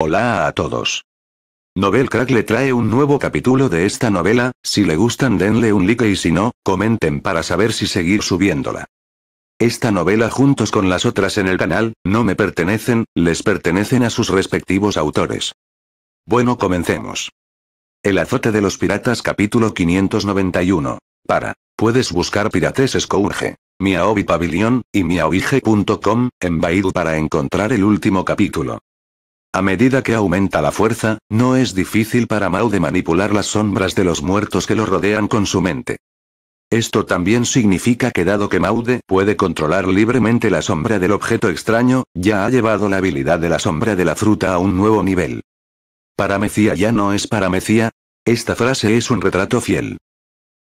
Hola a todos. Novel Crack le trae un nuevo capítulo de esta novela, si le gustan denle un like y si no, comenten para saber si seguir subiéndola. Esta novela juntos con las otras en el canal, no me pertenecen, les pertenecen a sus respectivos autores. Bueno comencemos. El azote de los piratas capítulo 591. Para. Puedes buscar Pirates Scourge. Miaobi Pavilion, y miaoige.com, en Baidu para encontrar el último capítulo. A medida que aumenta la fuerza, no es difícil para Maude manipular las sombras de los muertos que lo rodean con su mente. Esto también significa que dado que Maude puede controlar libremente la sombra del objeto extraño, ya ha llevado la habilidad de la sombra de la fruta a un nuevo nivel. Para Mesía ya no es para Mesía. Esta frase es un retrato fiel.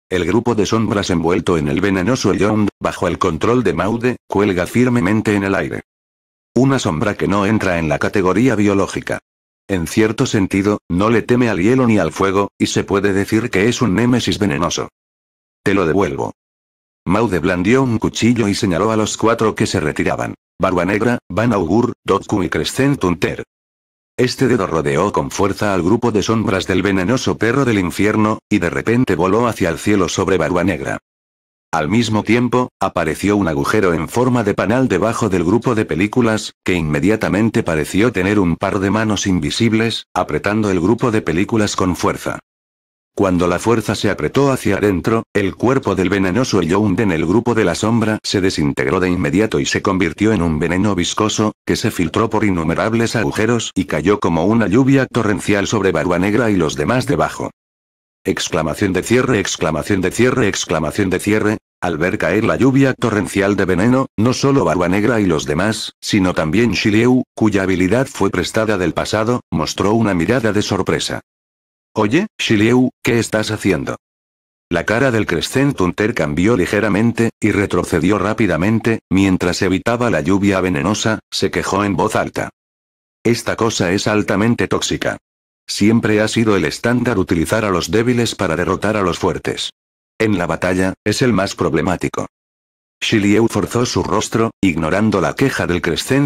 El grupo de sombras envuelto en el venenoso Yond, bajo el control de Maude, cuelga firmemente en el aire. Una sombra que no entra en la categoría biológica. En cierto sentido, no le teme al hielo ni al fuego, y se puede decir que es un némesis venenoso. Te lo devuelvo. Maude blandió un cuchillo y señaló a los cuatro que se retiraban. Barba Negra, Van Augur, Dotku y Crescent Hunter. Este dedo rodeó con fuerza al grupo de sombras del venenoso perro del infierno, y de repente voló hacia el cielo sobre Barba Negra. Al mismo tiempo, apareció un agujero en forma de panal debajo del grupo de películas, que inmediatamente pareció tener un par de manos invisibles, apretando el grupo de películas con fuerza. Cuando la fuerza se apretó hacia adentro, el cuerpo del venenoso Yound en el grupo de la sombra se desintegró de inmediato y se convirtió en un veneno viscoso, que se filtró por innumerables agujeros y cayó como una lluvia torrencial sobre Barua Negra y los demás debajo. Exclamación de cierre, exclamación de cierre, exclamación de cierre. Al ver caer la lluvia torrencial de veneno, no solo Barba Negra y los demás, sino también Shiliu, cuya habilidad fue prestada del pasado, mostró una mirada de sorpresa. Oye, Shiliu, ¿qué estás haciendo? La cara del Hunter cambió ligeramente, y retrocedió rápidamente, mientras evitaba la lluvia venenosa, se quejó en voz alta. Esta cosa es altamente tóxica. Siempre ha sido el estándar utilizar a los débiles para derrotar a los fuertes. En la batalla, es el más problemático. Shilieu forzó su rostro, ignorando la queja del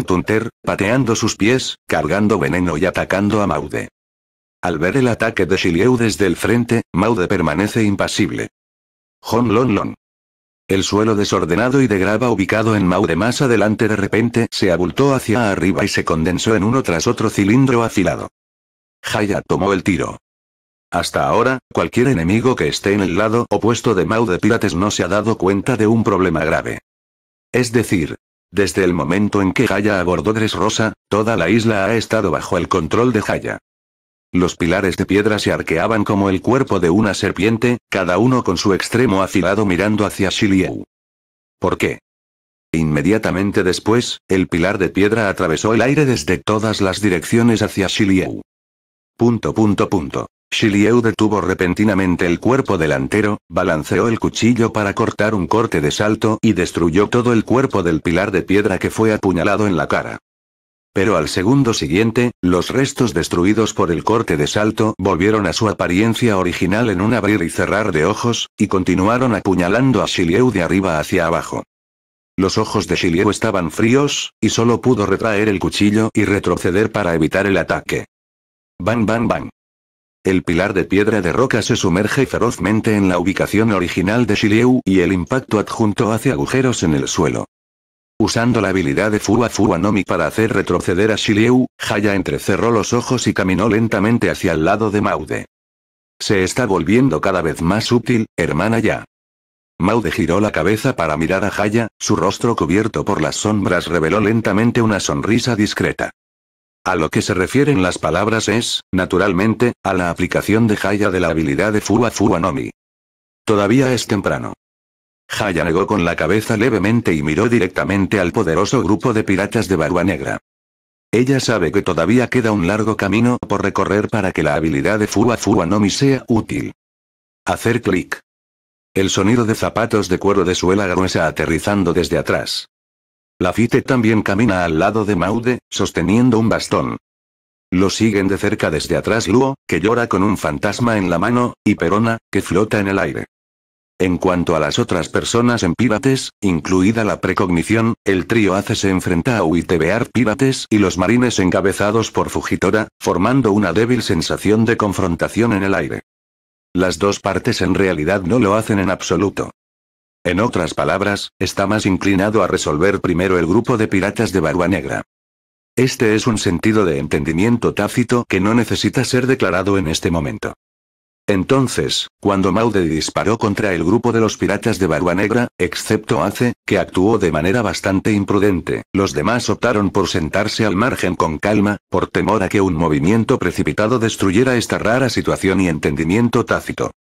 Hunter, pateando sus pies, cargando veneno y atacando a Maude. Al ver el ataque de Shilieu desde el frente, Maude permanece impasible. Hon Lon. El suelo desordenado y de grava ubicado en Maude más adelante de repente se abultó hacia arriba y se condensó en uno tras otro cilindro afilado. Jaya tomó el tiro. Hasta ahora, cualquier enemigo que esté en el lado opuesto de Mau de Pirates no se ha dado cuenta de un problema grave. Es decir, desde el momento en que Jaya abordó Dres Rosa, toda la isla ha estado bajo el control de Jaya. Los pilares de piedra se arqueaban como el cuerpo de una serpiente, cada uno con su extremo afilado mirando hacia Shiliu. ¿Por qué? Inmediatamente después, el pilar de piedra atravesó el aire desde todas las direcciones hacia Shiliu. Punto punto Shilieu detuvo repentinamente el cuerpo delantero, balanceó el cuchillo para cortar un corte de salto y destruyó todo el cuerpo del pilar de piedra que fue apuñalado en la cara. Pero al segundo siguiente, los restos destruidos por el corte de salto volvieron a su apariencia original en un abrir y cerrar de ojos, y continuaron apuñalando a Shilieu de arriba hacia abajo. Los ojos de Shilieu estaban fríos, y solo pudo retraer el cuchillo y retroceder para evitar el ataque. Bang, bang, bang. El pilar de piedra de roca se sumerge ferozmente en la ubicación original de Shiryu y el impacto adjunto hace agujeros en el suelo. Usando la habilidad de Fuwa Fua Nomi para hacer retroceder a Shiryu, Haya entrecerró los ojos y caminó lentamente hacia el lado de Maude. Se está volviendo cada vez más sutil, hermana ya. Maude giró la cabeza para mirar a Haya, su rostro cubierto por las sombras reveló lentamente una sonrisa discreta. A lo que se refieren las palabras es, naturalmente, a la aplicación de Haya de la habilidad de Fuwa Fuwa Nomi. Todavía es temprano. Haya negó con la cabeza levemente y miró directamente al poderoso grupo de piratas de Barba Negra. Ella sabe que todavía queda un largo camino por recorrer para que la habilidad de Fuwa no Nomi sea útil. Hacer clic. El sonido de zapatos de cuero de suela gruesa aterrizando desde atrás. Fite también camina al lado de Maude, sosteniendo un bastón. Lo siguen de cerca desde atrás Luo, que llora con un fantasma en la mano, y Perona, que flota en el aire. En cuanto a las otras personas en Pirates, incluida la precognición, el trío hace se enfrenta a Uitebear Pirates y los marines encabezados por Fujitora, formando una débil sensación de confrontación en el aire. Las dos partes en realidad no lo hacen en absoluto. En otras palabras, está más inclinado a resolver primero el grupo de piratas de Barba Negra. Este es un sentido de entendimiento tácito que no necesita ser declarado en este momento. Entonces, cuando Maude disparó contra el grupo de los piratas de Barba Negra, excepto Ace, que actuó de manera bastante imprudente, los demás optaron por sentarse al margen con calma, por temor a que un movimiento precipitado destruyera esta rara situación y entendimiento tácito.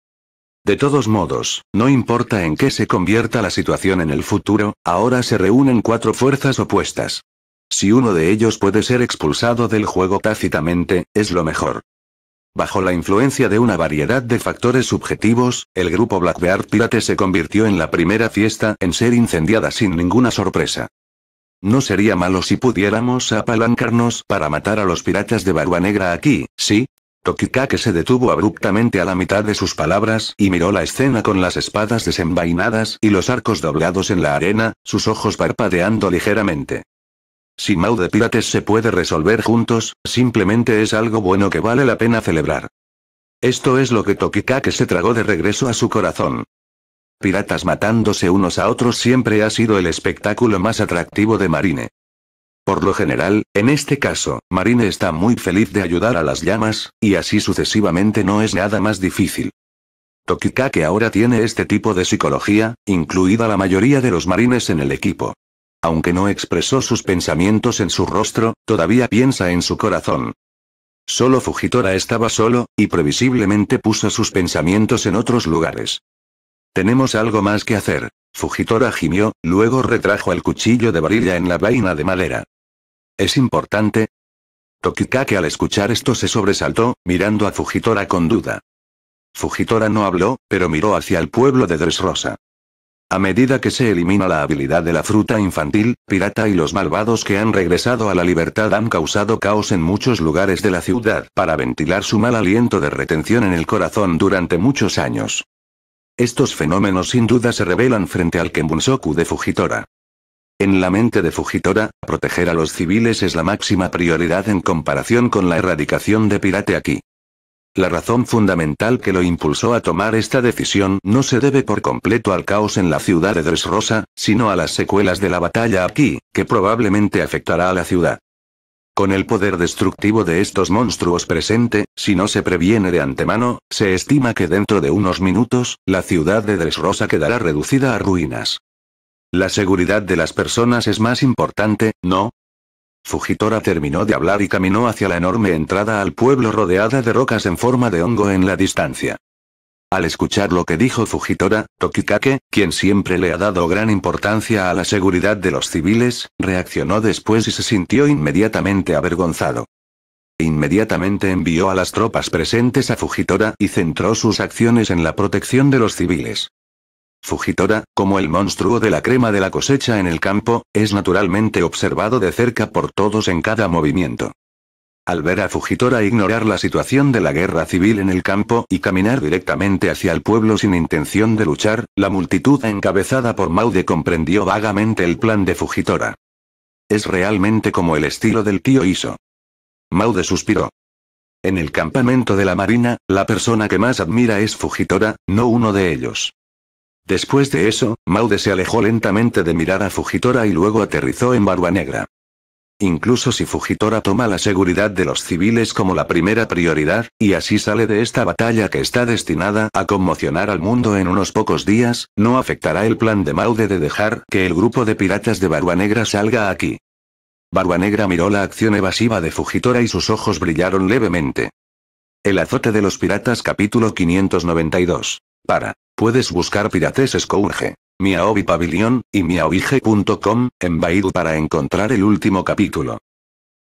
De todos modos, no importa en qué se convierta la situación en el futuro, ahora se reúnen cuatro fuerzas opuestas. Si uno de ellos puede ser expulsado del juego tácitamente, es lo mejor. Bajo la influencia de una variedad de factores subjetivos, el grupo Blackbeard Pirate se convirtió en la primera fiesta en ser incendiada sin ninguna sorpresa. No sería malo si pudiéramos apalancarnos para matar a los piratas de Barba Negra aquí, ¿sí? Tokikake se detuvo abruptamente a la mitad de sus palabras y miró la escena con las espadas desenvainadas y los arcos doblados en la arena, sus ojos parpadeando ligeramente. Si Mau de Pirates se puede resolver juntos, simplemente es algo bueno que vale la pena celebrar. Esto es lo que Tokikake se tragó de regreso a su corazón. Piratas matándose unos a otros siempre ha sido el espectáculo más atractivo de Marine. Por lo general, en este caso, Marine está muy feliz de ayudar a las llamas, y así sucesivamente no es nada más difícil. que ahora tiene este tipo de psicología, incluida la mayoría de los marines en el equipo. Aunque no expresó sus pensamientos en su rostro, todavía piensa en su corazón. Solo Fujitora estaba solo, y previsiblemente puso sus pensamientos en otros lugares. Tenemos algo más que hacer. Fujitora gimió, luego retrajo el cuchillo de varilla en la vaina de madera. ¿Es importante? Tokikake al escuchar esto se sobresaltó, mirando a Fujitora con duda. Fujitora no habló, pero miró hacia el pueblo de Rosa. A medida que se elimina la habilidad de la fruta infantil, pirata y los malvados que han regresado a la libertad han causado caos en muchos lugares de la ciudad para ventilar su mal aliento de retención en el corazón durante muchos años. Estos fenómenos sin duda se revelan frente al Kenbunshoku de Fujitora. En la mente de Fujitora, proteger a los civiles es la máxima prioridad en comparación con la erradicación de Pirate aquí. La razón fundamental que lo impulsó a tomar esta decisión no se debe por completo al caos en la ciudad de Dresrosa, sino a las secuelas de la batalla aquí, que probablemente afectará a la ciudad. Con el poder destructivo de estos monstruos presente, si no se previene de antemano, se estima que dentro de unos minutos, la ciudad de Dresrosa quedará reducida a ruinas. La seguridad de las personas es más importante, ¿no? Fujitora terminó de hablar y caminó hacia la enorme entrada al pueblo rodeada de rocas en forma de hongo en la distancia. Al escuchar lo que dijo Fujitora, Tokikake, quien siempre le ha dado gran importancia a la seguridad de los civiles, reaccionó después y se sintió inmediatamente avergonzado. Inmediatamente envió a las tropas presentes a Fujitora y centró sus acciones en la protección de los civiles. Fujitora, como el monstruo de la crema de la cosecha en el campo, es naturalmente observado de cerca por todos en cada movimiento. Al ver a Fujitora ignorar la situación de la guerra civil en el campo y caminar directamente hacia el pueblo sin intención de luchar, la multitud encabezada por Maude comprendió vagamente el plan de Fujitora. Es realmente como el estilo del tío Iso. Maude suspiró. En el campamento de la Marina, la persona que más admira es Fujitora, no uno de ellos. Después de eso, Maude se alejó lentamente de mirar a Fujitora y luego aterrizó en Barba Negra. Incluso si Fujitora toma la seguridad de los civiles como la primera prioridad, y así sale de esta batalla que está destinada a conmocionar al mundo en unos pocos días, no afectará el plan de Maude de dejar que el grupo de piratas de Barba Negra salga aquí. Barba Negra miró la acción evasiva de Fujitora y sus ojos brillaron levemente. El azote de los piratas capítulo 592. Para. Puedes buscar Pirates Scourge. Miaobi Pavilion, y miaobige.com, en Baidu para encontrar el último capítulo.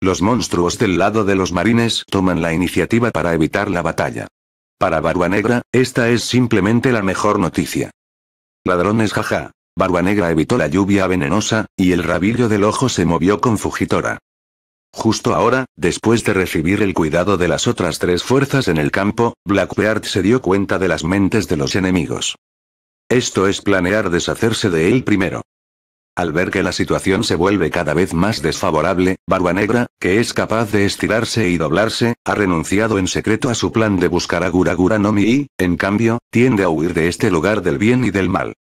Los monstruos del lado de los marines toman la iniciativa para evitar la batalla. Para Barba Negra, esta es simplemente la mejor noticia. Ladrones jaja. Barba Negra evitó la lluvia venenosa, y el rabillo del ojo se movió con fugitora. Justo ahora, después de recibir el cuidado de las otras tres fuerzas en el campo, Blackbeard se dio cuenta de las mentes de los enemigos. Esto es planear deshacerse de él primero. Al ver que la situación se vuelve cada vez más desfavorable, Barba Negra, que es capaz de estirarse y doblarse, ha renunciado en secreto a su plan de buscar a Gura no Mi y, en cambio, tiende a huir de este lugar del bien y del mal.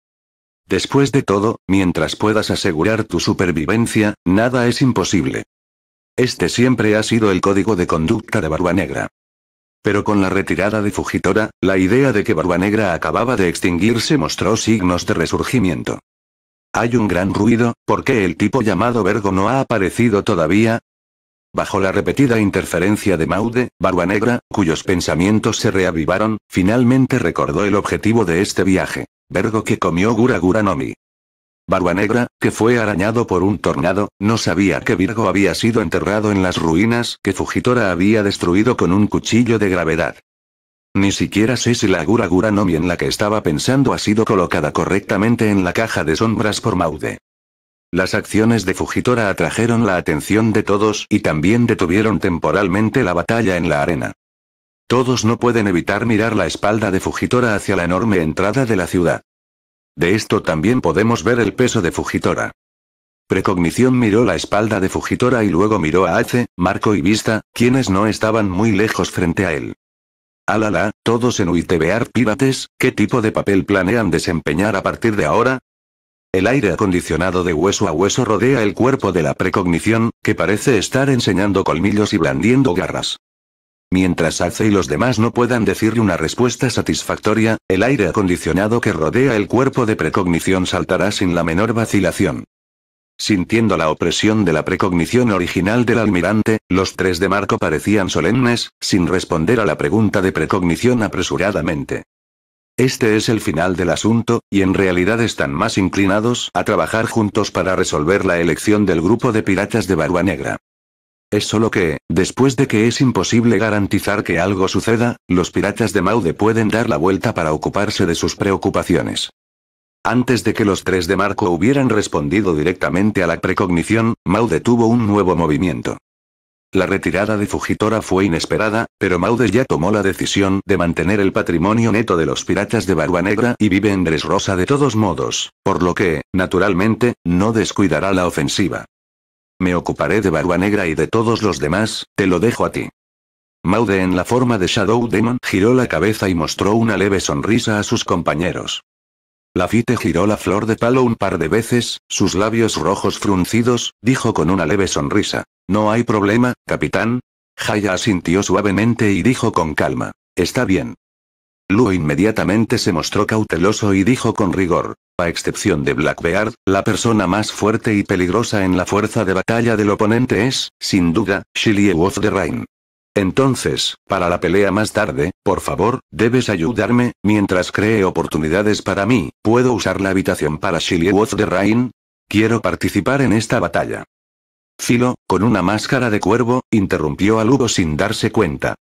Después de todo, mientras puedas asegurar tu supervivencia, nada es imposible. Este siempre ha sido el código de conducta de Barba Negra. Pero con la retirada de Fujitora, la idea de que Barba Negra acababa de extinguirse mostró signos de resurgimiento. Hay un gran ruido, ¿por qué el tipo llamado Vergo no ha aparecido todavía? Bajo la repetida interferencia de Maude, Barba Negra, cuyos pensamientos se reavivaron, finalmente recordó el objetivo de este viaje. Vergo que comió Gura Gura mi. Negra, que fue arañado por un tornado, no sabía que Virgo había sido enterrado en las ruinas que Fujitora había destruido con un cuchillo de gravedad. Ni siquiera sé si la Gura Gura Nomi en la que estaba pensando ha sido colocada correctamente en la caja de sombras por Maude. Las acciones de Fujitora atrajeron la atención de todos y también detuvieron temporalmente la batalla en la arena. Todos no pueden evitar mirar la espalda de Fujitora hacia la enorme entrada de la ciudad. De esto también podemos ver el peso de Fujitora. Precognición miró la espalda de Fujitora y luego miró a Ace, Marco y Vista, quienes no estaban muy lejos frente a él. Alala, ah, todos en UITBR Pirates, ¿qué tipo de papel planean desempeñar a partir de ahora? El aire acondicionado de hueso a hueso rodea el cuerpo de la precognición, que parece estar enseñando colmillos y blandiendo garras. Mientras Ace y los demás no puedan decirle una respuesta satisfactoria, el aire acondicionado que rodea el cuerpo de precognición saltará sin la menor vacilación. Sintiendo la opresión de la precognición original del almirante, los tres de Marco parecían solemnes, sin responder a la pregunta de precognición apresuradamente. Este es el final del asunto, y en realidad están más inclinados a trabajar juntos para resolver la elección del grupo de piratas de Barua Negra. Es solo que, después de que es imposible garantizar que algo suceda, los piratas de Maude pueden dar la vuelta para ocuparse de sus preocupaciones. Antes de que los tres de Marco hubieran respondido directamente a la precognición, Maude tuvo un nuevo movimiento. La retirada de Fujitora fue inesperada, pero Maude ya tomó la decisión de mantener el patrimonio neto de los piratas de Barba Negra y vive en Rosa de todos modos, por lo que, naturalmente, no descuidará la ofensiva. Me ocuparé de Barba Negra y de todos los demás, te lo dejo a ti. Maude en la forma de Shadow Demon giró la cabeza y mostró una leve sonrisa a sus compañeros. Lafite giró la flor de palo un par de veces, sus labios rojos fruncidos, dijo con una leve sonrisa. No hay problema, capitán. Jaya asintió suavemente y dijo con calma. Está bien. Lu inmediatamente se mostró cauteloso y dijo con rigor a excepción de Blackbeard, la persona más fuerte y peligrosa en la fuerza de batalla del oponente es, sin duda, Shilieu of the Rain. Entonces, para la pelea más tarde, por favor, debes ayudarme, mientras cree oportunidades para mí, ¿puedo usar la habitación para Shilieu of the Rain? Quiero participar en esta batalla. Filo, con una máscara de cuervo, interrumpió a Lugo sin darse cuenta.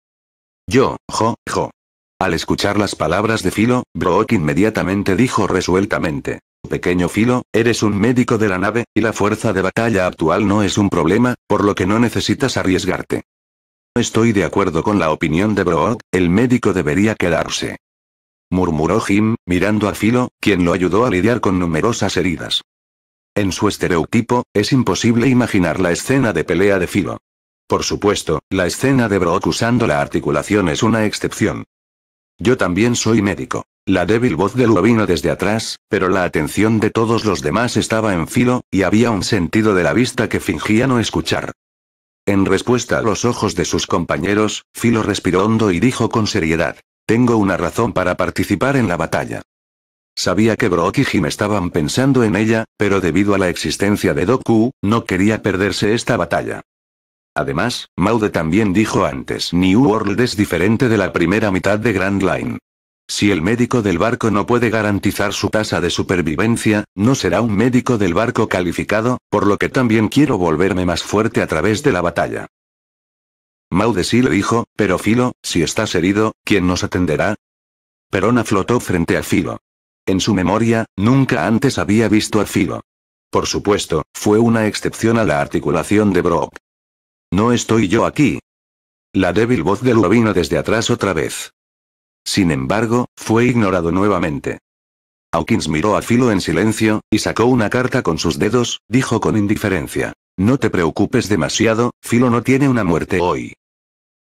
Yo, jo, jo. Al escuchar las palabras de Filo, Brock inmediatamente dijo resueltamente. Pequeño Filo, eres un médico de la nave, y la fuerza de batalla actual no es un problema, por lo que no necesitas arriesgarte. Estoy de acuerdo con la opinión de Brock, el médico debería quedarse. Murmuró Jim, mirando a Filo, quien lo ayudó a lidiar con numerosas heridas. En su estereotipo, es imposible imaginar la escena de pelea de Filo. Por supuesto, la escena de Brock usando la articulación es una excepción. Yo también soy médico. La débil voz de Lu vino desde atrás, pero la atención de todos los demás estaba en filo, y había un sentido de la vista que fingía no escuchar. En respuesta a los ojos de sus compañeros, Filo respiró hondo y dijo con seriedad, tengo una razón para participar en la batalla. Sabía que Brook y Jim estaban pensando en ella, pero debido a la existencia de Doku, no quería perderse esta batalla. Además, Maude también dijo antes, New World es diferente de la primera mitad de Grand Line. Si el médico del barco no puede garantizar su tasa de supervivencia, no será un médico del barco calificado, por lo que también quiero volverme más fuerte a través de la batalla. Maude sí le dijo, pero Filo, si estás herido, ¿quién nos atenderá? Perona flotó frente a Filo. En su memoria, nunca antes había visto a Filo. Por supuesto, fue una excepción a la articulación de Brock. No estoy yo aquí. La débil voz de Lula vino desde atrás otra vez. Sin embargo, fue ignorado nuevamente. Hawkins miró a Filo en silencio, y sacó una carta con sus dedos, dijo con indiferencia. No te preocupes demasiado, Filo no tiene una muerte hoy.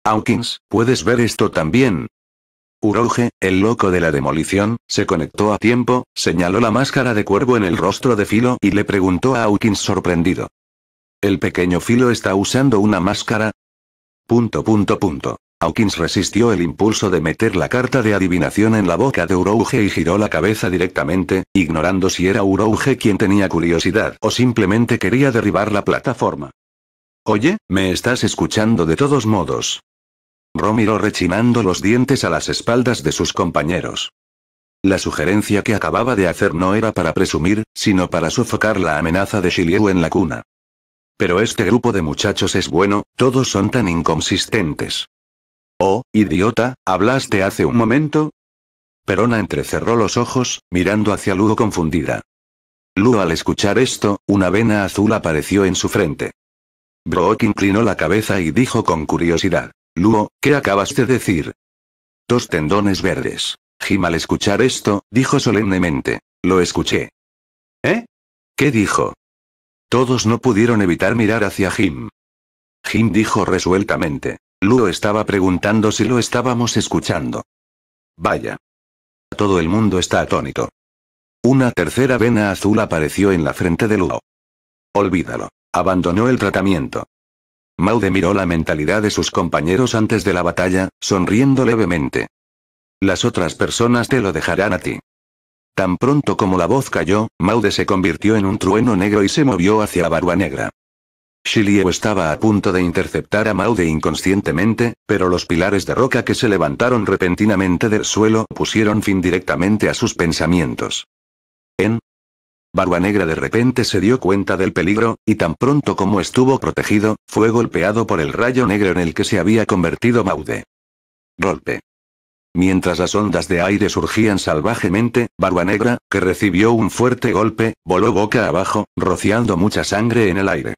Hawkins, ¿puedes ver esto también? Uroge, el loco de la demolición, se conectó a tiempo, señaló la máscara de cuervo en el rostro de Filo y le preguntó a Hawkins sorprendido. El pequeño filo está usando una máscara. Punto punto punto. Hawkins resistió el impulso de meter la carta de adivinación en la boca de Urouge y giró la cabeza directamente, ignorando si era Urouge quien tenía curiosidad o simplemente quería derribar la plataforma. Oye, me estás escuchando de todos modos. Romiró rechinando los dientes a las espaldas de sus compañeros. La sugerencia que acababa de hacer no era para presumir, sino para sofocar la amenaza de Shiliu en la cuna. Pero este grupo de muchachos es bueno, todos son tan inconsistentes. Oh, idiota, ¿hablaste hace un momento? Perona entrecerró los ojos, mirando hacia Lugo confundida. Lugo al escuchar esto, una vena azul apareció en su frente. Brook inclinó la cabeza y dijo con curiosidad. Lugo, ¿qué acabas de decir? Dos tendones verdes. Jim al escuchar esto, dijo solemnemente. Lo escuché. ¿Eh? ¿Qué dijo? Todos no pudieron evitar mirar hacia Jim. Jim dijo resueltamente. Luo estaba preguntando si lo estábamos escuchando. Vaya. Todo el mundo está atónito. Una tercera vena azul apareció en la frente de Luo. Olvídalo. Abandonó el tratamiento. Maude miró la mentalidad de sus compañeros antes de la batalla, sonriendo levemente. Las otras personas te lo dejarán a ti. Tan pronto como la voz cayó, Maude se convirtió en un trueno negro y se movió hacia Barua barba negra. Shilieu estaba a punto de interceptar a Maude inconscientemente, pero los pilares de roca que se levantaron repentinamente del suelo pusieron fin directamente a sus pensamientos. En Barba Negra de repente se dio cuenta del peligro, y tan pronto como estuvo protegido, fue golpeado por el rayo negro en el que se había convertido Maude. Golpe. Mientras las ondas de aire surgían salvajemente, Barba Negra, que recibió un fuerte golpe, voló boca abajo, rociando mucha sangre en el aire.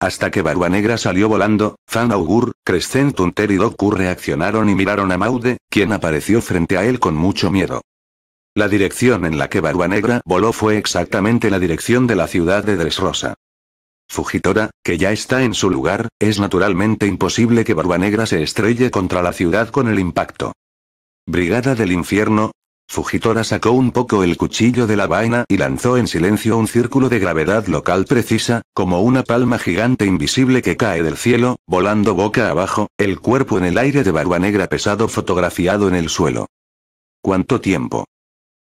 Hasta que Barba Negra salió volando, Fan Augur, Crescentunter y Doku reaccionaron y miraron a Maude, quien apareció frente a él con mucho miedo. La dirección en la que Barba Negra voló fue exactamente la dirección de la ciudad de Dresrosa. Fugitora, que ya está en su lugar, es naturalmente imposible que Barba Negra se estrelle contra la ciudad con el impacto. Brigada del infierno. Fujitora sacó un poco el cuchillo de la vaina y lanzó en silencio un círculo de gravedad local precisa, como una palma gigante invisible que cae del cielo, volando boca abajo, el cuerpo en el aire de Barba Negra pesado fotografiado en el suelo. ¿Cuánto tiempo?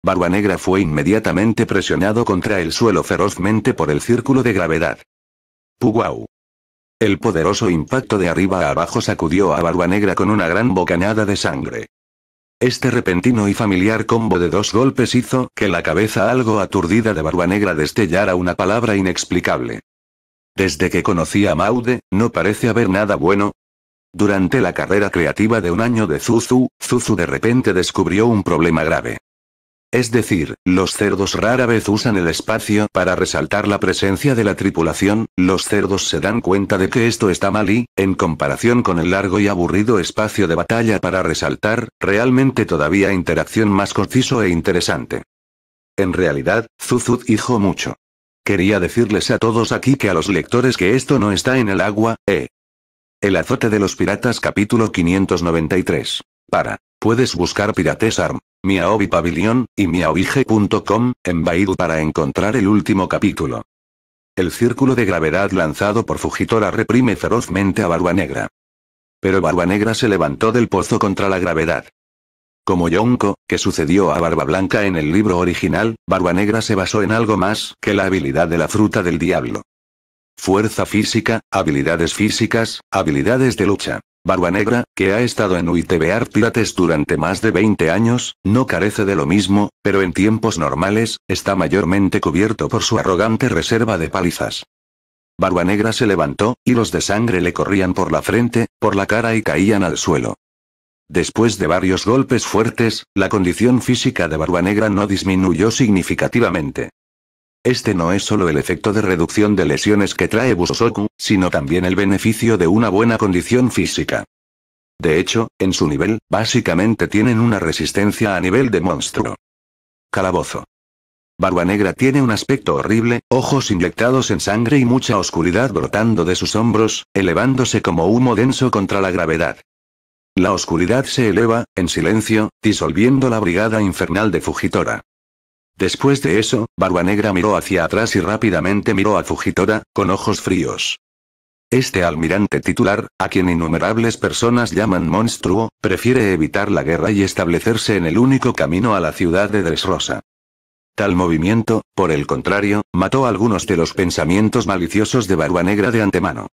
Barba fue inmediatamente presionado contra el suelo ferozmente por el círculo de gravedad. ¡Puguau! El poderoso impacto de arriba a abajo sacudió a Barba con una gran bocanada de sangre. Este repentino y familiar combo de dos golpes hizo que la cabeza algo aturdida de barba negra destellara una palabra inexplicable. Desde que conocí a Maude, no parece haber nada bueno. Durante la carrera creativa de un año de Zuzu, Zuzu de repente descubrió un problema grave. Es decir, los cerdos rara vez usan el espacio para resaltar la presencia de la tripulación, los cerdos se dan cuenta de que esto está mal y, en comparación con el largo y aburrido espacio de batalla para resaltar, realmente todavía interacción más conciso e interesante. En realidad, Zuzut dijo mucho. Quería decirles a todos aquí que a los lectores que esto no está en el agua, eh. El azote de los piratas capítulo 593. Para. Puedes buscar Pirates Arm. Miaobi Pavilion, y miaobige.com, en Baidu para encontrar el último capítulo. El círculo de gravedad lanzado por Fujitora reprime ferozmente a Barba Negra. Pero Barba Negra se levantó del pozo contra la gravedad. Como Yonko, que sucedió a Barba Blanca en el libro original, Barba Negra se basó en algo más que la habilidad de la fruta del diablo. Fuerza física, habilidades físicas, habilidades de lucha. Barbanegra, que ha estado en UITB Pirates durante más de 20 años, no carece de lo mismo, pero en tiempos normales, está mayormente cubierto por su arrogante reserva de palizas. Barbanegra se levantó, y los de sangre le corrían por la frente, por la cara y caían al suelo. Después de varios golpes fuertes, la condición física de Barbanegra no disminuyó significativamente. Este no es solo el efecto de reducción de lesiones que trae Busosoku, sino también el beneficio de una buena condición física. De hecho, en su nivel, básicamente tienen una resistencia a nivel de monstruo. Calabozo. Barba Negra tiene un aspecto horrible, ojos inyectados en sangre y mucha oscuridad brotando de sus hombros, elevándose como humo denso contra la gravedad. La oscuridad se eleva, en silencio, disolviendo la brigada infernal de Fujitora. Después de eso, Barba Negra miró hacia atrás y rápidamente miró a Fujitora, con ojos fríos. Este almirante titular, a quien innumerables personas llaman monstruo, prefiere evitar la guerra y establecerse en el único camino a la ciudad de Dresrosa. Tal movimiento, por el contrario, mató algunos de los pensamientos maliciosos de Barba Negra de antemano.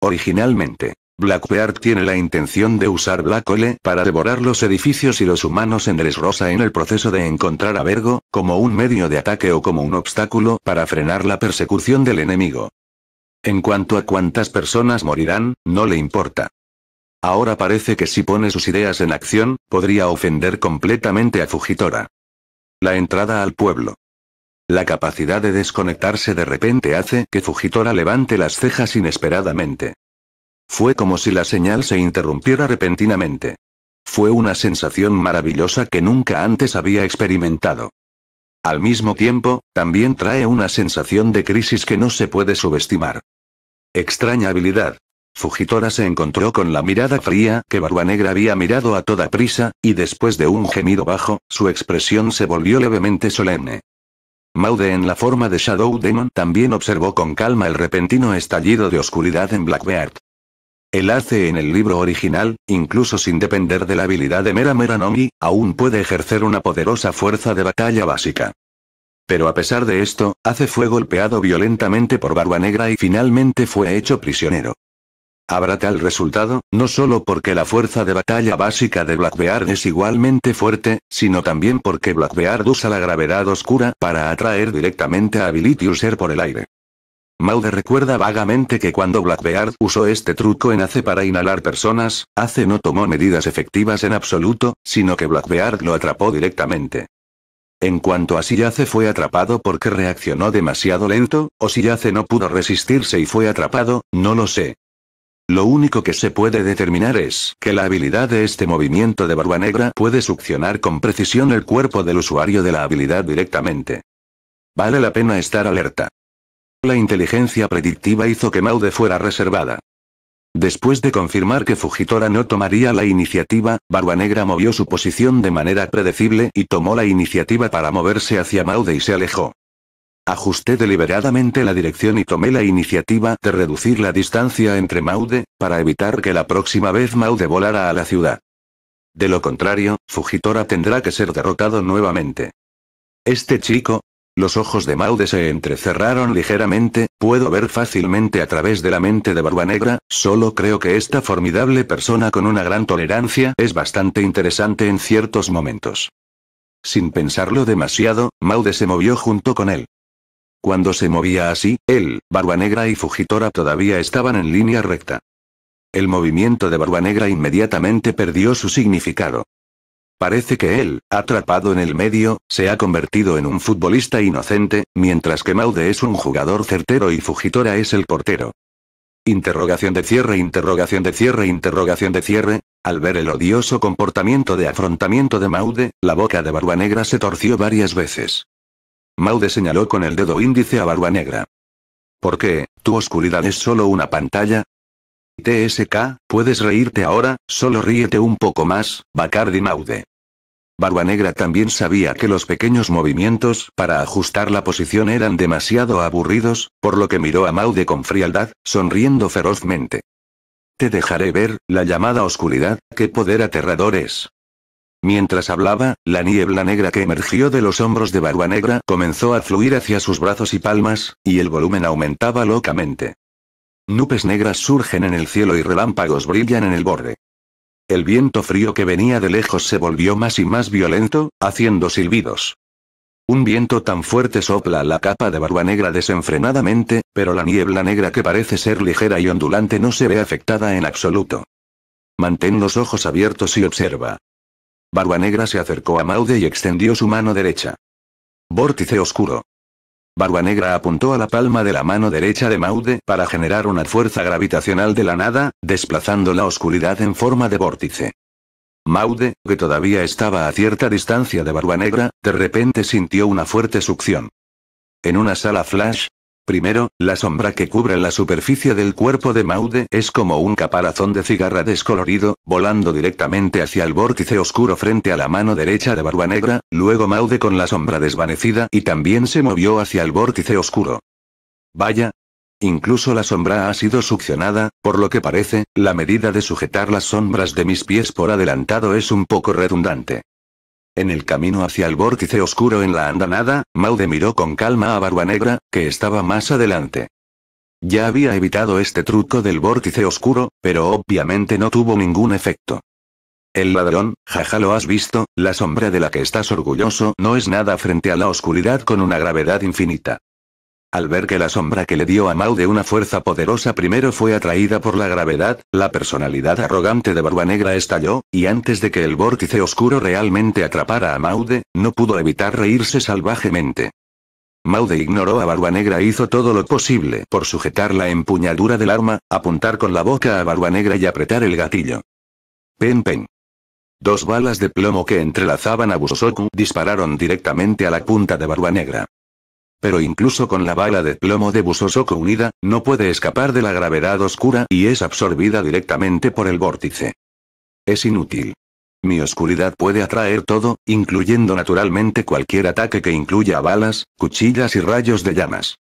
Originalmente, Blackbeard tiene la intención de usar Black Ole para devorar los edificios y los humanos en Rosa en el proceso de encontrar a Vergo, como un medio de ataque o como un obstáculo para frenar la persecución del enemigo. En cuanto a cuántas personas morirán, no le importa. Ahora parece que si pone sus ideas en acción, podría ofender completamente a Fujitora. La entrada al pueblo. La capacidad de desconectarse de repente hace que Fujitora levante las cejas inesperadamente. Fue como si la señal se interrumpiera repentinamente. Fue una sensación maravillosa que nunca antes había experimentado. Al mismo tiempo, también trae una sensación de crisis que no se puede subestimar. Extraña habilidad. Fujitora se encontró con la mirada fría que Barbanegra había mirado a toda prisa, y después de un gemido bajo, su expresión se volvió levemente solemne. Maude en la forma de Shadow Demon también observó con calma el repentino estallido de oscuridad en Blackbeard. El Ace en el libro original, incluso sin depender de la habilidad de Mera Mera Nomi, aún puede ejercer una poderosa fuerza de batalla básica. Pero a pesar de esto, Ace fue golpeado violentamente por Barba Negra y finalmente fue hecho prisionero. Habrá tal resultado, no solo porque la fuerza de batalla básica de Blackbeard es igualmente fuerte, sino también porque Blackbeard usa la gravedad oscura para atraer directamente a Ability User por el aire. Maude recuerda vagamente que cuando Blackbeard usó este truco en ACE para inhalar personas, ACE no tomó medidas efectivas en absoluto, sino que Blackbeard lo atrapó directamente. En cuanto a si Yace fue atrapado porque reaccionó demasiado lento, o si Ace no pudo resistirse y fue atrapado, no lo sé. Lo único que se puede determinar es que la habilidad de este movimiento de barba negra puede succionar con precisión el cuerpo del usuario de la habilidad directamente. Vale la pena estar alerta. La inteligencia predictiva hizo que Maude fuera reservada. Después de confirmar que Fujitora no tomaría la iniciativa, Barba Negra movió su posición de manera predecible y tomó la iniciativa para moverse hacia Maude y se alejó. Ajusté deliberadamente la dirección y tomé la iniciativa de reducir la distancia entre Maude, para evitar que la próxima vez Maude volara a la ciudad. De lo contrario, Fujitora tendrá que ser derrotado nuevamente. Este chico, los ojos de Maude se entrecerraron ligeramente, puedo ver fácilmente a través de la mente de Barba Negra, solo creo que esta formidable persona con una gran tolerancia es bastante interesante en ciertos momentos. Sin pensarlo demasiado, Maude se movió junto con él. Cuando se movía así, él, Barba Negra y Fugitora todavía estaban en línea recta. El movimiento de Barba Negra inmediatamente perdió su significado. Parece que él, atrapado en el medio, se ha convertido en un futbolista inocente, mientras que Maude es un jugador certero y Fugitora es el portero. Interrogación de cierre, interrogación de cierre, interrogación de cierre. Al ver el odioso comportamiento de afrontamiento de Maude, la boca de Barba Negra se torció varias veces. Maude señaló con el dedo índice a Barba Negra. ¿Por qué, tu oscuridad es solo una pantalla? TSK, puedes reírte ahora, solo ríete un poco más, Bacardi Maude. Barba Negra también sabía que los pequeños movimientos para ajustar la posición eran demasiado aburridos, por lo que miró a Maude con frialdad, sonriendo ferozmente. Te dejaré ver, la llamada oscuridad, qué poder aterrador es. Mientras hablaba, la niebla negra que emergió de los hombros de Barba Negra comenzó a fluir hacia sus brazos y palmas, y el volumen aumentaba locamente. Nubes negras surgen en el cielo y relámpagos brillan en el borde. El viento frío que venía de lejos se volvió más y más violento, haciendo silbidos. Un viento tan fuerte sopla la capa de barba negra desenfrenadamente, pero la niebla negra que parece ser ligera y ondulante no se ve afectada en absoluto. Mantén los ojos abiertos y observa. Barba negra se acercó a Maude y extendió su mano derecha. Vórtice oscuro. Barba Negra apuntó a la palma de la mano derecha de Maude para generar una fuerza gravitacional de la nada, desplazando la oscuridad en forma de vórtice. Maude, que todavía estaba a cierta distancia de Barba Negra, de repente sintió una fuerte succión. En una sala flash, Primero, la sombra que cubre la superficie del cuerpo de Maude es como un caparazón de cigarra descolorido, volando directamente hacia el vórtice oscuro frente a la mano derecha de Barba Negra, luego Maude con la sombra desvanecida y también se movió hacia el vórtice oscuro. Vaya. Incluso la sombra ha sido succionada, por lo que parece, la medida de sujetar las sombras de mis pies por adelantado es un poco redundante. En el camino hacia el vórtice oscuro en la andanada, Maude miró con calma a Negra, que estaba más adelante. Ya había evitado este truco del vórtice oscuro, pero obviamente no tuvo ningún efecto. El ladrón, jaja lo has visto, la sombra de la que estás orgulloso no es nada frente a la oscuridad con una gravedad infinita. Al ver que la sombra que le dio a Maude una fuerza poderosa primero fue atraída por la gravedad, la personalidad arrogante de Barba Negra estalló, y antes de que el vórtice oscuro realmente atrapara a Maude, no pudo evitar reírse salvajemente. Maude ignoró a Barba Negra e hizo todo lo posible por sujetar la empuñadura del arma, apuntar con la boca a Barba Negra y apretar el gatillo. Pen pen. Dos balas de plomo que entrelazaban a Busosoku dispararon directamente a la punta de Barba Negra. Pero incluso con la bala de plomo de Busosoku unida, no puede escapar de la gravedad oscura y es absorbida directamente por el vórtice. Es inútil. Mi oscuridad puede atraer todo, incluyendo naturalmente cualquier ataque que incluya balas, cuchillas y rayos de llamas.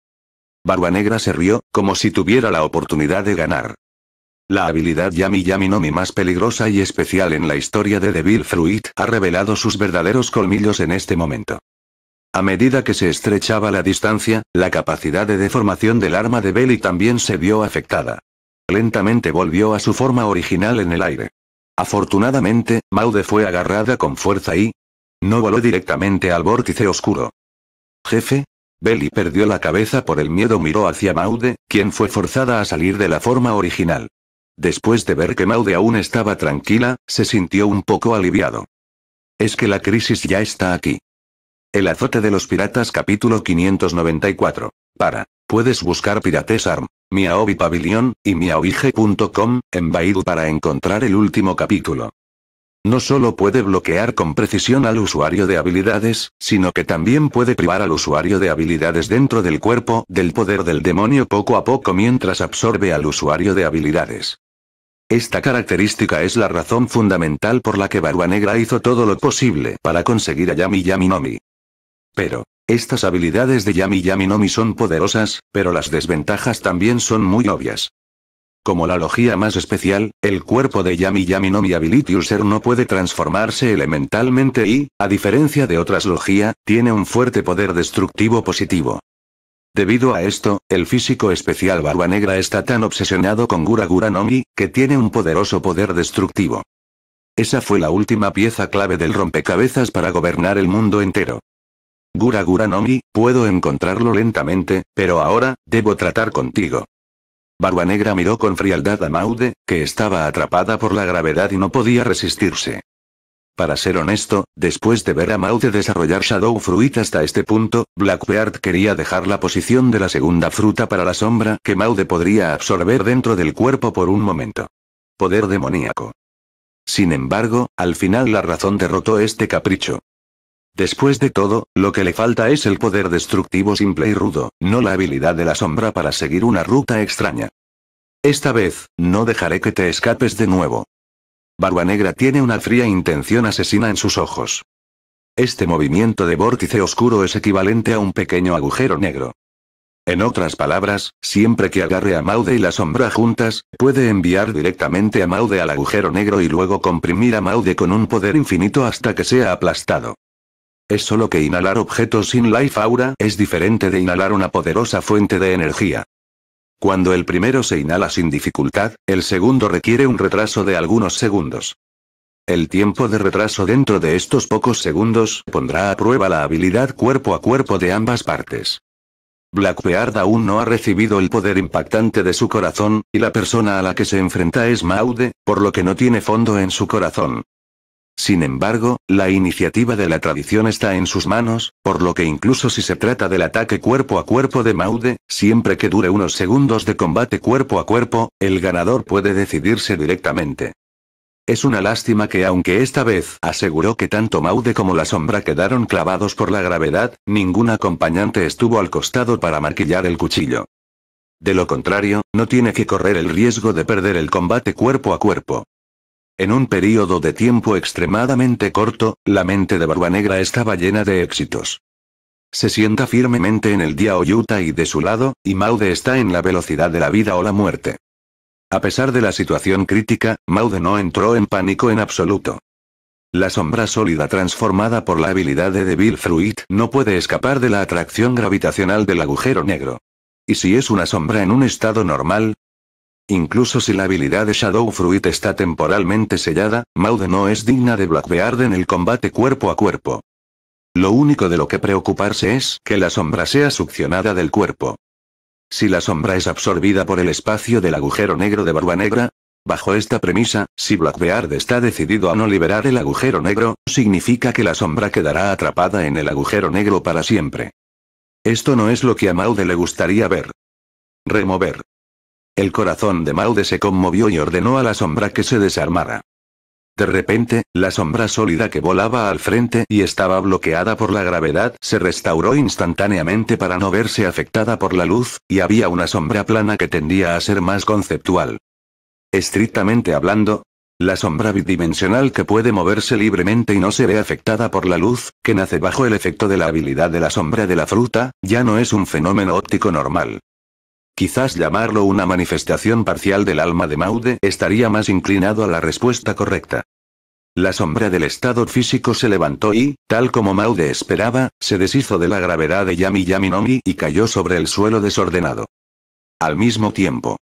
Barba Negra se rió, como si tuviera la oportunidad de ganar. La habilidad Yami Yami Mi más peligrosa y especial en la historia de Devil Fruit ha revelado sus verdaderos colmillos en este momento. A medida que se estrechaba la distancia, la capacidad de deformación del arma de Belly también se vio afectada. Lentamente volvió a su forma original en el aire. Afortunadamente, Maude fue agarrada con fuerza y... No voló directamente al vórtice oscuro. Jefe. Belly perdió la cabeza por el miedo miró hacia Maude, quien fue forzada a salir de la forma original. Después de ver que Maude aún estaba tranquila, se sintió un poco aliviado. Es que la crisis ya está aquí. El azote de los piratas capítulo 594. Para. Puedes buscar Pirates Arm, Miaobi Pavilion, y miaobige.com, en Baidu para encontrar el último capítulo. No solo puede bloquear con precisión al usuario de habilidades, sino que también puede privar al usuario de habilidades dentro del cuerpo del poder del demonio poco a poco mientras absorbe al usuario de habilidades. Esta característica es la razón fundamental por la que Barua Negra hizo todo lo posible para conseguir a Yami Yami Nomi. Pero, estas habilidades de Yami Yami Nomi son poderosas, pero las desventajas también son muy obvias. Como la logía más especial, el cuerpo de Yami Yami Nomi Ability User no puede transformarse elementalmente y, a diferencia de otras logía, tiene un fuerte poder destructivo positivo. Debido a esto, el físico especial Barba Negra está tan obsesionado con Gura Gura Nomi, que tiene un poderoso poder destructivo. Esa fue la última pieza clave del rompecabezas para gobernar el mundo entero. Gura Gura Nomi, puedo encontrarlo lentamente, pero ahora, debo tratar contigo. Barba Negra miró con frialdad a Maude, que estaba atrapada por la gravedad y no podía resistirse. Para ser honesto, después de ver a Maude desarrollar Shadow Fruit hasta este punto, Blackbeard quería dejar la posición de la segunda fruta para la sombra que Maude podría absorber dentro del cuerpo por un momento. Poder demoníaco. Sin embargo, al final la razón derrotó este capricho. Después de todo, lo que le falta es el poder destructivo simple y rudo, no la habilidad de la sombra para seguir una ruta extraña. Esta vez, no dejaré que te escapes de nuevo. Barba Negra tiene una fría intención asesina en sus ojos. Este movimiento de vórtice oscuro es equivalente a un pequeño agujero negro. En otras palabras, siempre que agarre a Maude y la sombra juntas, puede enviar directamente a Maude al agujero negro y luego comprimir a Maude con un poder infinito hasta que sea aplastado. Es solo que inhalar objetos sin life aura es diferente de inhalar una poderosa fuente de energía. Cuando el primero se inhala sin dificultad, el segundo requiere un retraso de algunos segundos. El tiempo de retraso dentro de estos pocos segundos pondrá a prueba la habilidad cuerpo a cuerpo de ambas partes. Blackbeard aún no ha recibido el poder impactante de su corazón, y la persona a la que se enfrenta es Maude, por lo que no tiene fondo en su corazón. Sin embargo, la iniciativa de la tradición está en sus manos, por lo que incluso si se trata del ataque cuerpo a cuerpo de Maude, siempre que dure unos segundos de combate cuerpo a cuerpo, el ganador puede decidirse directamente. Es una lástima que aunque esta vez aseguró que tanto Maude como la sombra quedaron clavados por la gravedad, ningún acompañante estuvo al costado para maquillar el cuchillo. De lo contrario, no tiene que correr el riesgo de perder el combate cuerpo a cuerpo. En un período de tiempo extremadamente corto, la mente de Barba Negra estaba llena de éxitos. Se sienta firmemente en el día Oyuta y de su lado, y Maude está en la velocidad de la vida o la muerte. A pesar de la situación crítica, Maude no entró en pánico en absoluto. La sombra sólida transformada por la habilidad de Devil Fruit no puede escapar de la atracción gravitacional del agujero negro. Y si es una sombra en un estado normal, Incluso si la habilidad de Shadow Fruit está temporalmente sellada, Maude no es digna de Blackbeard en el combate cuerpo a cuerpo. Lo único de lo que preocuparse es que la sombra sea succionada del cuerpo. Si la sombra es absorbida por el espacio del agujero negro de Barba Negra, bajo esta premisa, si Blackbeard está decidido a no liberar el agujero negro, significa que la sombra quedará atrapada en el agujero negro para siempre. Esto no es lo que a Maude le gustaría ver. Remover. El corazón de Maude se conmovió y ordenó a la sombra que se desarmara. De repente, la sombra sólida que volaba al frente y estaba bloqueada por la gravedad se restauró instantáneamente para no verse afectada por la luz, y había una sombra plana que tendía a ser más conceptual. Estrictamente hablando, la sombra bidimensional que puede moverse libremente y no se ve afectada por la luz, que nace bajo el efecto de la habilidad de la sombra de la fruta, ya no es un fenómeno óptico normal. Quizás llamarlo una manifestación parcial del alma de Maude estaría más inclinado a la respuesta correcta. La sombra del estado físico se levantó y, tal como Maude esperaba, se deshizo de la gravedad de Yami Yami Nomi y cayó sobre el suelo desordenado. Al mismo tiempo,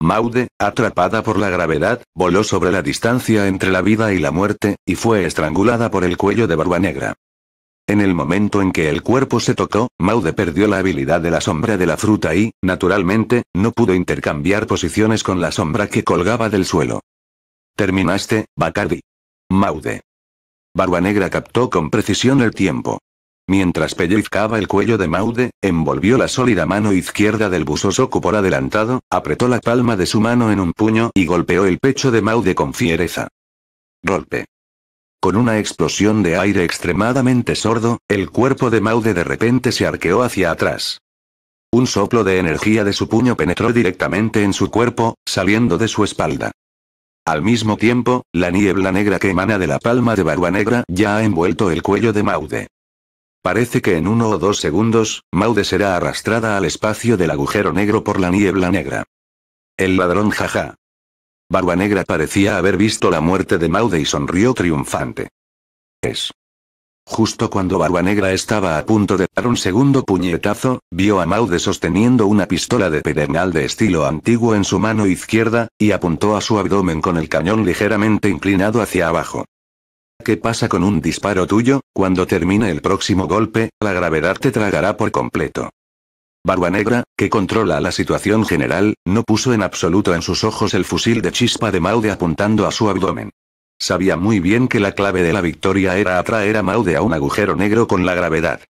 Maude, atrapada por la gravedad, voló sobre la distancia entre la vida y la muerte, y fue estrangulada por el cuello de Barba Negra. En el momento en que el cuerpo se tocó, Maude perdió la habilidad de la sombra de la fruta y, naturalmente, no pudo intercambiar posiciones con la sombra que colgaba del suelo. Terminaste, Bacardi. Maude. Barba Negra captó con precisión el tiempo. Mientras pellizcaba el cuello de Maude, envolvió la sólida mano izquierda del buzoso por adelantado, apretó la palma de su mano en un puño y golpeó el pecho de Maude con fiereza. Golpe. Con una explosión de aire extremadamente sordo, el cuerpo de Maude de repente se arqueó hacia atrás. Un soplo de energía de su puño penetró directamente en su cuerpo, saliendo de su espalda. Al mismo tiempo, la niebla negra que emana de la palma de Barua Negra ya ha envuelto el cuello de Maude. Parece que en uno o dos segundos, Maude será arrastrada al espacio del agujero negro por la niebla negra. El ladrón jaja. Barba Negra parecía haber visto la muerte de Maude y sonrió triunfante. Es. Justo cuando Barba Negra estaba a punto de dar un segundo puñetazo, vio a Maude sosteniendo una pistola de pedernal de estilo antiguo en su mano izquierda, y apuntó a su abdomen con el cañón ligeramente inclinado hacia abajo. ¿Qué pasa con un disparo tuyo? Cuando termine el próximo golpe, la gravedad te tragará por completo. Negra, que controla la situación general, no puso en absoluto en sus ojos el fusil de chispa de Maude apuntando a su abdomen. Sabía muy bien que la clave de la victoria era atraer a Maude a un agujero negro con la gravedad.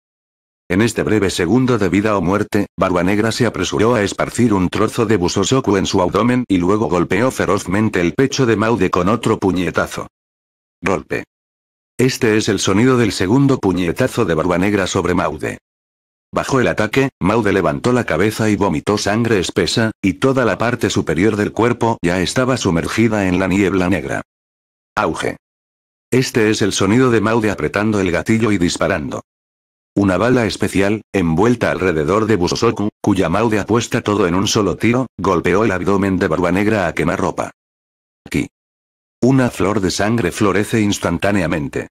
En este breve segundo de vida o muerte, Negra se apresuró a esparcir un trozo de busosoku en su abdomen y luego golpeó ferozmente el pecho de Maude con otro puñetazo. Golpe. Este es el sonido del segundo puñetazo de Barbanegra sobre Maude. Bajo el ataque, Maude levantó la cabeza y vomitó sangre espesa, y toda la parte superior del cuerpo ya estaba sumergida en la niebla negra. Auge. Este es el sonido de Maude apretando el gatillo y disparando. Una bala especial, envuelta alrededor de Busosoku, cuya Maude apuesta todo en un solo tiro, golpeó el abdomen de Barba Negra a ropa. Aquí. Una flor de sangre florece instantáneamente.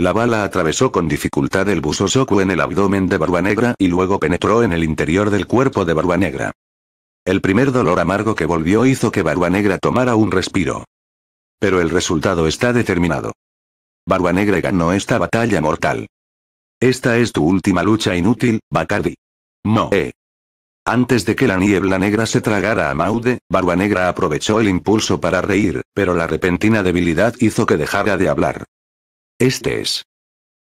La bala atravesó con dificultad el buzo en el abdomen de Barua Negra y luego penetró en el interior del cuerpo de Barua Negra. El primer dolor amargo que volvió hizo que Barua Negra tomara un respiro. Pero el resultado está determinado. Barua Negra ganó esta batalla mortal. Esta es tu última lucha inútil, Bacardi. Eh. Antes de que la niebla negra se tragara a Maude, Barua Negra aprovechó el impulso para reír, pero la repentina debilidad hizo que dejara de hablar. Este es.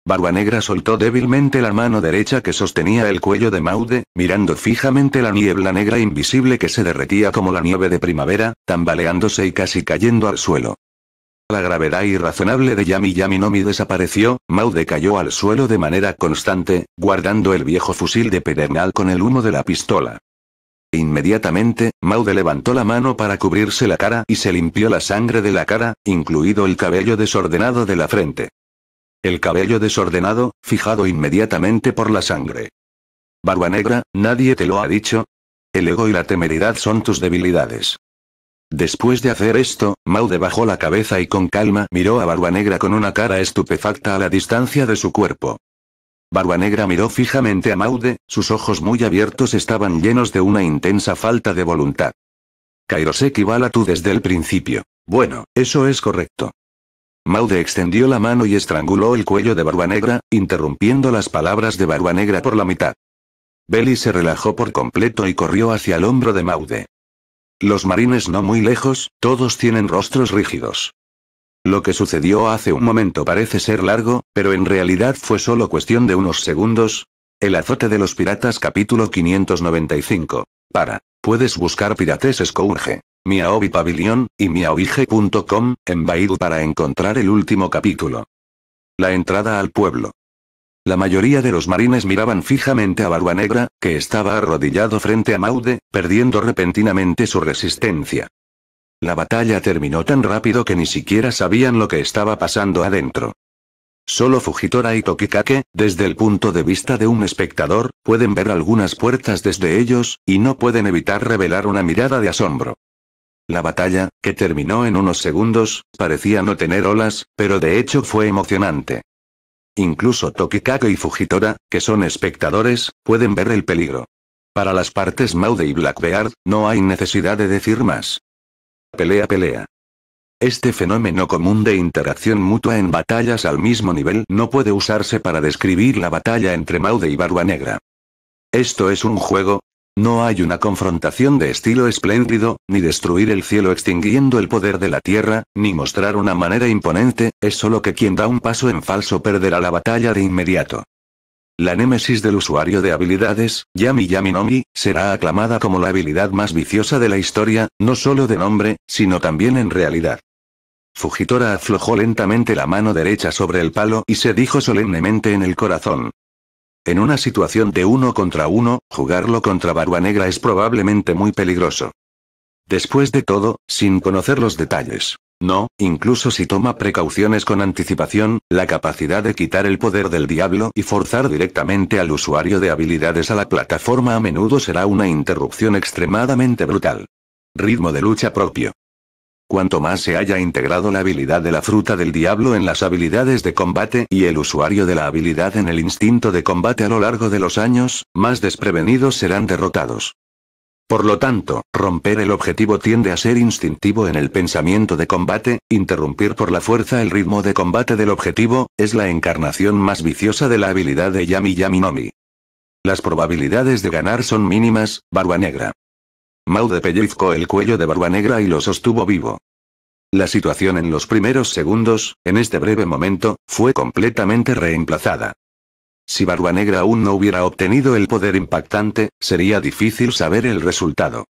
Barba Negra soltó débilmente la mano derecha que sostenía el cuello de Maude, mirando fijamente la niebla negra invisible que se derretía como la nieve de primavera, tambaleándose y casi cayendo al suelo. La gravedad irrazonable de Yami Yami Nomi desapareció, Maude cayó al suelo de manera constante, guardando el viejo fusil de pedernal con el humo de la pistola. Inmediatamente, Maude levantó la mano para cubrirse la cara y se limpió la sangre de la cara, incluido el cabello desordenado de la frente el cabello desordenado, fijado inmediatamente por la sangre. Barba negra, nadie te lo ha dicho. El ego y la temeridad son tus debilidades. Después de hacer esto, Maude bajó la cabeza y con calma miró a Barba Negra con una cara estupefacta a la distancia de su cuerpo. Barba Negra miró fijamente a Maude, sus ojos muy abiertos estaban llenos de una intensa falta de voluntad. Kairosek y a tú desde el principio. Bueno, eso es correcto. Maude extendió la mano y estranguló el cuello de Barba Negra, interrumpiendo las palabras de Barbanegra por la mitad. Belly se relajó por completo y corrió hacia el hombro de Maude. Los marines no muy lejos, todos tienen rostros rígidos. Lo que sucedió hace un momento parece ser largo, pero en realidad fue solo cuestión de unos segundos. El azote de los piratas capítulo 595. Para. Puedes buscar pirates Scourge. Miaobi Pavilion, y miaobige.com, en Baidu para encontrar el último capítulo. La entrada al pueblo. La mayoría de los marines miraban fijamente a Barba Negra, que estaba arrodillado frente a Maude, perdiendo repentinamente su resistencia. La batalla terminó tan rápido que ni siquiera sabían lo que estaba pasando adentro. Solo Fujitora y Tokikake, desde el punto de vista de un espectador, pueden ver algunas puertas desde ellos, y no pueden evitar revelar una mirada de asombro. La batalla, que terminó en unos segundos, parecía no tener olas, pero de hecho fue emocionante. Incluso Tokikake y Fujitora, que son espectadores, pueden ver el peligro. Para las partes Maude y Blackbeard, no hay necesidad de decir más. Pelea, pelea. Este fenómeno común de interacción mutua en batallas al mismo nivel no puede usarse para describir la batalla entre Maude y Barba Negra. Esto es un juego, no hay una confrontación de estilo espléndido, ni destruir el cielo extinguiendo el poder de la tierra, ni mostrar una manera imponente, es solo que quien da un paso en falso perderá la batalla de inmediato. La némesis del usuario de habilidades, Yami Yami Nomi, será aclamada como la habilidad más viciosa de la historia, no solo de nombre, sino también en realidad. Fujitora aflojó lentamente la mano derecha sobre el palo y se dijo solemnemente en el corazón, en una situación de uno contra uno, jugarlo contra Barba Negra es probablemente muy peligroso. Después de todo, sin conocer los detalles. No, incluso si toma precauciones con anticipación, la capacidad de quitar el poder del diablo y forzar directamente al usuario de habilidades a la plataforma a menudo será una interrupción extremadamente brutal. Ritmo de lucha propio. Cuanto más se haya integrado la habilidad de la fruta del diablo en las habilidades de combate y el usuario de la habilidad en el instinto de combate a lo largo de los años, más desprevenidos serán derrotados. Por lo tanto, romper el objetivo tiende a ser instintivo en el pensamiento de combate, interrumpir por la fuerza el ritmo de combate del objetivo, es la encarnación más viciosa de la habilidad de Yami Yami Nomi. Las probabilidades de ganar son mínimas, barba negra. Maude pellizcó el cuello de Barba Negra y lo sostuvo vivo. La situación en los primeros segundos, en este breve momento, fue completamente reemplazada. Si Barba Negra aún no hubiera obtenido el poder impactante, sería difícil saber el resultado.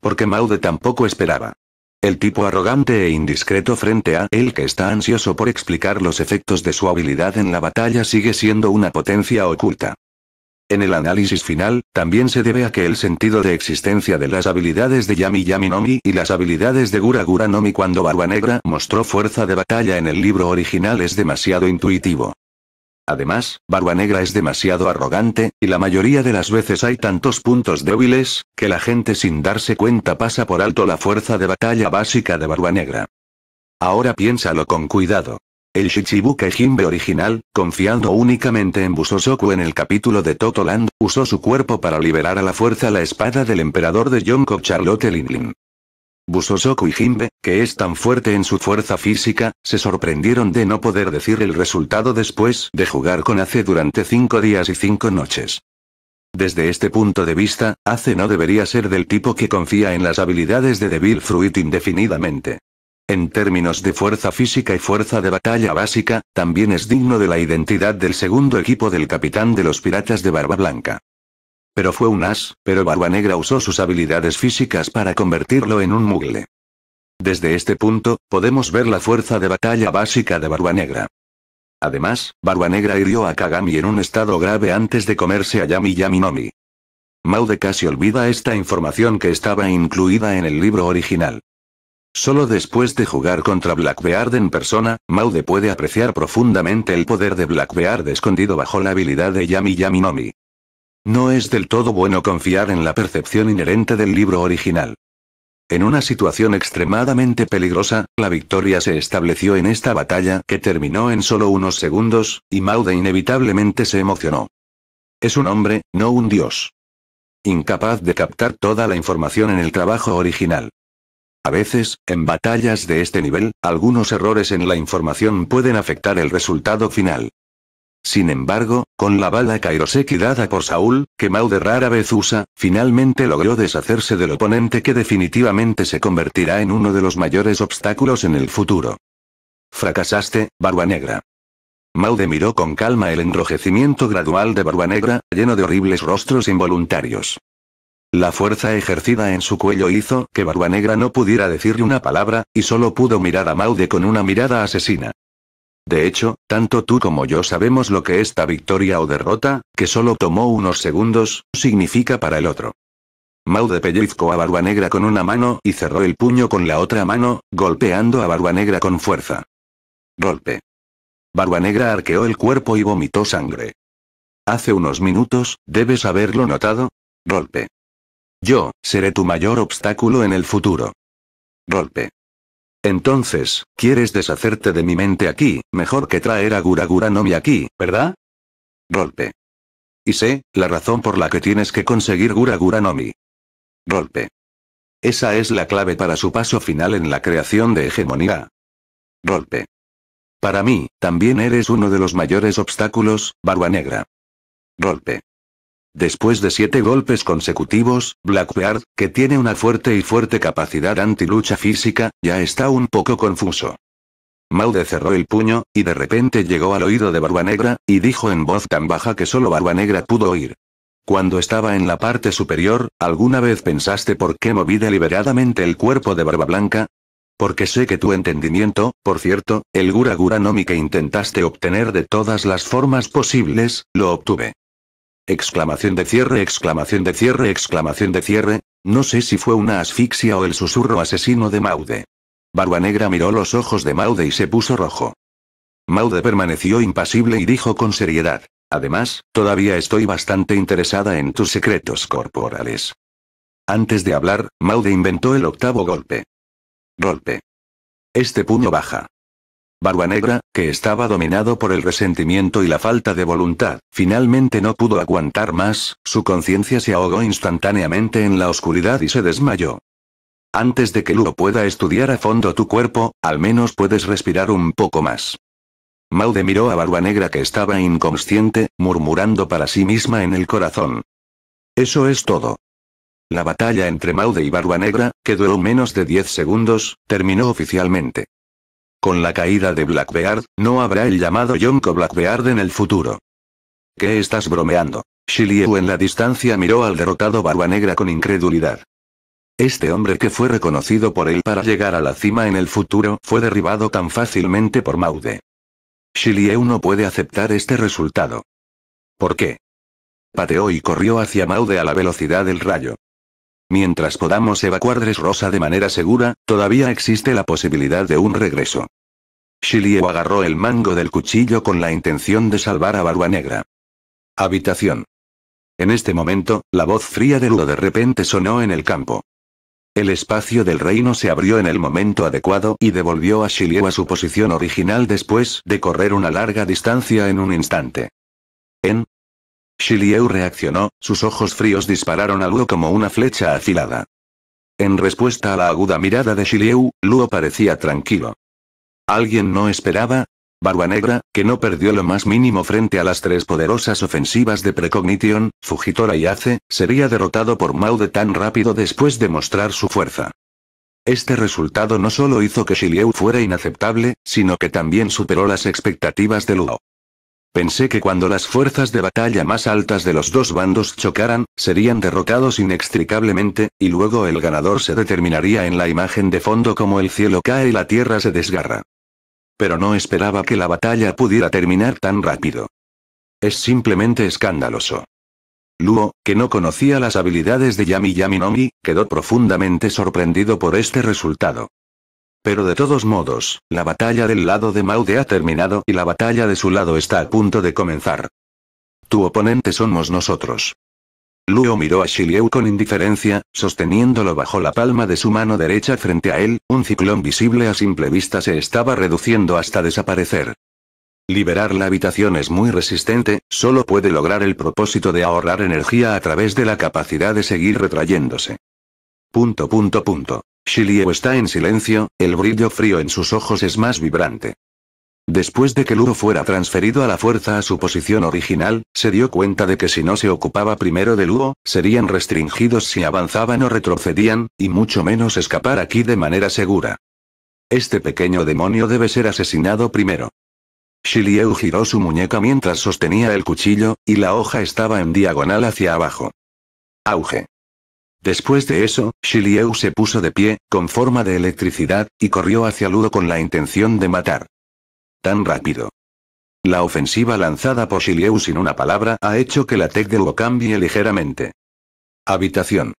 Porque Maude tampoco esperaba. El tipo arrogante e indiscreto frente a él que está ansioso por explicar los efectos de su habilidad en la batalla sigue siendo una potencia oculta. En el análisis final, también se debe a que el sentido de existencia de las habilidades de Yami Yami Nomi y las habilidades de Gura Gura Nomi cuando Barba Negra mostró fuerza de batalla en el libro original es demasiado intuitivo. Además, Barba Negra es demasiado arrogante, y la mayoría de las veces hay tantos puntos débiles, que la gente sin darse cuenta pasa por alto la fuerza de batalla básica de Barba Negra. Ahora piénsalo con cuidado. El Shichibuke Jimbe original, confiando únicamente en Busosoku en el capítulo de Totoland, usó su cuerpo para liberar a la fuerza la espada del emperador de Yonko Charlotte Linlin. Busosoku y Jimbe, que es tan fuerte en su fuerza física, se sorprendieron de no poder decir el resultado después de jugar con Ace durante 5 días y 5 noches. Desde este punto de vista, Ace no debería ser del tipo que confía en las habilidades de Devil Fruit indefinidamente. En términos de fuerza física y fuerza de batalla básica, también es digno de la identidad del segundo equipo del capitán de los piratas de Barba Blanca. Pero fue un as, pero Barba Negra usó sus habilidades físicas para convertirlo en un mugle. Desde este punto, podemos ver la fuerza de batalla básica de Barba Negra. Además, Barba Negra hirió a Kagami en un estado grave antes de comerse a Yami Yami Maude casi olvida esta información que estaba incluida en el libro original. Solo después de jugar contra Blackbeard en persona, Maude puede apreciar profundamente el poder de Blackbeard escondido bajo la habilidad de Yami Yami Nomi. No es del todo bueno confiar en la percepción inherente del libro original. En una situación extremadamente peligrosa, la victoria se estableció en esta batalla que terminó en solo unos segundos, y Maude inevitablemente se emocionó. Es un hombre, no un dios. Incapaz de captar toda la información en el trabajo original. A veces, en batallas de este nivel, algunos errores en la información pueden afectar el resultado final. Sin embargo, con la bala Kairoseki dada por Saúl, que Maude rara vez usa, finalmente logró deshacerse del oponente que definitivamente se convertirá en uno de los mayores obstáculos en el futuro. Fracasaste, Barba Negra. Maude miró con calma el enrojecimiento gradual de Barba Negra, lleno de horribles rostros involuntarios. La fuerza ejercida en su cuello hizo que Barbanegra no pudiera decirle una palabra, y solo pudo mirar a Maude con una mirada asesina. De hecho, tanto tú como yo sabemos lo que esta victoria o derrota, que solo tomó unos segundos, significa para el otro. Maude pellizcó a Barbanegra con una mano y cerró el puño con la otra mano, golpeando a Barbanegra con fuerza. Golpe. Barbanegra arqueó el cuerpo y vomitó sangre. Hace unos minutos, debes haberlo notado. Golpe. Yo, seré tu mayor obstáculo en el futuro. Golpe. Entonces, quieres deshacerte de mi mente aquí, mejor que traer a Guragura Nomi aquí, ¿verdad? Golpe. Y sé, la razón por la que tienes que conseguir Guragura Nomi. Golpe. Esa es la clave para su paso final en la creación de hegemonía. Golpe. Para mí, también eres uno de los mayores obstáculos, Barba Negra. Golpe. Después de siete golpes consecutivos, Blackbeard, que tiene una fuerte y fuerte capacidad antilucha física, ya está un poco confuso. Maude cerró el puño, y de repente llegó al oído de Barba Negra, y dijo en voz tan baja que solo Barba Negra pudo oír. Cuando estaba en la parte superior, ¿alguna vez pensaste por qué moví deliberadamente el cuerpo de Barba Blanca? Porque sé que tu entendimiento, por cierto, el Gura Gura Nomi que intentaste obtener de todas las formas posibles, lo obtuve. Exclamación de cierre, exclamación de cierre, exclamación de cierre. No sé si fue una asfixia o el susurro asesino de Maude. Barba Negra miró los ojos de Maude y se puso rojo. Maude permaneció impasible y dijo con seriedad. Además, todavía estoy bastante interesada en tus secretos corporales. Antes de hablar, Maude inventó el octavo golpe. Golpe. Este puño baja. Negra, que estaba dominado por el resentimiento y la falta de voluntad, finalmente no pudo aguantar más, su conciencia se ahogó instantáneamente en la oscuridad y se desmayó. Antes de que Luo pueda estudiar a fondo tu cuerpo, al menos puedes respirar un poco más. Maude miró a Barbanegra que estaba inconsciente, murmurando para sí misma en el corazón. Eso es todo. La batalla entre Maude y Barba Negra, que duró menos de 10 segundos, terminó oficialmente. Con la caída de Blackbeard, no habrá el llamado Yonko Blackbeard en el futuro. ¿Qué estás bromeando? Shilieu en la distancia miró al derrotado Barba Negra con incredulidad. Este hombre que fue reconocido por él para llegar a la cima en el futuro fue derribado tan fácilmente por Maude. Shilieu no puede aceptar este resultado. ¿Por qué? Pateó y corrió hacia Maude a la velocidad del rayo. Mientras podamos evacuar Rosa de manera segura, todavía existe la posibilidad de un regreso. Shilieu agarró el mango del cuchillo con la intención de salvar a Barba Negra. Habitación. En este momento, la voz fría de Ludo de repente sonó en el campo. El espacio del reino se abrió en el momento adecuado y devolvió a Shilieu a su posición original después de correr una larga distancia en un instante. En Shilieu reaccionó, sus ojos fríos dispararon a Luo como una flecha afilada. En respuesta a la aguda mirada de Shilieu, Luo parecía tranquilo. ¿Alguien no esperaba? Barba Negra, que no perdió lo más mínimo frente a las tres poderosas ofensivas de Precognition, Fugitora y Ace, sería derrotado por Maude tan rápido después de mostrar su fuerza. Este resultado no solo hizo que Shilieu fuera inaceptable, sino que también superó las expectativas de Luo. Pensé que cuando las fuerzas de batalla más altas de los dos bandos chocaran, serían derrotados inextricablemente, y luego el ganador se determinaría en la imagen de fondo como el cielo cae y la tierra se desgarra. Pero no esperaba que la batalla pudiera terminar tan rápido. Es simplemente escandaloso. Luo, que no conocía las habilidades de Yami Yami Mi, quedó profundamente sorprendido por este resultado. Pero de todos modos, la batalla del lado de Maude ha terminado y la batalla de su lado está a punto de comenzar. Tu oponente somos nosotros. Luo miró a Shiliu con indiferencia, sosteniéndolo bajo la palma de su mano derecha frente a él, un ciclón visible a simple vista se estaba reduciendo hasta desaparecer. Liberar la habitación es muy resistente, solo puede lograr el propósito de ahorrar energía a través de la capacidad de seguir retrayéndose. Punto punto punto. Shiliu está en silencio, el brillo frío en sus ojos es más vibrante. Después de que Luo fuera transferido a la fuerza a su posición original, se dio cuenta de que si no se ocupaba primero de Luo, serían restringidos si avanzaban o retrocedían, y mucho menos escapar aquí de manera segura. Este pequeño demonio debe ser asesinado primero. Shilieu giró su muñeca mientras sostenía el cuchillo, y la hoja estaba en diagonal hacia abajo. Auge. Después de eso, Shilieu se puso de pie, con forma de electricidad, y corrió hacia Ludo con la intención de matar. Tan rápido. La ofensiva lanzada por Shilieu sin una palabra ha hecho que la tech de Ludo cambie ligeramente. Habitación.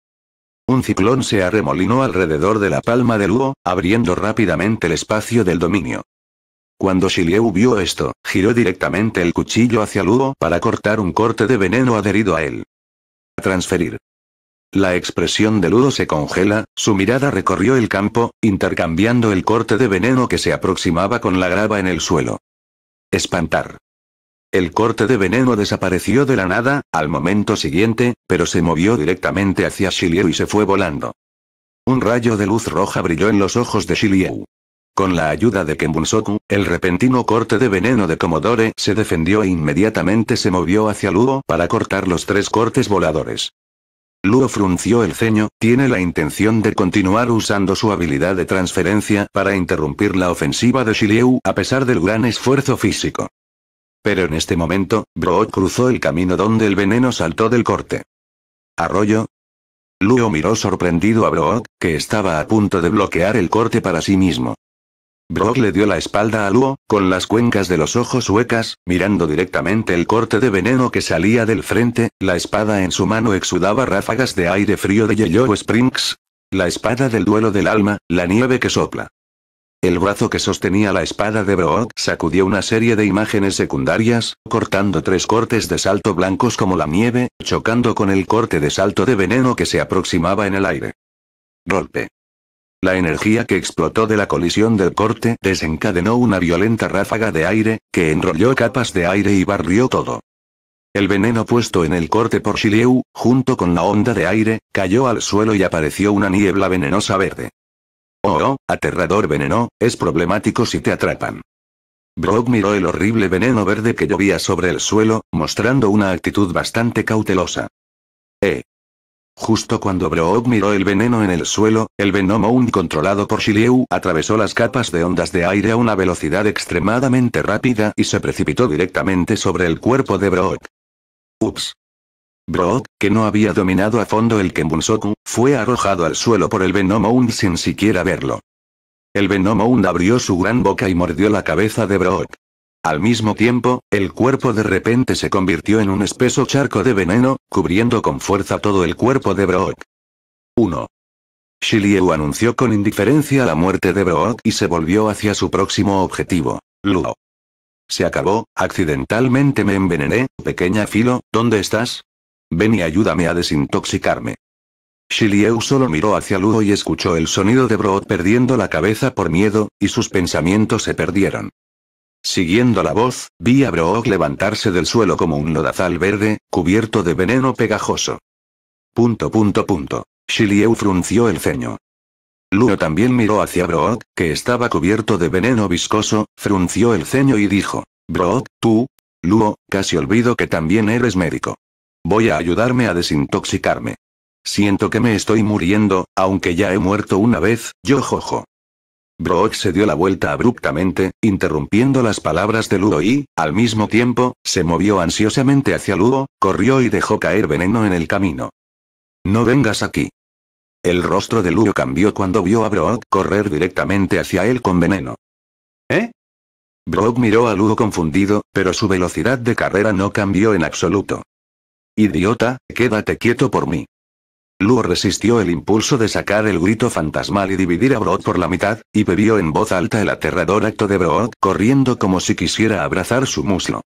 Un ciclón se arremolinó alrededor de la palma de Luo, abriendo rápidamente el espacio del dominio. Cuando Shilieu vio esto, giró directamente el cuchillo hacia Luo para cortar un corte de veneno adherido a él. Transferir. La expresión de Ludo se congela, su mirada recorrió el campo, intercambiando el corte de veneno que se aproximaba con la grava en el suelo. Espantar. El corte de veneno desapareció de la nada, al momento siguiente, pero se movió directamente hacia Shilieu y se fue volando. Un rayo de luz roja brilló en los ojos de Shilieu. Con la ayuda de Kenbunsoku, el repentino corte de veneno de Komodore se defendió e inmediatamente se movió hacia Ludo para cortar los tres cortes voladores. Luo frunció el ceño, tiene la intención de continuar usando su habilidad de transferencia para interrumpir la ofensiva de Xiliu a pesar del gran esfuerzo físico. Pero en este momento, Brook cruzó el camino donde el veneno saltó del corte. ¿Arroyo? Luo miró sorprendido a Brook, que estaba a punto de bloquear el corte para sí mismo. Brock le dio la espalda a Luo, con las cuencas de los ojos huecas, mirando directamente el corte de veneno que salía del frente, la espada en su mano exudaba ráfagas de aire frío de Yellow Springs. La espada del duelo del alma, la nieve que sopla. El brazo que sostenía la espada de Brock sacudió una serie de imágenes secundarias, cortando tres cortes de salto blancos como la nieve, chocando con el corte de salto de veneno que se aproximaba en el aire. Golpe. La energía que explotó de la colisión del corte desencadenó una violenta ráfaga de aire, que enrolló capas de aire y barrió todo. El veneno puesto en el corte por Shiliu, junto con la onda de aire, cayó al suelo y apareció una niebla venenosa verde. Oh, oh, aterrador veneno, es problemático si te atrapan. Brock miró el horrible veneno verde que llovía sobre el suelo, mostrando una actitud bastante cautelosa. Eh, Justo cuando Brook miró el veneno en el suelo, el Venomound controlado por Shiliu atravesó las capas de ondas de aire a una velocidad extremadamente rápida y se precipitó directamente sobre el cuerpo de Brook. Ups. Brook, que no había dominado a fondo el soku fue arrojado al suelo por el Venomound sin siquiera verlo. El Venomound abrió su gran boca y mordió la cabeza de Brook. Al mismo tiempo, el cuerpo de repente se convirtió en un espeso charco de veneno, cubriendo con fuerza todo el cuerpo de Brock. 1. Shilieu anunció con indiferencia la muerte de Brook y se volvió hacia su próximo objetivo, Luo. Se acabó, accidentalmente me envenené, pequeña Filo, ¿dónde estás? Ven y ayúdame a desintoxicarme. Shilieu solo miró hacia Luo y escuchó el sonido de Broad perdiendo la cabeza por miedo, y sus pensamientos se perdieron. Siguiendo la voz, vi a Brook levantarse del suelo como un lodazal verde, cubierto de veneno pegajoso. Punto punto punto. Shilieu frunció el ceño. Luo también miró hacia Brook, que estaba cubierto de veneno viscoso, frunció el ceño y dijo. Brook, tú. Luo, casi olvido que también eres médico. Voy a ayudarme a desintoxicarme. Siento que me estoy muriendo, aunque ya he muerto una vez, yo jojo. Brock se dio la vuelta abruptamente, interrumpiendo las palabras de Ludo y, al mismo tiempo, se movió ansiosamente hacia Ludo, corrió y dejó caer veneno en el camino. No vengas aquí. El rostro de Ludo cambió cuando vio a Brock correr directamente hacia él con veneno. ¿Eh? Brock miró a Ludo confundido, pero su velocidad de carrera no cambió en absoluto. Idiota, quédate quieto por mí. Luo resistió el impulso de sacar el grito fantasmal y dividir a Brood por la mitad, y bebió en voz alta el aterrador acto de Brood, corriendo como si quisiera abrazar su muslo.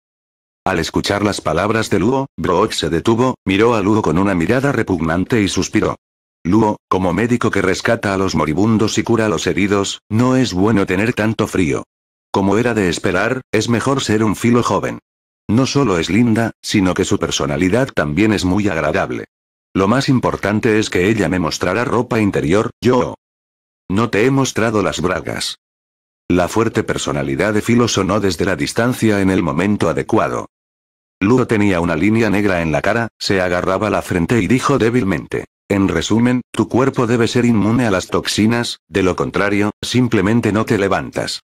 Al escuchar las palabras de Luo, Brock se detuvo, miró a Luo con una mirada repugnante y suspiró. Luo, como médico que rescata a los moribundos y cura a los heridos, no es bueno tener tanto frío. Como era de esperar, es mejor ser un filo joven. No solo es linda, sino que su personalidad también es muy agradable. Lo más importante es que ella me mostrará ropa interior, yo. No te he mostrado las bragas. La fuerte personalidad de Filo sonó desde la distancia en el momento adecuado. Ludo tenía una línea negra en la cara, se agarraba la frente y dijo débilmente. En resumen, tu cuerpo debe ser inmune a las toxinas, de lo contrario, simplemente no te levantas.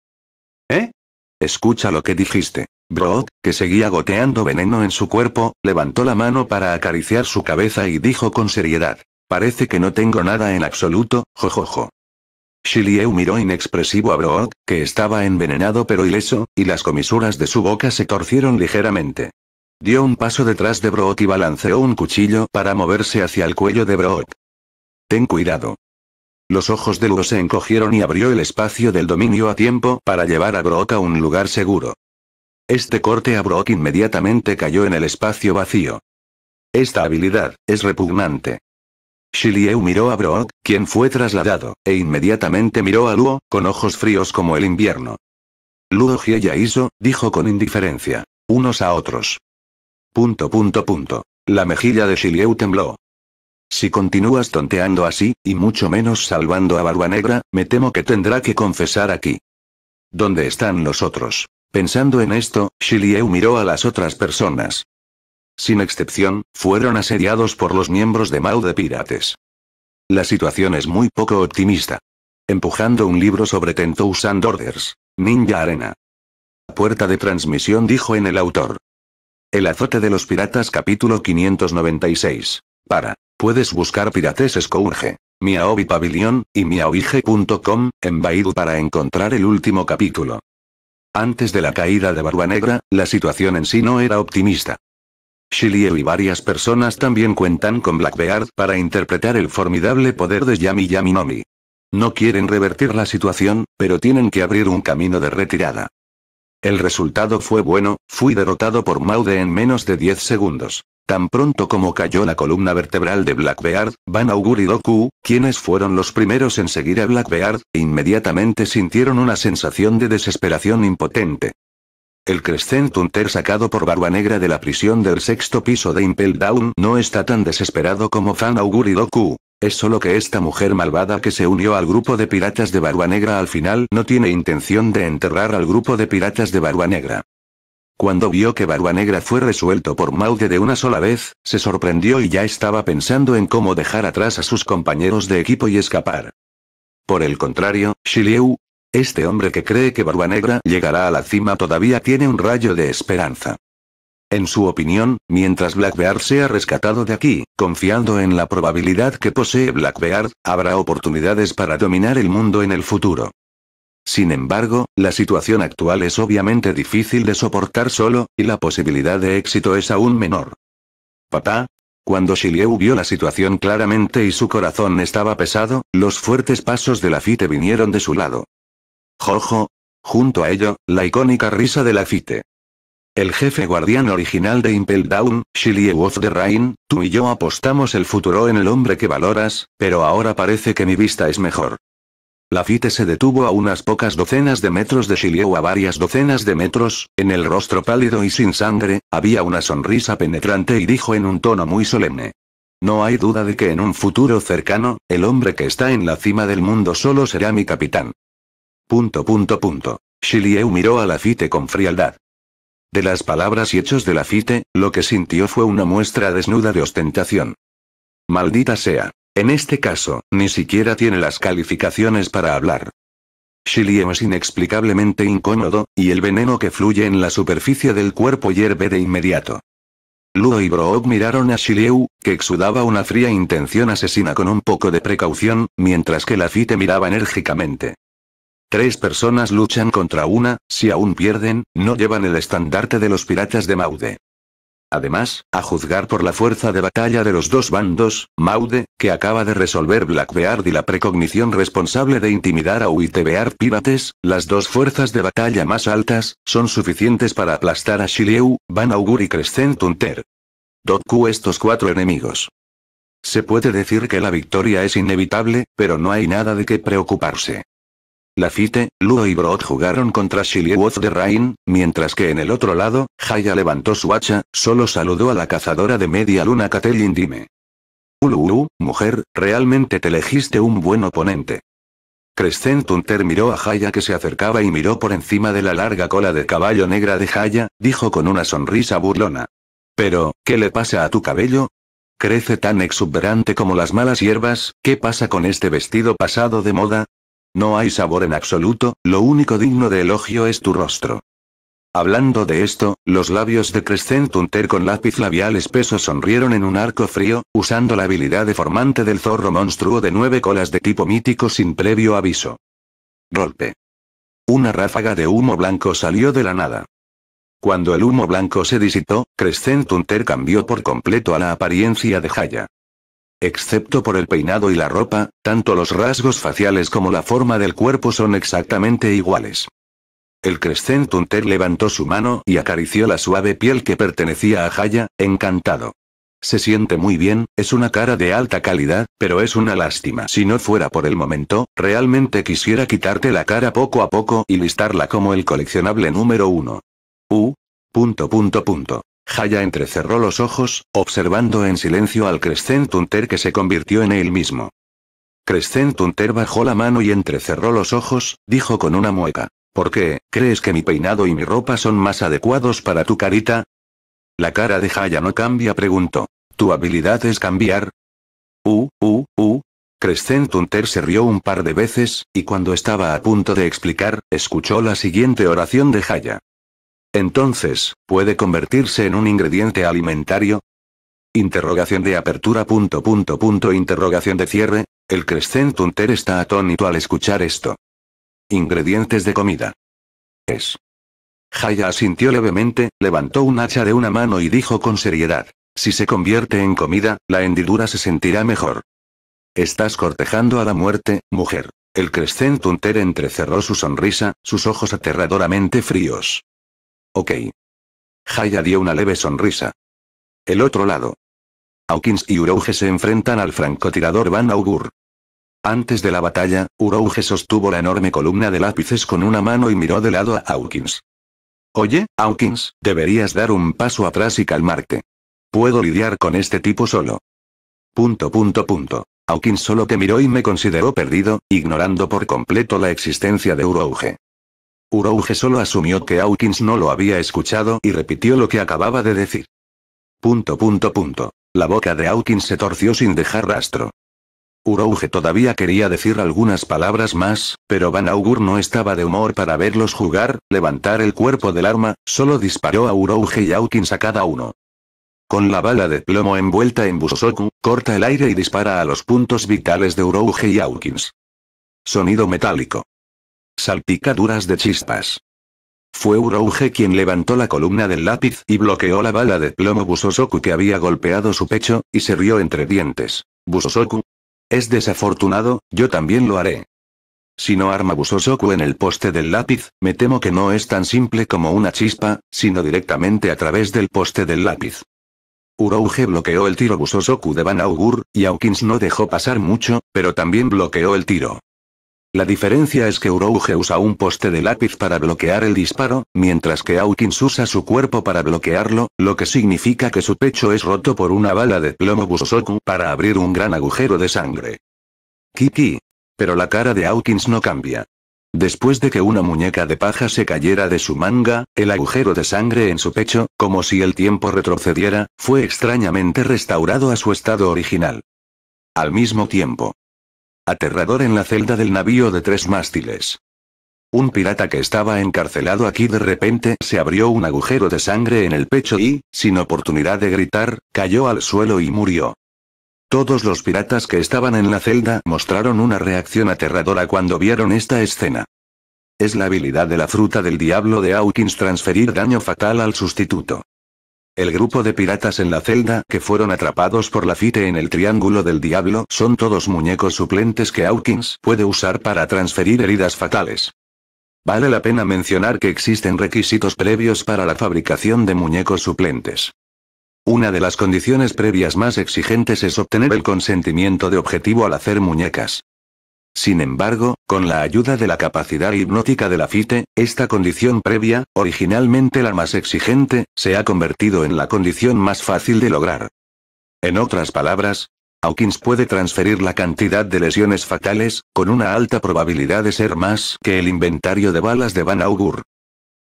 ¿Eh? Escucha lo que dijiste. Brock, que seguía goteando veneno en su cuerpo, levantó la mano para acariciar su cabeza y dijo con seriedad. Parece que no tengo nada en absoluto, jojojo. Shilieu miró inexpresivo a Brock, que estaba envenenado pero ileso, y las comisuras de su boca se torcieron ligeramente. Dio un paso detrás de Brock y balanceó un cuchillo para moverse hacia el cuello de Brock. Ten cuidado. Los ojos de Luo se encogieron y abrió el espacio del dominio a tiempo para llevar a Brock a un lugar seguro. Este corte a Brock inmediatamente cayó en el espacio vacío. Esta habilidad, es repugnante. Shilieu miró a Brock, quien fue trasladado, e inmediatamente miró a Luo, con ojos fríos como el invierno. Luo ya hizo, dijo con indiferencia. Unos a otros. Punto punto punto. La mejilla de Shilieu tembló. Si continúas tonteando así, y mucho menos salvando a Barba Negra, me temo que tendrá que confesar aquí. ¿Dónde están los otros? Pensando en esto, Shilieu miró a las otras personas. Sin excepción, fueron asediados por los miembros de Mao de Pirates. La situación es muy poco optimista. Empujando un libro sobre Tentou and Orders. Ninja Arena. Puerta de transmisión dijo en el autor. El azote de los piratas capítulo 596. Para. Puedes buscar Pirates Scourge. Miaobi Pavilion, y miaobige.com, en Baidu para encontrar el último capítulo. Antes de la caída de Barba Negra, la situación en sí no era optimista. Shilieu y varias personas también cuentan con Blackbeard para interpretar el formidable poder de Yami Yami Nomi. No quieren revertir la situación, pero tienen que abrir un camino de retirada. El resultado fue bueno, fui derrotado por Maude en menos de 10 segundos. Tan pronto como cayó la columna vertebral de Blackbeard, Van Augur y Doku, quienes fueron los primeros en seguir a Blackbeard, inmediatamente sintieron una sensación de desesperación impotente. El Crescent Hunter sacado por Barba Negra de la prisión del sexto piso de Impel Down no está tan desesperado como Van Augur y Doku. Es solo que esta mujer malvada que se unió al grupo de piratas de Barba Negra al final no tiene intención de enterrar al grupo de piratas de Barba Negra. Cuando vio que Barba Negra fue resuelto por Maude de una sola vez, se sorprendió y ya estaba pensando en cómo dejar atrás a sus compañeros de equipo y escapar. Por el contrario, Shiliu, este hombre que cree que Barba Negra llegará a la cima todavía tiene un rayo de esperanza. En su opinión, mientras Blackbeard sea rescatado de aquí, confiando en la probabilidad que posee Blackbeard, habrá oportunidades para dominar el mundo en el futuro. Sin embargo, la situación actual es obviamente difícil de soportar solo, y la posibilidad de éxito es aún menor. Papá. Cuando Shilieu vio la situación claramente y su corazón estaba pesado, los fuertes pasos de la vinieron de su lado. Jojo. Junto a ello, la icónica risa de la El jefe guardián original de Impel Down, Shilieu of the Rain, tú y yo apostamos el futuro en el hombre que valoras, pero ahora parece que mi vista es mejor. Fite se detuvo a unas pocas docenas de metros de Shilieu a varias docenas de metros, en el rostro pálido y sin sangre, había una sonrisa penetrante y dijo en un tono muy solemne. No hay duda de que en un futuro cercano, el hombre que está en la cima del mundo solo será mi capitán. Punto punto punto. Shilieu miró a Lafite con frialdad. De las palabras y hechos de Lafite, lo que sintió fue una muestra desnuda de ostentación. Maldita sea. En este caso, ni siquiera tiene las calificaciones para hablar. Shilieu es inexplicablemente incómodo, y el veneno que fluye en la superficie del cuerpo hierve de inmediato. Luo y Brook miraron a Shilieu, que exudaba una fría intención asesina con un poco de precaución, mientras que Lafite miraba enérgicamente. Tres personas luchan contra una, si aún pierden, no llevan el estandarte de los piratas de Maude. Además, a juzgar por la fuerza de batalla de los dos bandos, Maude, que acaba de resolver Blackbeard y la precognición responsable de intimidar a Uitebeard Pirates, las dos fuerzas de batalla más altas, son suficientes para aplastar a Shiliu, Van Augur y Crescent Hunter. Dotku estos cuatro enemigos. Se puede decir que la victoria es inevitable, pero no hay nada de qué preocuparse. Lafite, Luo y Broth jugaron contra Woth de Rain, mientras que en el otro lado, Jaya levantó su hacha, solo saludó a la cazadora de media luna Catelyn Dime. Ulu, mujer, realmente te elegiste un buen oponente. Crescent Hunter miró a Jaya que se acercaba y miró por encima de la larga cola de caballo negra de Jaya, dijo con una sonrisa burlona. Pero, ¿qué le pasa a tu cabello? Crece tan exuberante como las malas hierbas, ¿qué pasa con este vestido pasado de moda? No hay sabor en absoluto, lo único digno de elogio es tu rostro. Hablando de esto, los labios de Crescent Hunter con lápiz labial espeso sonrieron en un arco frío, usando la habilidad deformante del zorro monstruo de nueve colas de tipo mítico sin previo aviso. Rolpe. Una ráfaga de humo blanco salió de la nada. Cuando el humo blanco se disitó, Crescent Hunter cambió por completo a la apariencia de Jaya. Excepto por el peinado y la ropa, tanto los rasgos faciales como la forma del cuerpo son exactamente iguales. El Crescent Hunter levantó su mano y acarició la suave piel que pertenecía a Jaya, encantado. Se siente muy bien, es una cara de alta calidad, pero es una lástima. Si no fuera por el momento, realmente quisiera quitarte la cara poco a poco y listarla como el coleccionable número uno. U. Punto punto punto. Jaya entrecerró los ojos, observando en silencio al Crescent Hunter que se convirtió en él mismo. Crescent Hunter bajó la mano y entrecerró los ojos, dijo con una mueca. ¿Por qué, crees que mi peinado y mi ropa son más adecuados para tu carita? La cara de Jaya no cambia, preguntó. ¿Tu habilidad es cambiar? Uh, uh, uh. Hunter se rió un par de veces, y cuando estaba a punto de explicar, escuchó la siguiente oración de Jaya. Entonces, ¿puede convertirse en un ingrediente alimentario? Interrogación de apertura punto punto punto interrogación de cierre, el crescentunter está atónito al escuchar esto. Ingredientes de comida. Es. Jaya asintió levemente, levantó un hacha de una mano y dijo con seriedad. Si se convierte en comida, la hendidura se sentirá mejor. Estás cortejando a la muerte, mujer. El crescentunter entrecerró su sonrisa, sus ojos aterradoramente fríos. Ok. Jaya dio una leve sonrisa. El otro lado. Hawkins y Urouge se enfrentan al francotirador Van Augur. Antes de la batalla, Urouge sostuvo la enorme columna de lápices con una mano y miró de lado a Hawkins. Oye, Hawkins, deberías dar un paso atrás y calmarte. Puedo lidiar con este tipo solo. Punto punto punto. Hawkins solo te miró y me consideró perdido, ignorando por completo la existencia de Urouge. Urouge solo asumió que Hawkins no lo había escuchado y repitió lo que acababa de decir. Punto punto punto. La boca de Hawkins se torció sin dejar rastro. Urouge todavía quería decir algunas palabras más, pero Van Augur no estaba de humor para verlos jugar, levantar el cuerpo del arma, solo disparó a Urouge y Hawkins a cada uno. Con la bala de plomo envuelta en Busosoku, corta el aire y dispara a los puntos vitales de Urouge y Hawkins. Sonido metálico. Salpicaduras de chispas. Fue Urouge quien levantó la columna del lápiz y bloqueó la bala de plomo Busosoku que había golpeado su pecho, y se rió entre dientes. Busosoku. Es desafortunado, yo también lo haré. Si no arma Busosoku en el poste del lápiz, me temo que no es tan simple como una chispa, sino directamente a través del poste del lápiz. Urouge bloqueó el tiro Busosoku de Van Augur, y Hawkins no dejó pasar mucho, pero también bloqueó el tiro. La diferencia es que Urouge usa un poste de lápiz para bloquear el disparo, mientras que Hawkins usa su cuerpo para bloquearlo, lo que significa que su pecho es roto por una bala de plomo Busoku para abrir un gran agujero de sangre. Kiki. Pero la cara de Hawkins no cambia. Después de que una muñeca de paja se cayera de su manga, el agujero de sangre en su pecho, como si el tiempo retrocediera, fue extrañamente restaurado a su estado original. Al mismo tiempo, aterrador en la celda del navío de tres mástiles. Un pirata que estaba encarcelado aquí de repente se abrió un agujero de sangre en el pecho y, sin oportunidad de gritar, cayó al suelo y murió. Todos los piratas que estaban en la celda mostraron una reacción aterradora cuando vieron esta escena. Es la habilidad de la fruta del diablo de Hawkins transferir daño fatal al sustituto. El grupo de piratas en la celda que fueron atrapados por la FITE en el Triángulo del Diablo son todos muñecos suplentes que Hawkins puede usar para transferir heridas fatales. Vale la pena mencionar que existen requisitos previos para la fabricación de muñecos suplentes. Una de las condiciones previas más exigentes es obtener el consentimiento de objetivo al hacer muñecas. Sin embargo, con la ayuda de la capacidad hipnótica de la FITE, esta condición previa, originalmente la más exigente, se ha convertido en la condición más fácil de lograr. En otras palabras, Hawkins puede transferir la cantidad de lesiones fatales, con una alta probabilidad de ser más que el inventario de balas de Van Augur.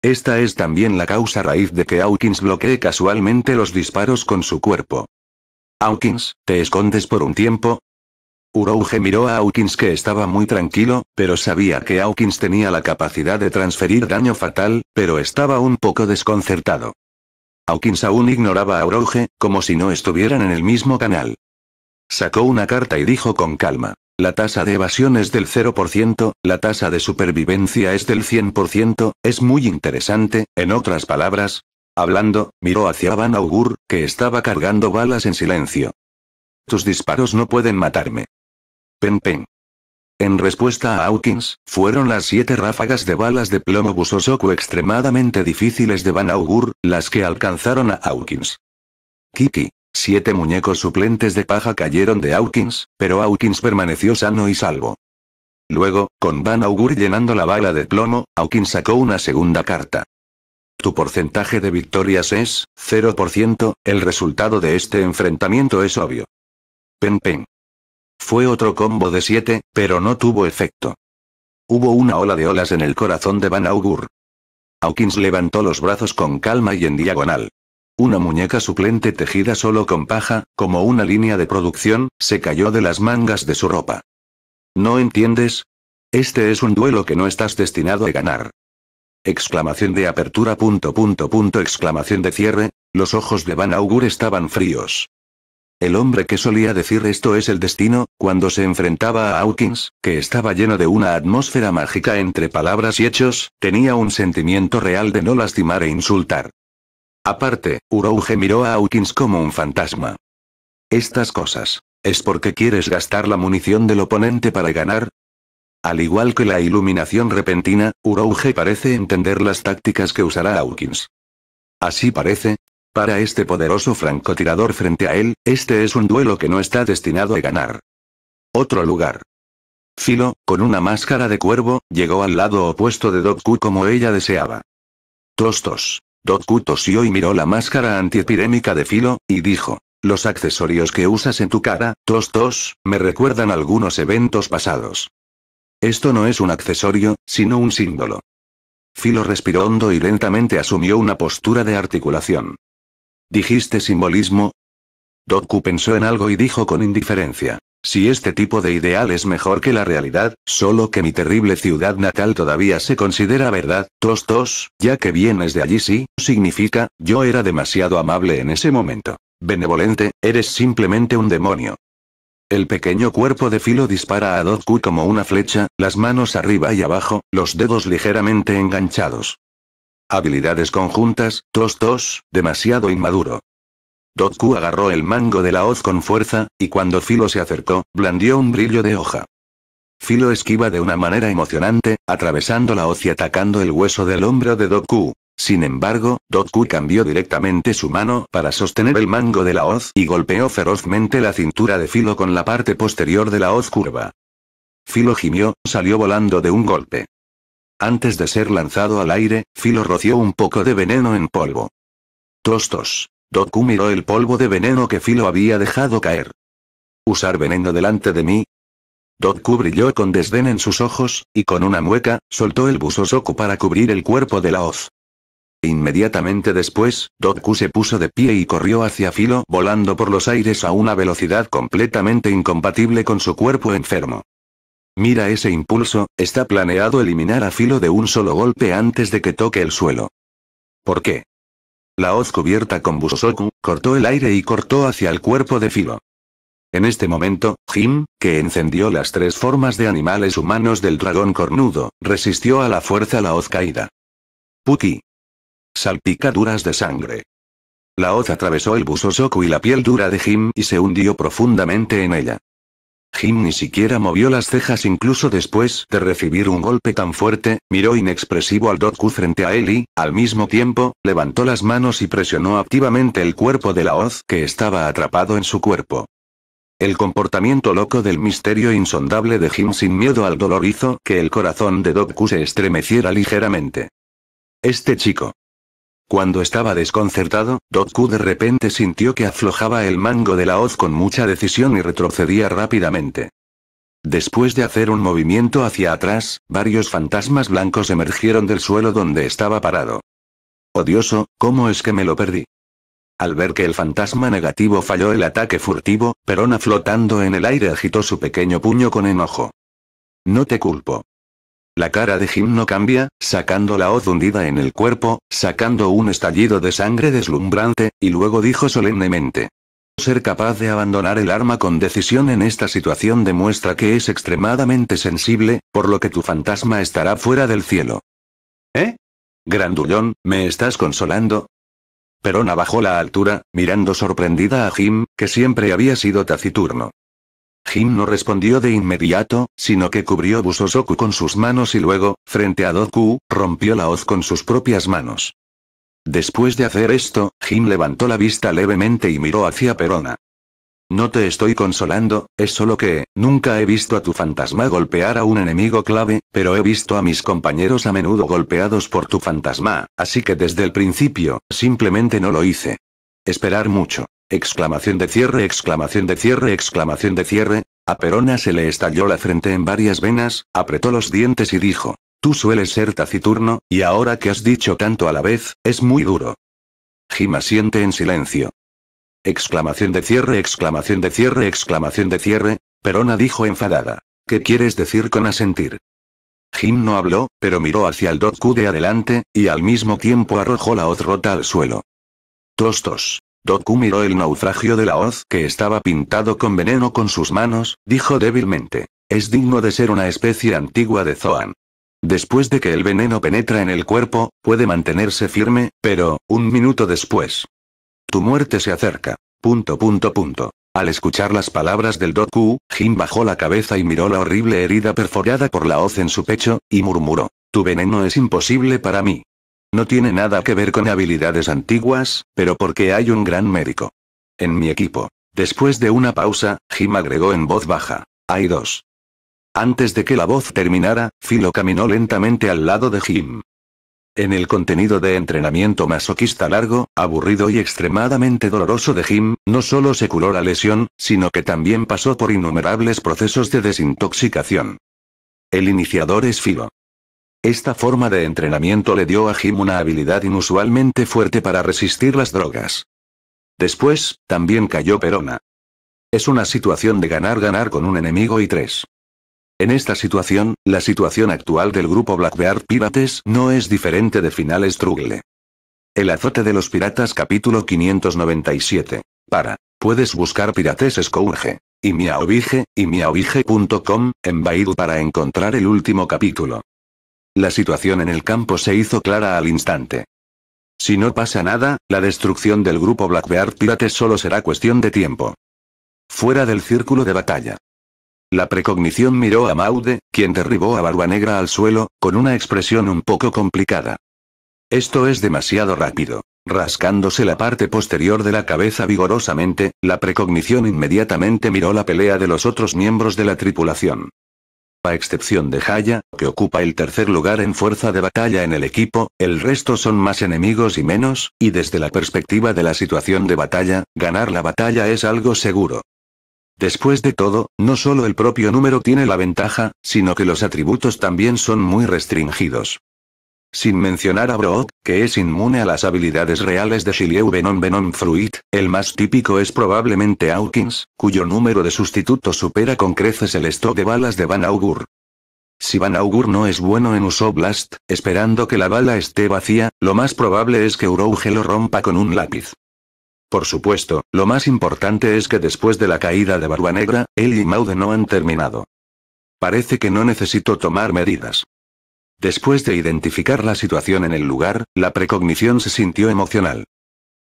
Esta es también la causa raíz de que Hawkins bloquee casualmente los disparos con su cuerpo. Hawkins, te escondes por un tiempo, Urouge miró a Hawkins que estaba muy tranquilo, pero sabía que Hawkins tenía la capacidad de transferir daño fatal, pero estaba un poco desconcertado. Hawkins aún ignoraba a Urouge, como si no estuvieran en el mismo canal. Sacó una carta y dijo con calma. La tasa de evasión es del 0%, la tasa de supervivencia es del 100%, es muy interesante, en otras palabras. Hablando, miró hacia Van Augur, que estaba cargando balas en silencio. Tus disparos no pueden matarme. Pen pen. En respuesta a Hawkins, fueron las siete ráfagas de balas de plomo Busosoku extremadamente difíciles de Van Augur, las que alcanzaron a Hawkins. Kiki. Siete muñecos suplentes de paja cayeron de Hawkins, pero Hawkins permaneció sano y salvo. Luego, con Van Augur llenando la bala de plomo, Hawkins sacó una segunda carta. Tu porcentaje de victorias es 0%, el resultado de este enfrentamiento es obvio. Pen Pen. Fue otro combo de siete, pero no tuvo efecto. Hubo una ola de olas en el corazón de Van Augur. Hawkins levantó los brazos con calma y en diagonal. Una muñeca suplente tejida solo con paja, como una línea de producción, se cayó de las mangas de su ropa. ¿No entiendes? Este es un duelo que no estás destinado a ganar. Exclamación de apertura punto punto punto exclamación de cierre, los ojos de Van Augur estaban fríos. El hombre que solía decir esto es el destino, cuando se enfrentaba a Hawkins, que estaba lleno de una atmósfera mágica entre palabras y hechos, tenía un sentimiento real de no lastimar e insultar. Aparte, Urouge miró a Hawkins como un fantasma. Estas cosas. ¿Es porque quieres gastar la munición del oponente para ganar? Al igual que la iluminación repentina, Urouge parece entender las tácticas que usará Hawkins. Así parece, para este poderoso francotirador frente a él, este es un duelo que no está destinado a ganar. Otro lugar. Filo, con una máscara de cuervo, llegó al lado opuesto de Doku como ella deseaba. Tostos. Doku tosió y miró la máscara antiepidémica de Filo, y dijo, los accesorios que usas en tu cara, tostos, me recuerdan algunos eventos pasados. Esto no es un accesorio, sino un símbolo. Filo respiró hondo y lentamente asumió una postura de articulación. ¿Dijiste simbolismo? Doku pensó en algo y dijo con indiferencia. Si este tipo de ideal es mejor que la realidad, solo que mi terrible ciudad natal todavía se considera verdad, tos tos, ya que vienes de allí sí, significa, yo era demasiado amable en ese momento. Benevolente, eres simplemente un demonio. El pequeño cuerpo de filo dispara a Doku como una flecha, las manos arriba y abajo, los dedos ligeramente enganchados. Habilidades conjuntas, tos tos, demasiado inmaduro. Dotku agarró el mango de la hoz con fuerza, y cuando Filo se acercó, blandió un brillo de hoja. Filo esquiva de una manera emocionante, atravesando la hoz y atacando el hueso del hombro de Dotku. Sin embargo, Dotku cambió directamente su mano para sostener el mango de la hoz y golpeó ferozmente la cintura de Filo con la parte posterior de la hoz curva. Filo gimió, salió volando de un golpe. Antes de ser lanzado al aire, Filo roció un poco de veneno en polvo. Tostos. miró el polvo de veneno que Filo había dejado caer. ¿Usar veneno delante de mí? Doku brilló con desdén en sus ojos, y con una mueca, soltó el buzo para cubrir el cuerpo de la hoz. Inmediatamente después, Doku se puso de pie y corrió hacia Filo, volando por los aires a una velocidad completamente incompatible con su cuerpo enfermo. Mira ese impulso, está planeado eliminar a filo de un solo golpe antes de que toque el suelo. ¿Por qué? La hoz cubierta con Busosoku, cortó el aire y cortó hacia el cuerpo de filo. En este momento, Jim, que encendió las tres formas de animales humanos del dragón cornudo, resistió a la fuerza la hoz caída. Puki. Salpicaduras de sangre. La hoz atravesó el busosoku y la piel dura de Jim y se hundió profundamente en ella. Jim ni siquiera movió las cejas incluso después de recibir un golpe tan fuerte, miró inexpresivo al Doku frente a él y, al mismo tiempo, levantó las manos y presionó activamente el cuerpo de la hoz que estaba atrapado en su cuerpo. El comportamiento loco del misterio insondable de Jim sin miedo al dolor hizo que el corazón de Doku se estremeciera ligeramente. Este chico. Cuando estaba desconcertado, Doku de repente sintió que aflojaba el mango de la hoz con mucha decisión y retrocedía rápidamente. Después de hacer un movimiento hacia atrás, varios fantasmas blancos emergieron del suelo donde estaba parado. Odioso, ¿cómo es que me lo perdí? Al ver que el fantasma negativo falló el ataque furtivo, Perona flotando en el aire agitó su pequeño puño con enojo. No te culpo. La cara de Jim no cambia, sacando la hoz hundida en el cuerpo, sacando un estallido de sangre deslumbrante, y luego dijo solemnemente. Ser capaz de abandonar el arma con decisión en esta situación demuestra que es extremadamente sensible, por lo que tu fantasma estará fuera del cielo. ¿Eh? Grandullón, ¿me estás consolando? Perona bajó la altura, mirando sorprendida a Jim, que siempre había sido taciturno. Jim no respondió de inmediato, sino que cubrió Busosoku con sus manos y luego, frente a Doku, rompió la hoz con sus propias manos. Después de hacer esto, Jim levantó la vista levemente y miró hacia Perona. No te estoy consolando, es solo que, nunca he visto a tu fantasma golpear a un enemigo clave, pero he visto a mis compañeros a menudo golpeados por tu fantasma, así que desde el principio, simplemente no lo hice. Esperar mucho. Exclamación de cierre, exclamación de cierre, exclamación de cierre. A Perona se le estalló la frente en varias venas, apretó los dientes y dijo, Tú sueles ser taciturno, y ahora que has dicho tanto a la vez, es muy duro. Jima siente en silencio. Exclamación de cierre, exclamación de cierre, exclamación de cierre, Perona dijo enfadada. ¿Qué quieres decir con asentir? Jim no habló, pero miró hacia el dotku de adelante, y al mismo tiempo arrojó la rota al suelo. Tostos. Doku miró el naufragio de la hoz que estaba pintado con veneno con sus manos, dijo débilmente. Es digno de ser una especie antigua de Zoan. Después de que el veneno penetra en el cuerpo, puede mantenerse firme, pero, un minuto después. Tu muerte se acerca. Punto punto punto. Al escuchar las palabras del Doku, Jim bajó la cabeza y miró la horrible herida perforada por la hoz en su pecho, y murmuró. Tu veneno es imposible para mí. No tiene nada que ver con habilidades antiguas, pero porque hay un gran médico. En mi equipo. Después de una pausa, Jim agregó en voz baja. Hay dos. Antes de que la voz terminara, Philo caminó lentamente al lado de Jim. En el contenido de entrenamiento masoquista largo, aburrido y extremadamente doloroso de Jim, no solo se curó la lesión, sino que también pasó por innumerables procesos de desintoxicación. El iniciador es Philo. Esta forma de entrenamiento le dio a Jim una habilidad inusualmente fuerte para resistir las drogas. Después, también cayó Perona. Es una situación de ganar-ganar con un enemigo y tres. En esta situación, la situación actual del grupo Blackbeard Pirates no es diferente de Final Struggle. El azote de los piratas capítulo 597. Para. Puedes buscar Pirates Scourge. Y miaobige, y miaobige.com, en Baidu para encontrar el último capítulo. La situación en el campo se hizo clara al instante. Si no pasa nada, la destrucción del grupo Blackbeard Pirates solo será cuestión de tiempo. Fuera del círculo de batalla. La precognición miró a Maude, quien derribó a Barba Negra al suelo, con una expresión un poco complicada. Esto es demasiado rápido. Rascándose la parte posterior de la cabeza vigorosamente, la precognición inmediatamente miró la pelea de los otros miembros de la tripulación a excepción de Jaya, que ocupa el tercer lugar en fuerza de batalla en el equipo, el resto son más enemigos y menos, y desde la perspectiva de la situación de batalla, ganar la batalla es algo seguro. Después de todo, no solo el propio número tiene la ventaja, sino que los atributos también son muy restringidos. Sin mencionar a Brock, que es inmune a las habilidades reales de Shilieu Venom Venom Fruit, el más típico es probablemente Hawkins, cuyo número de sustitutos supera con creces el stock de balas de Van Augur. Si Van Augur no es bueno en uso esperando que la bala esté vacía, lo más probable es que Urouge lo rompa con un lápiz. Por supuesto, lo más importante es que después de la caída de Barba Negra, él y Maude no han terminado. Parece que no necesito tomar medidas. Después de identificar la situación en el lugar, la precognición se sintió emocional.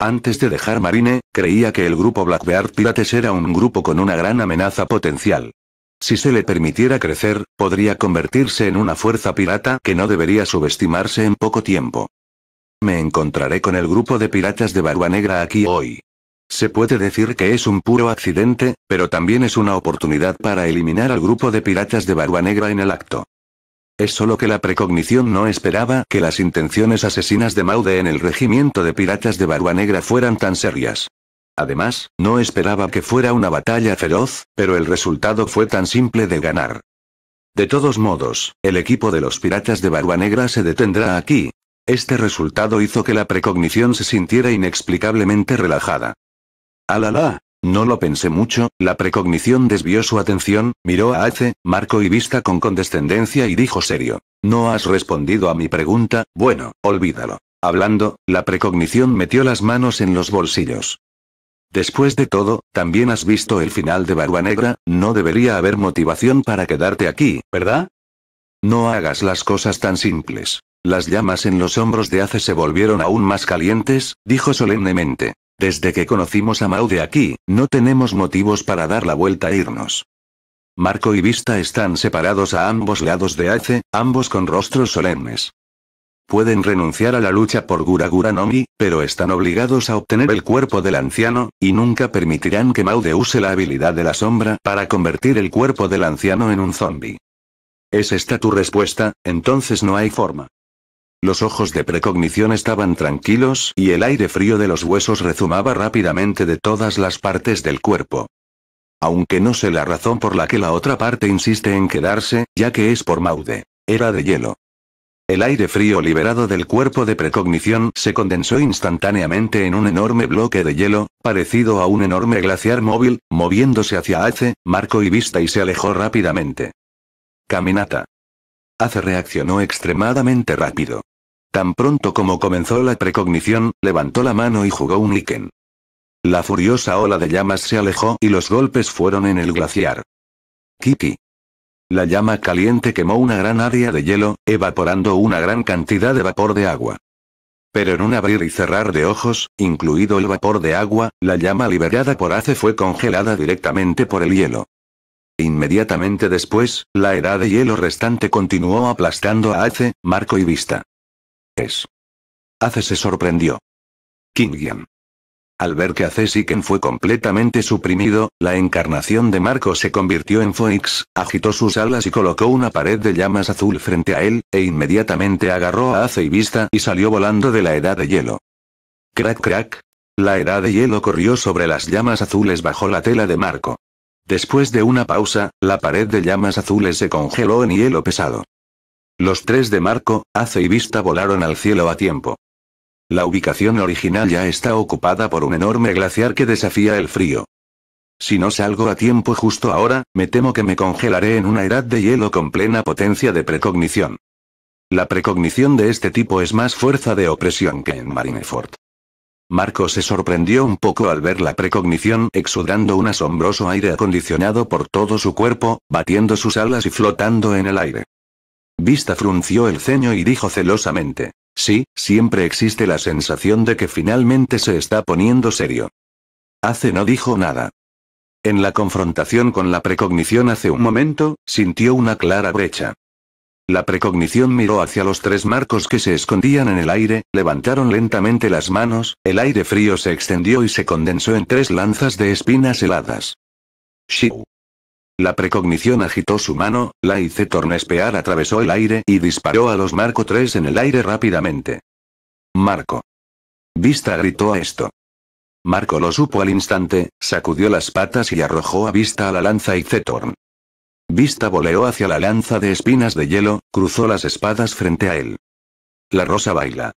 Antes de dejar Marine, creía que el grupo Blackbeard Pirates era un grupo con una gran amenaza potencial. Si se le permitiera crecer, podría convertirse en una fuerza pirata que no debería subestimarse en poco tiempo. Me encontraré con el grupo de piratas de Barba Negra aquí hoy. Se puede decir que es un puro accidente, pero también es una oportunidad para eliminar al grupo de piratas de Barba Negra en el acto. Es solo que la precognición no esperaba que las intenciones asesinas de Maude en el regimiento de piratas de Barba Negra fueran tan serias. Además, no esperaba que fuera una batalla feroz, pero el resultado fue tan simple de ganar. De todos modos, el equipo de los piratas de Barba Negra se detendrá aquí. Este resultado hizo que la precognición se sintiera inexplicablemente relajada. ¡Alala! No lo pensé mucho, la precognición desvió su atención, miró a Ace, Marco y vista con condescendencia y dijo serio. No has respondido a mi pregunta, bueno, olvídalo. Hablando, la precognición metió las manos en los bolsillos. Después de todo, también has visto el final de Barba Negra, no debería haber motivación para quedarte aquí, ¿verdad? No hagas las cosas tan simples. Las llamas en los hombros de Ace se volvieron aún más calientes, dijo solemnemente. Desde que conocimos a Maude aquí, no tenemos motivos para dar la vuelta e irnos. Marco y Vista están separados a ambos lados de Ace, ambos con rostros solemnes. Pueden renunciar a la lucha por Gura Nomi, pero están obligados a obtener el cuerpo del anciano, y nunca permitirán que Maude use la habilidad de la sombra para convertir el cuerpo del anciano en un zombie. ¿Es esta tu respuesta? Entonces no hay forma. Los ojos de precognición estaban tranquilos y el aire frío de los huesos rezumaba rápidamente de todas las partes del cuerpo. Aunque no sé la razón por la que la otra parte insiste en quedarse, ya que es por Maude. Era de hielo. El aire frío liberado del cuerpo de precognición se condensó instantáneamente en un enorme bloque de hielo, parecido a un enorme glaciar móvil, moviéndose hacia Ace, Marco y Vista y se alejó rápidamente. Caminata. Ace reaccionó extremadamente rápido. Tan pronto como comenzó la precognición, levantó la mano y jugó un liquen. La furiosa ola de llamas se alejó y los golpes fueron en el glaciar. Kiki. La llama caliente quemó una gran área de hielo, evaporando una gran cantidad de vapor de agua. Pero en un abrir y cerrar de ojos, incluido el vapor de agua, la llama liberada por Ace fue congelada directamente por el hielo. Inmediatamente después, la edad de hielo restante continuó aplastando a Ace, Marco y Vista. Hace Ace se sorprendió. Kingian. Al ver que Ken fue completamente suprimido, la encarnación de Marco se convirtió en Phoenix agitó sus alas y colocó una pared de llamas azul frente a él, e inmediatamente agarró a Ace y Vista y salió volando de la edad de hielo. Crack crack. La edad de hielo corrió sobre las llamas azules bajo la tela de Marco. Después de una pausa, la pared de llamas azules se congeló en hielo pesado. Los tres de Marco, Ace y Vista volaron al cielo a tiempo. La ubicación original ya está ocupada por un enorme glaciar que desafía el frío. Si no salgo a tiempo justo ahora, me temo que me congelaré en una edad de hielo con plena potencia de precognición. La precognición de este tipo es más fuerza de opresión que en Marineford. Marco se sorprendió un poco al ver la precognición exudando un asombroso aire acondicionado por todo su cuerpo, batiendo sus alas y flotando en el aire. Vista frunció el ceño y dijo celosamente. Sí, siempre existe la sensación de que finalmente se está poniendo serio. Hace no dijo nada. En la confrontación con la precognición hace un momento, sintió una clara brecha. La precognición miró hacia los tres marcos que se escondían en el aire, levantaron lentamente las manos, el aire frío se extendió y se condensó en tres lanzas de espinas heladas. Shiu. La precognición agitó su mano, la IC Tornespear atravesó el aire y disparó a los Marco 3 en el aire rápidamente. Marco. Vista gritó a esto. Marco lo supo al instante, sacudió las patas y arrojó a Vista a la lanza IC Torn. Vista voleó hacia la lanza de espinas de hielo, cruzó las espadas frente a él. La rosa baila.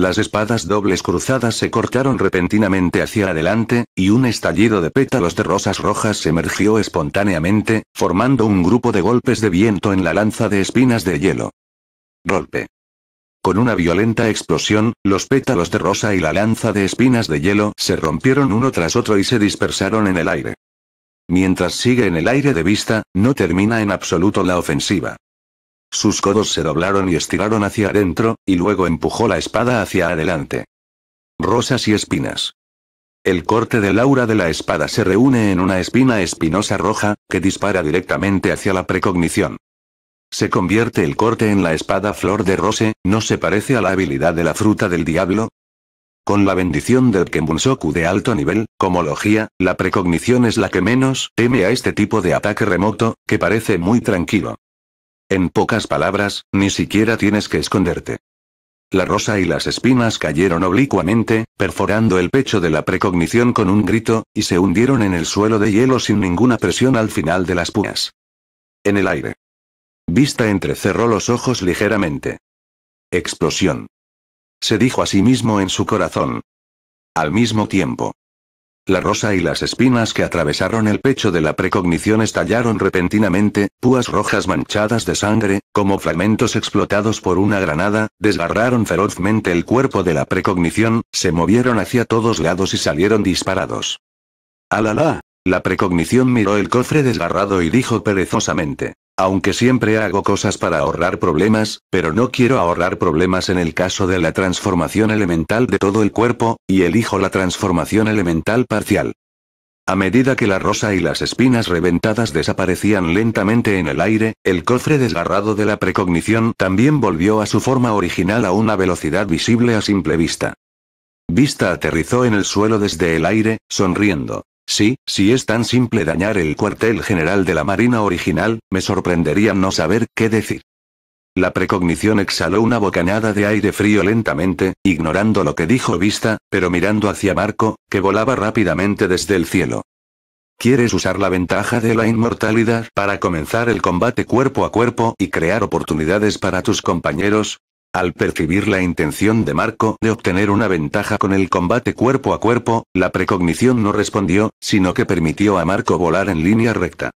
Las espadas dobles cruzadas se cortaron repentinamente hacia adelante, y un estallido de pétalos de rosas rojas emergió espontáneamente, formando un grupo de golpes de viento en la lanza de espinas de hielo. Golpe. Con una violenta explosión, los pétalos de rosa y la lanza de espinas de hielo se rompieron uno tras otro y se dispersaron en el aire. Mientras sigue en el aire de vista, no termina en absoluto la ofensiva. Sus codos se doblaron y estiraron hacia adentro, y luego empujó la espada hacia adelante. Rosas y espinas. El corte del aura de la espada se reúne en una espina espinosa roja, que dispara directamente hacia la precognición. Se convierte el corte en la espada flor de rose, ¿no se parece a la habilidad de la fruta del diablo? Con la bendición del Kenbunsoku de alto nivel, como logía, la precognición es la que menos teme a este tipo de ataque remoto, que parece muy tranquilo. En pocas palabras, ni siquiera tienes que esconderte. La rosa y las espinas cayeron oblicuamente, perforando el pecho de la precognición con un grito, y se hundieron en el suelo de hielo sin ninguna presión al final de las puñas. En el aire. Vista entrecerró los ojos ligeramente. Explosión. Se dijo a sí mismo en su corazón. Al mismo tiempo. La rosa y las espinas que atravesaron el pecho de la precognición estallaron repentinamente, púas rojas manchadas de sangre, como fragmentos explotados por una granada, desgarraron ferozmente el cuerpo de la precognición, se movieron hacia todos lados y salieron disparados. ¡Alala! La precognición miró el cofre desgarrado y dijo perezosamente. Aunque siempre hago cosas para ahorrar problemas, pero no quiero ahorrar problemas en el caso de la transformación elemental de todo el cuerpo, y elijo la transformación elemental parcial. A medida que la rosa y las espinas reventadas desaparecían lentamente en el aire, el cofre desgarrado de la precognición también volvió a su forma original a una velocidad visible a simple vista. Vista aterrizó en el suelo desde el aire, sonriendo. Sí, si es tan simple dañar el cuartel general de la Marina original, me sorprendería no saber qué decir. La precognición exhaló una bocanada de aire frío lentamente, ignorando lo que dijo Vista, pero mirando hacia Marco, que volaba rápidamente desde el cielo. ¿Quieres usar la ventaja de la inmortalidad para comenzar el combate cuerpo a cuerpo y crear oportunidades para tus compañeros? Al percibir la intención de Marco de obtener una ventaja con el combate cuerpo a cuerpo, la precognición no respondió, sino que permitió a Marco volar en línea recta.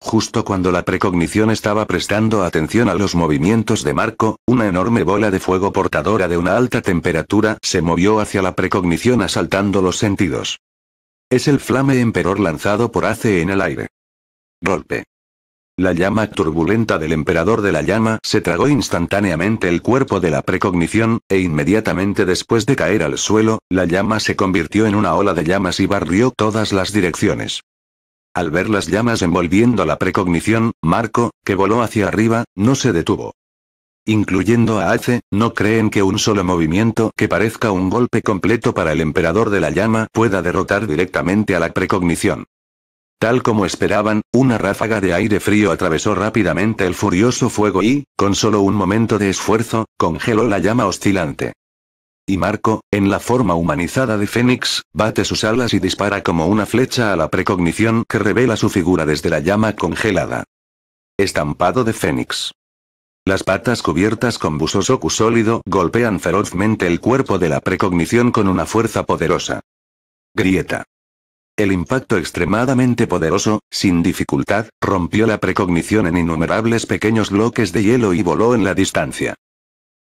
Justo cuando la precognición estaba prestando atención a los movimientos de Marco, una enorme bola de fuego portadora de una alta temperatura se movió hacia la precognición asaltando los sentidos. Es el flame emperor lanzado por Ace en el aire. Rolpe. La llama turbulenta del emperador de la llama se tragó instantáneamente el cuerpo de la precognición, e inmediatamente después de caer al suelo, la llama se convirtió en una ola de llamas y barrió todas las direcciones. Al ver las llamas envolviendo la precognición, Marco, que voló hacia arriba, no se detuvo. Incluyendo a Ace, no creen que un solo movimiento que parezca un golpe completo para el emperador de la llama pueda derrotar directamente a la precognición. Tal como esperaban, una ráfaga de aire frío atravesó rápidamente el furioso fuego y, con solo un momento de esfuerzo, congeló la llama oscilante. Y Marco, en la forma humanizada de Fénix, bate sus alas y dispara como una flecha a la precognición que revela su figura desde la llama congelada. Estampado de Fénix. Las patas cubiertas con busosoku sólido golpean ferozmente el cuerpo de la precognición con una fuerza poderosa. Grieta. El impacto extremadamente poderoso, sin dificultad, rompió la precognición en innumerables pequeños bloques de hielo y voló en la distancia.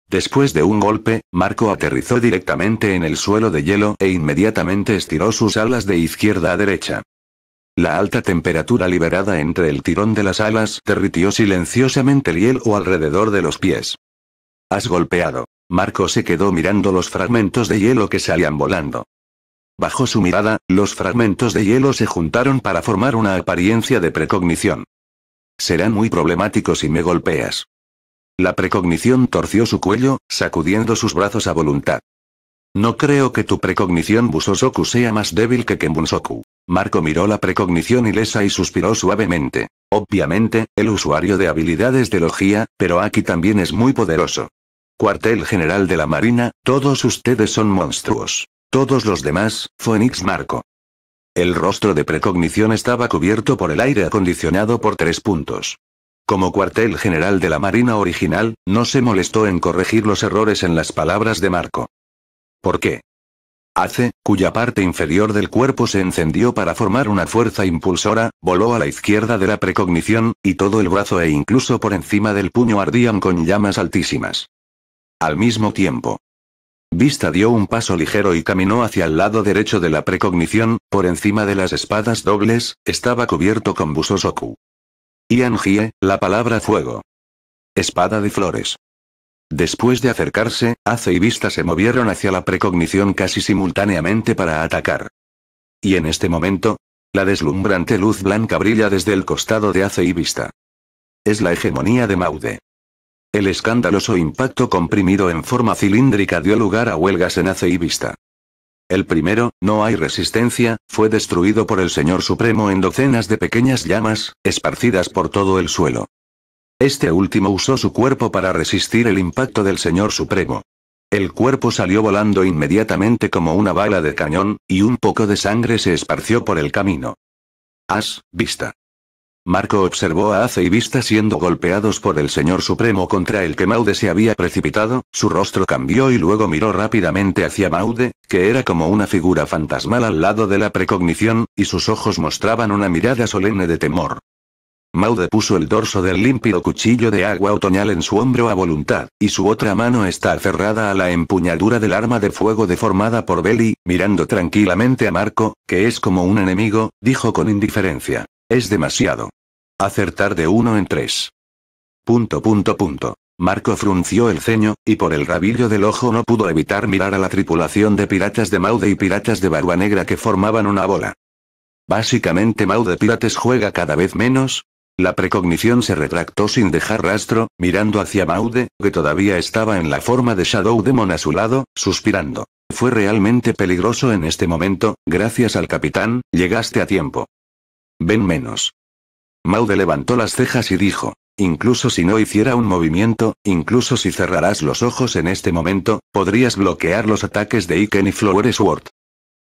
Después de un golpe, Marco aterrizó directamente en el suelo de hielo e inmediatamente estiró sus alas de izquierda a derecha. La alta temperatura liberada entre el tirón de las alas derritió silenciosamente el hielo alrededor de los pies. Has golpeado. Marco se quedó mirando los fragmentos de hielo que salían volando. Bajo su mirada, los fragmentos de hielo se juntaron para formar una apariencia de precognición. Será muy problemático si me golpeas. La precognición torció su cuello, sacudiendo sus brazos a voluntad. No creo que tu precognición Busosoku sea más débil que Kenbunsoku. Marco miró la precognición ilesa y suspiró suavemente. Obviamente, el usuario de habilidades de logía, pero aquí también es muy poderoso. Cuartel General de la Marina, todos ustedes son monstruos. Todos los demás, Phoenix Marco. El rostro de precognición estaba cubierto por el aire acondicionado por tres puntos. Como cuartel general de la Marina original, no se molestó en corregir los errores en las palabras de Marco. ¿Por qué? Hace, cuya parte inferior del cuerpo se encendió para formar una fuerza impulsora, voló a la izquierda de la precognición, y todo el brazo e incluso por encima del puño ardían con llamas altísimas. Al mismo tiempo, Vista dio un paso ligero y caminó hacia el lado derecho de la precognición, por encima de las espadas dobles, estaba cubierto con busosoku. Iangie, la palabra fuego. Espada de flores. Después de acercarse, Ace y Vista se movieron hacia la precognición casi simultáneamente para atacar. Y en este momento, la deslumbrante luz blanca brilla desde el costado de Ace y Vista. Es la hegemonía de Maude. El escandaloso impacto comprimido en forma cilíndrica dio lugar a huelgas en Ace y Vista. El primero, No hay resistencia, fue destruido por el Señor Supremo en docenas de pequeñas llamas, esparcidas por todo el suelo. Este último usó su cuerpo para resistir el impacto del Señor Supremo. El cuerpo salió volando inmediatamente como una bala de cañón, y un poco de sangre se esparció por el camino. As, vista. Marco observó a Ace y Vista siendo golpeados por el Señor Supremo contra el que Maude se había precipitado, su rostro cambió y luego miró rápidamente hacia Maude, que era como una figura fantasmal al lado de la precognición, y sus ojos mostraban una mirada solemne de temor. Maude puso el dorso del límpido cuchillo de agua otoñal en su hombro a voluntad, y su otra mano está aferrada a la empuñadura del arma de fuego deformada por Belly, mirando tranquilamente a Marco, que es como un enemigo, dijo con indiferencia. Es demasiado. Acertar de uno en tres. Punto punto punto. Marco frunció el ceño, y por el rabillo del ojo no pudo evitar mirar a la tripulación de piratas de Maude y piratas de Barba Negra que formaban una bola. Básicamente Maude Pirates juega cada vez menos. La precognición se retractó sin dejar rastro, mirando hacia Maude, que todavía estaba en la forma de Shadow Demon a su lado, suspirando. Fue realmente peligroso en este momento, gracias al capitán, llegaste a tiempo. Ven menos. Maude levantó las cejas y dijo, incluso si no hiciera un movimiento, incluso si cerrarás los ojos en este momento, podrías bloquear los ataques de Iken y Flower Sword.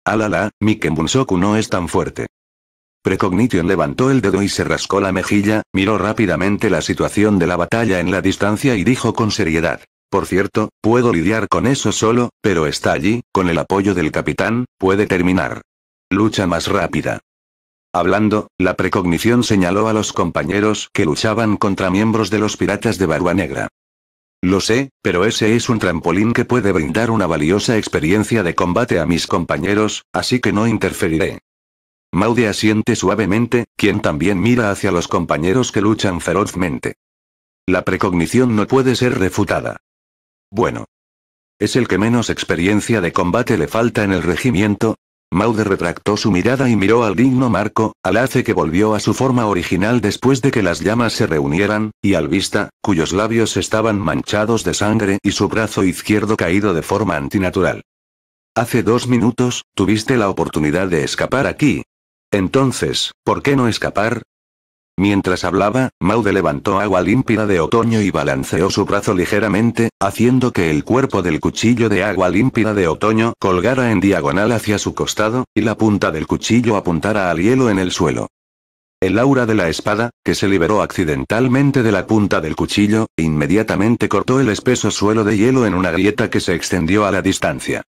Alala, ah, mi no es tan fuerte. Precognition levantó el dedo y se rascó la mejilla, miró rápidamente la situación de la batalla en la distancia y dijo con seriedad. Por cierto, puedo lidiar con eso solo, pero está allí, con el apoyo del capitán, puede terminar. Lucha más rápida. Hablando, la precognición señaló a los compañeros que luchaban contra miembros de los piratas de Barua Negra. Lo sé, pero ese es un trampolín que puede brindar una valiosa experiencia de combate a mis compañeros, así que no interferiré. Maude asiente suavemente, quien también mira hacia los compañeros que luchan ferozmente. La precognición no puede ser refutada. Bueno. Es el que menos experiencia de combate le falta en el regimiento, Maude retractó su mirada y miró al digno Marco, al hace que volvió a su forma original después de que las llamas se reunieran, y al vista, cuyos labios estaban manchados de sangre y su brazo izquierdo caído de forma antinatural. Hace dos minutos, tuviste la oportunidad de escapar aquí. Entonces, ¿por qué no escapar? Mientras hablaba, Maude levantó agua límpida de otoño y balanceó su brazo ligeramente, haciendo que el cuerpo del cuchillo de agua límpida de otoño colgara en diagonal hacia su costado, y la punta del cuchillo apuntara al hielo en el suelo. El aura de la espada, que se liberó accidentalmente de la punta del cuchillo, inmediatamente cortó el espeso suelo de hielo en una grieta que se extendió a la distancia.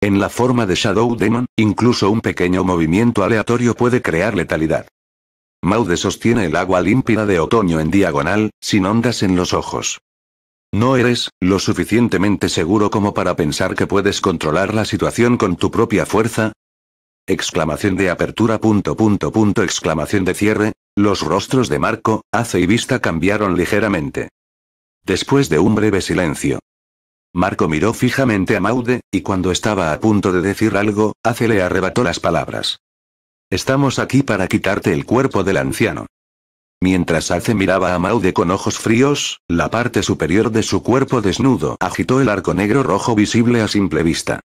En la forma de Shadow Demon, incluso un pequeño movimiento aleatorio puede crear letalidad. Maude sostiene el agua límpida de otoño en diagonal, sin ondas en los ojos. No eres, lo suficientemente seguro como para pensar que puedes controlar la situación con tu propia fuerza. Exclamación de apertura punto punto punto exclamación de cierre, los rostros de Marco, Ace y Vista cambiaron ligeramente. Después de un breve silencio. Marco miró fijamente a Maude, y cuando estaba a punto de decir algo, Ace le arrebató las palabras. Estamos aquí para quitarte el cuerpo del anciano. Mientras Ace miraba a Maude con ojos fríos, la parte superior de su cuerpo desnudo agitó el arco negro rojo visible a simple vista.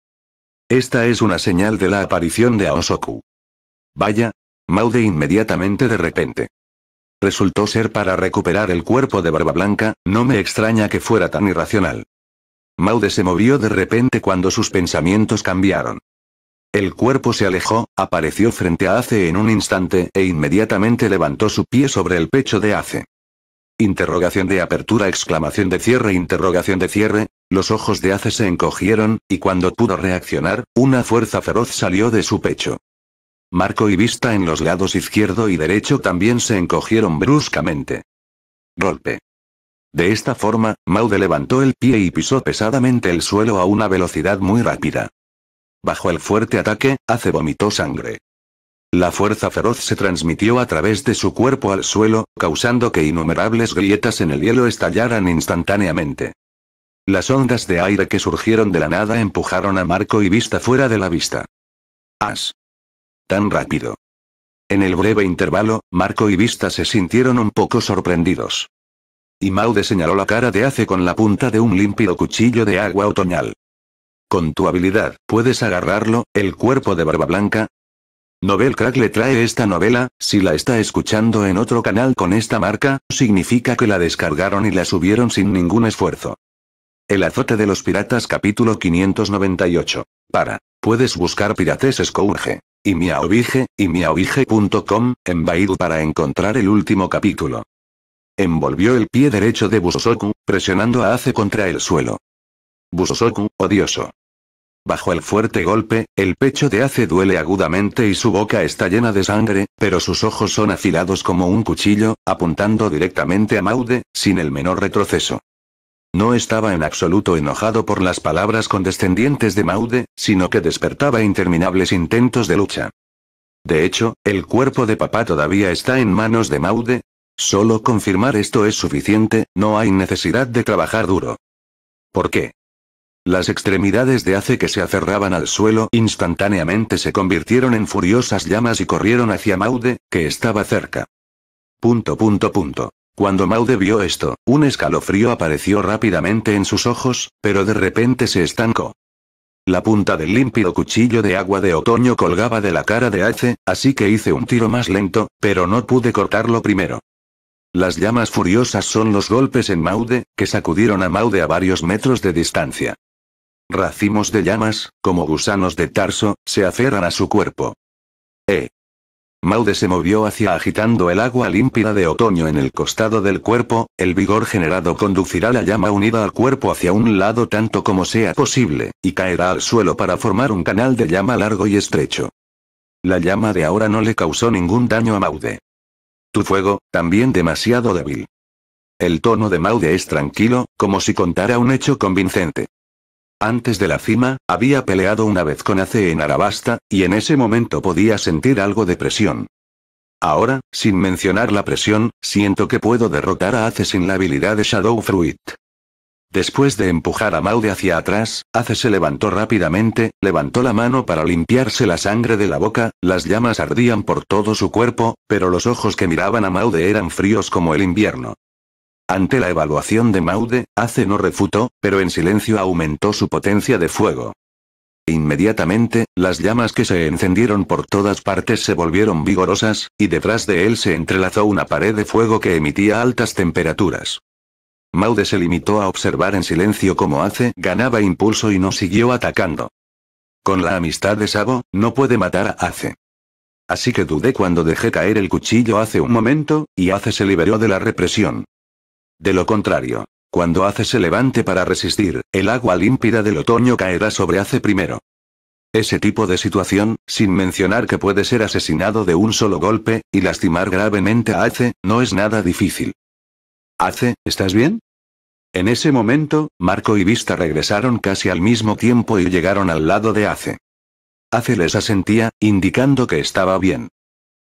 Esta es una señal de la aparición de Aosoku. Vaya. Maude inmediatamente de repente. Resultó ser para recuperar el cuerpo de Barba Blanca, no me extraña que fuera tan irracional. Maude se movió de repente cuando sus pensamientos cambiaron. El cuerpo se alejó, apareció frente a Ace en un instante e inmediatamente levantó su pie sobre el pecho de Ace. Interrogación de apertura, exclamación de cierre, interrogación de cierre, los ojos de Ace se encogieron, y cuando pudo reaccionar, una fuerza feroz salió de su pecho. Marco y vista en los lados izquierdo y derecho también se encogieron bruscamente. Golpe. De esta forma, Maude levantó el pie y pisó pesadamente el suelo a una velocidad muy rápida. Bajo el fuerte ataque, Ace vomitó sangre. La fuerza feroz se transmitió a través de su cuerpo al suelo, causando que innumerables grietas en el hielo estallaran instantáneamente. Las ondas de aire que surgieron de la nada empujaron a Marco y Vista fuera de la vista. ¡As! Tan rápido. En el breve intervalo, Marco y Vista se sintieron un poco sorprendidos. Y Maude señaló la cara de Ace con la punta de un límpido cuchillo de agua otoñal. Con tu habilidad, ¿puedes agarrarlo, el cuerpo de Barba Blanca? Novel Crack le trae esta novela, si la está escuchando en otro canal con esta marca, significa que la descargaron y la subieron sin ningún esfuerzo. El azote de los piratas capítulo 598. Para. Puedes buscar Pirates Scourge. Y Miaobige, y miaobige.com, en Baidu para encontrar el último capítulo. Envolvió el pie derecho de Busosoku, presionando a Ace contra el suelo. Busosoku, odioso. Bajo el fuerte golpe, el pecho de Ace duele agudamente y su boca está llena de sangre, pero sus ojos son afilados como un cuchillo, apuntando directamente a Maude, sin el menor retroceso. No estaba en absoluto enojado por las palabras condescendientes de Maude, sino que despertaba interminables intentos de lucha. De hecho, el cuerpo de papá todavía está en manos de Maude. Solo confirmar esto es suficiente, no hay necesidad de trabajar duro. ¿Por qué? Las extremidades de Ace que se aferraban al suelo instantáneamente se convirtieron en furiosas llamas y corrieron hacia Maude, que estaba cerca. Punto punto punto. Cuando Maude vio esto, un escalofrío apareció rápidamente en sus ojos, pero de repente se estancó. La punta del límpido cuchillo de agua de otoño colgaba de la cara de Ace, así que hice un tiro más lento, pero no pude cortarlo primero. Las llamas furiosas son los golpes en Maude, que sacudieron a Maude a varios metros de distancia. Racimos de llamas, como gusanos de tarso, se aferran a su cuerpo. ¡Eh! Maude se movió hacia agitando el agua límpida de otoño en el costado del cuerpo, el vigor generado conducirá la llama unida al cuerpo hacia un lado tanto como sea posible, y caerá al suelo para formar un canal de llama largo y estrecho. La llama de ahora no le causó ningún daño a Maude. Tu fuego, también demasiado débil. El tono de Maude es tranquilo, como si contara un hecho convincente. Antes de la cima, había peleado una vez con Ace en Arabasta, y en ese momento podía sentir algo de presión. Ahora, sin mencionar la presión, siento que puedo derrotar a Ace sin la habilidad de Shadow Fruit. Después de empujar a Maude hacia atrás, Ace se levantó rápidamente, levantó la mano para limpiarse la sangre de la boca, las llamas ardían por todo su cuerpo, pero los ojos que miraban a Maude eran fríos como el invierno. Ante la evaluación de Maude, Ace no refutó, pero en silencio aumentó su potencia de fuego. Inmediatamente, las llamas que se encendieron por todas partes se volvieron vigorosas, y detrás de él se entrelazó una pared de fuego que emitía altas temperaturas. Maude se limitó a observar en silencio cómo Ace ganaba impulso y no siguió atacando. Con la amistad de Sabo, no puede matar a Ace. Así que dudé cuando dejé caer el cuchillo hace un momento, y Ace se liberó de la represión. De lo contrario, cuando Hace se levante para resistir, el agua límpida del otoño caerá sobre Hace primero. Ese tipo de situación, sin mencionar que puede ser asesinado de un solo golpe, y lastimar gravemente a Ace, no es nada difícil. Ace, ¿estás bien? En ese momento, Marco y Vista regresaron casi al mismo tiempo y llegaron al lado de Ace. Ace les asentía, indicando que estaba bien.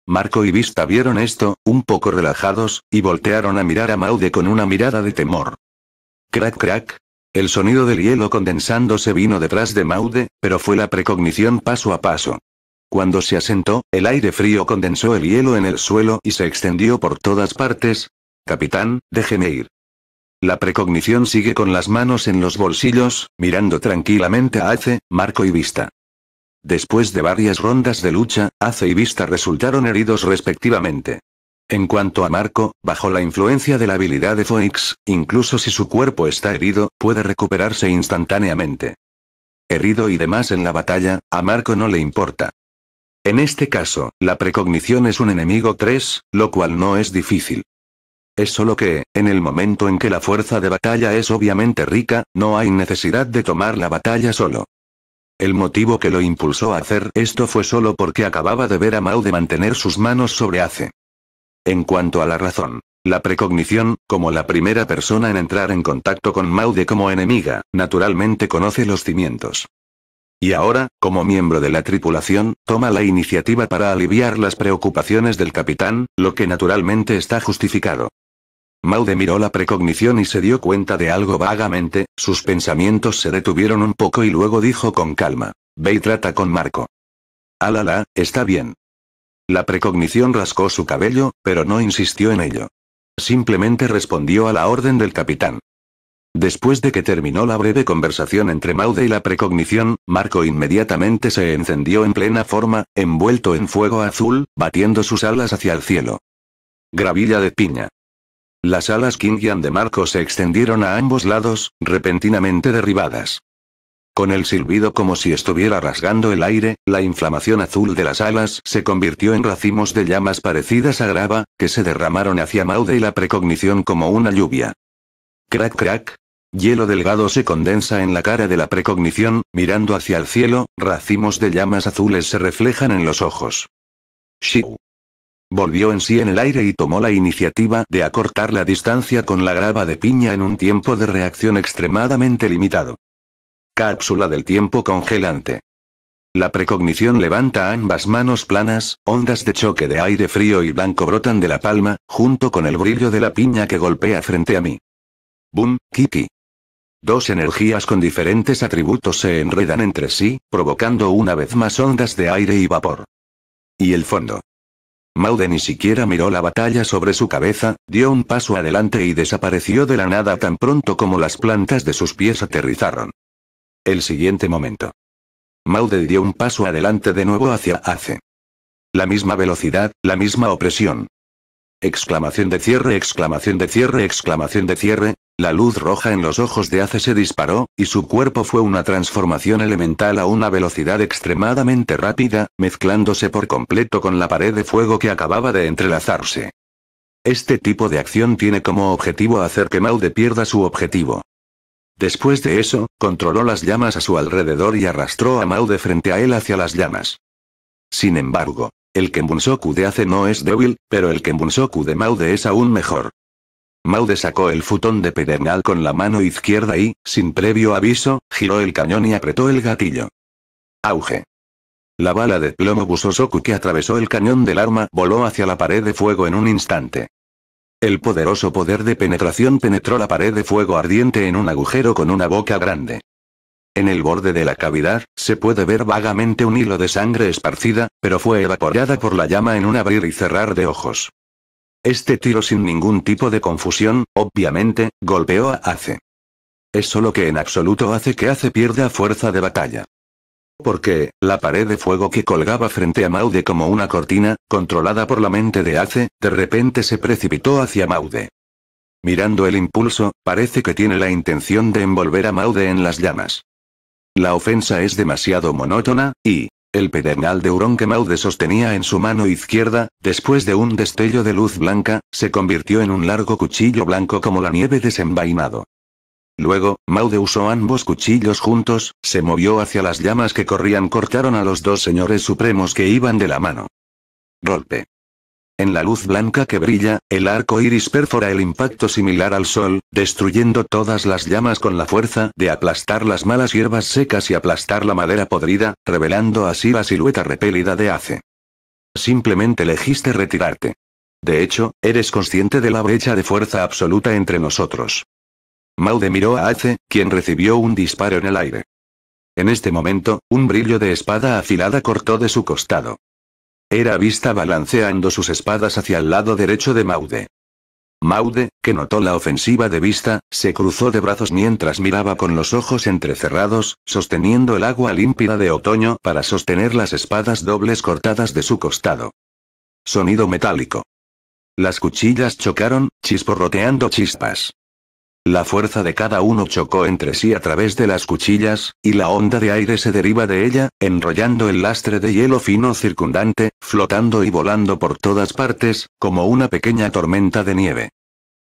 Marco y Vista vieron esto, un poco relajados, y voltearon a mirar a Maude con una mirada de temor. Crac crack. El sonido del hielo condensándose vino detrás de Maude, pero fue la precognición paso a paso. Cuando se asentó, el aire frío condensó el hielo en el suelo y se extendió por todas partes. Capitán, déjeme ir. La precognición sigue con las manos en los bolsillos, mirando tranquilamente a Ace, Marco y Vista. Después de varias rondas de lucha, Ace y Vista resultaron heridos respectivamente. En cuanto a Marco, bajo la influencia de la habilidad de Foix, incluso si su cuerpo está herido, puede recuperarse instantáneamente. Herido y demás en la batalla, a Marco no le importa. En este caso, la precognición es un enemigo 3, lo cual no es difícil. Es solo que, en el momento en que la fuerza de batalla es obviamente rica, no hay necesidad de tomar la batalla solo. El motivo que lo impulsó a hacer esto fue solo porque acababa de ver a Maude mantener sus manos sobre Ace. En cuanto a la razón, la precognición, como la primera persona en entrar en contacto con Maude como enemiga, naturalmente conoce los cimientos. Y ahora, como miembro de la tripulación, toma la iniciativa para aliviar las preocupaciones del capitán, lo que naturalmente está justificado. Maude miró la precognición y se dio cuenta de algo vagamente, sus pensamientos se detuvieron un poco y luego dijo con calma. Ve y trata con Marco. Alala, «Ah, está bien. La precognición rascó su cabello, pero no insistió en ello. Simplemente respondió a la orden del capitán. Después de que terminó la breve conversación entre Maude y la precognición, Marco inmediatamente se encendió en plena forma, envuelto en fuego azul, batiendo sus alas hacia el cielo. Gravilla de piña. Las alas Kingian de Marco se extendieron a ambos lados, repentinamente derribadas. Con el silbido como si estuviera rasgando el aire, la inflamación azul de las alas se convirtió en racimos de llamas parecidas a grava, que se derramaron hacia Maude y la precognición como una lluvia. Crack crack. Hielo delgado se condensa en la cara de la precognición, mirando hacia el cielo, racimos de llamas azules se reflejan en los ojos. Shiu. Volvió en sí en el aire y tomó la iniciativa de acortar la distancia con la grava de piña en un tiempo de reacción extremadamente limitado. Cápsula del tiempo congelante. La precognición levanta ambas manos planas, ondas de choque de aire frío y blanco brotan de la palma, junto con el brillo de la piña que golpea frente a mí. Boom, Kiki. Dos energías con diferentes atributos se enredan entre sí, provocando una vez más ondas de aire y vapor. Y el fondo. Maude ni siquiera miró la batalla sobre su cabeza, dio un paso adelante y desapareció de la nada tan pronto como las plantas de sus pies aterrizaron. El siguiente momento. Maude dio un paso adelante de nuevo hacia Ace. La misma velocidad, la misma opresión. Exclamación de cierre, exclamación de cierre, exclamación de cierre, la luz roja en los ojos de Ace se disparó, y su cuerpo fue una transformación elemental a una velocidad extremadamente rápida, mezclándose por completo con la pared de fuego que acababa de entrelazarse. Este tipo de acción tiene como objetivo hacer que Maude pierda su objetivo. Después de eso, controló las llamas a su alrededor y arrastró a Maude frente a él hacia las llamas. Sin embargo, el Kenbunsoku de Ace no es débil, pero el Kenbunsoku de Maude es aún mejor. Maude sacó el futón de pedernal con la mano izquierda y, sin previo aviso, giró el cañón y apretó el gatillo. Auge. La bala de plomo Busosoku que atravesó el cañón del arma voló hacia la pared de fuego en un instante. El poderoso poder de penetración penetró la pared de fuego ardiente en un agujero con una boca grande. En el borde de la cavidad, se puede ver vagamente un hilo de sangre esparcida, pero fue evaporada por la llama en un abrir y cerrar de ojos. Este tiro sin ningún tipo de confusión, obviamente, golpeó a Ace. Es solo que en absoluto hace que Ace pierda fuerza de batalla. Porque, la pared de fuego que colgaba frente a Maude como una cortina, controlada por la mente de Ace, de repente se precipitó hacia Maude. Mirando el impulso, parece que tiene la intención de envolver a Maude en las llamas. La ofensa es demasiado monótona, y, el pedernal de hurón que Maude sostenía en su mano izquierda, después de un destello de luz blanca, se convirtió en un largo cuchillo blanco como la nieve desenvainado. Luego, Maude usó ambos cuchillos juntos, se movió hacia las llamas que corrían cortaron a los dos señores supremos que iban de la mano. Golpe. En la luz blanca que brilla, el arco iris perfora el impacto similar al sol, destruyendo todas las llamas con la fuerza de aplastar las malas hierbas secas y aplastar la madera podrida, revelando así la silueta repelida de Ace. Simplemente elegiste retirarte. De hecho, eres consciente de la brecha de fuerza absoluta entre nosotros. Maude miró a Ace, quien recibió un disparo en el aire. En este momento, un brillo de espada afilada cortó de su costado. Era vista balanceando sus espadas hacia el lado derecho de Maude. Maude, que notó la ofensiva de vista, se cruzó de brazos mientras miraba con los ojos entrecerrados, sosteniendo el agua límpida de otoño para sostener las espadas dobles cortadas de su costado. Sonido metálico. Las cuchillas chocaron, chisporroteando chispas. La fuerza de cada uno chocó entre sí a través de las cuchillas, y la onda de aire se deriva de ella, enrollando el lastre de hielo fino circundante, flotando y volando por todas partes, como una pequeña tormenta de nieve.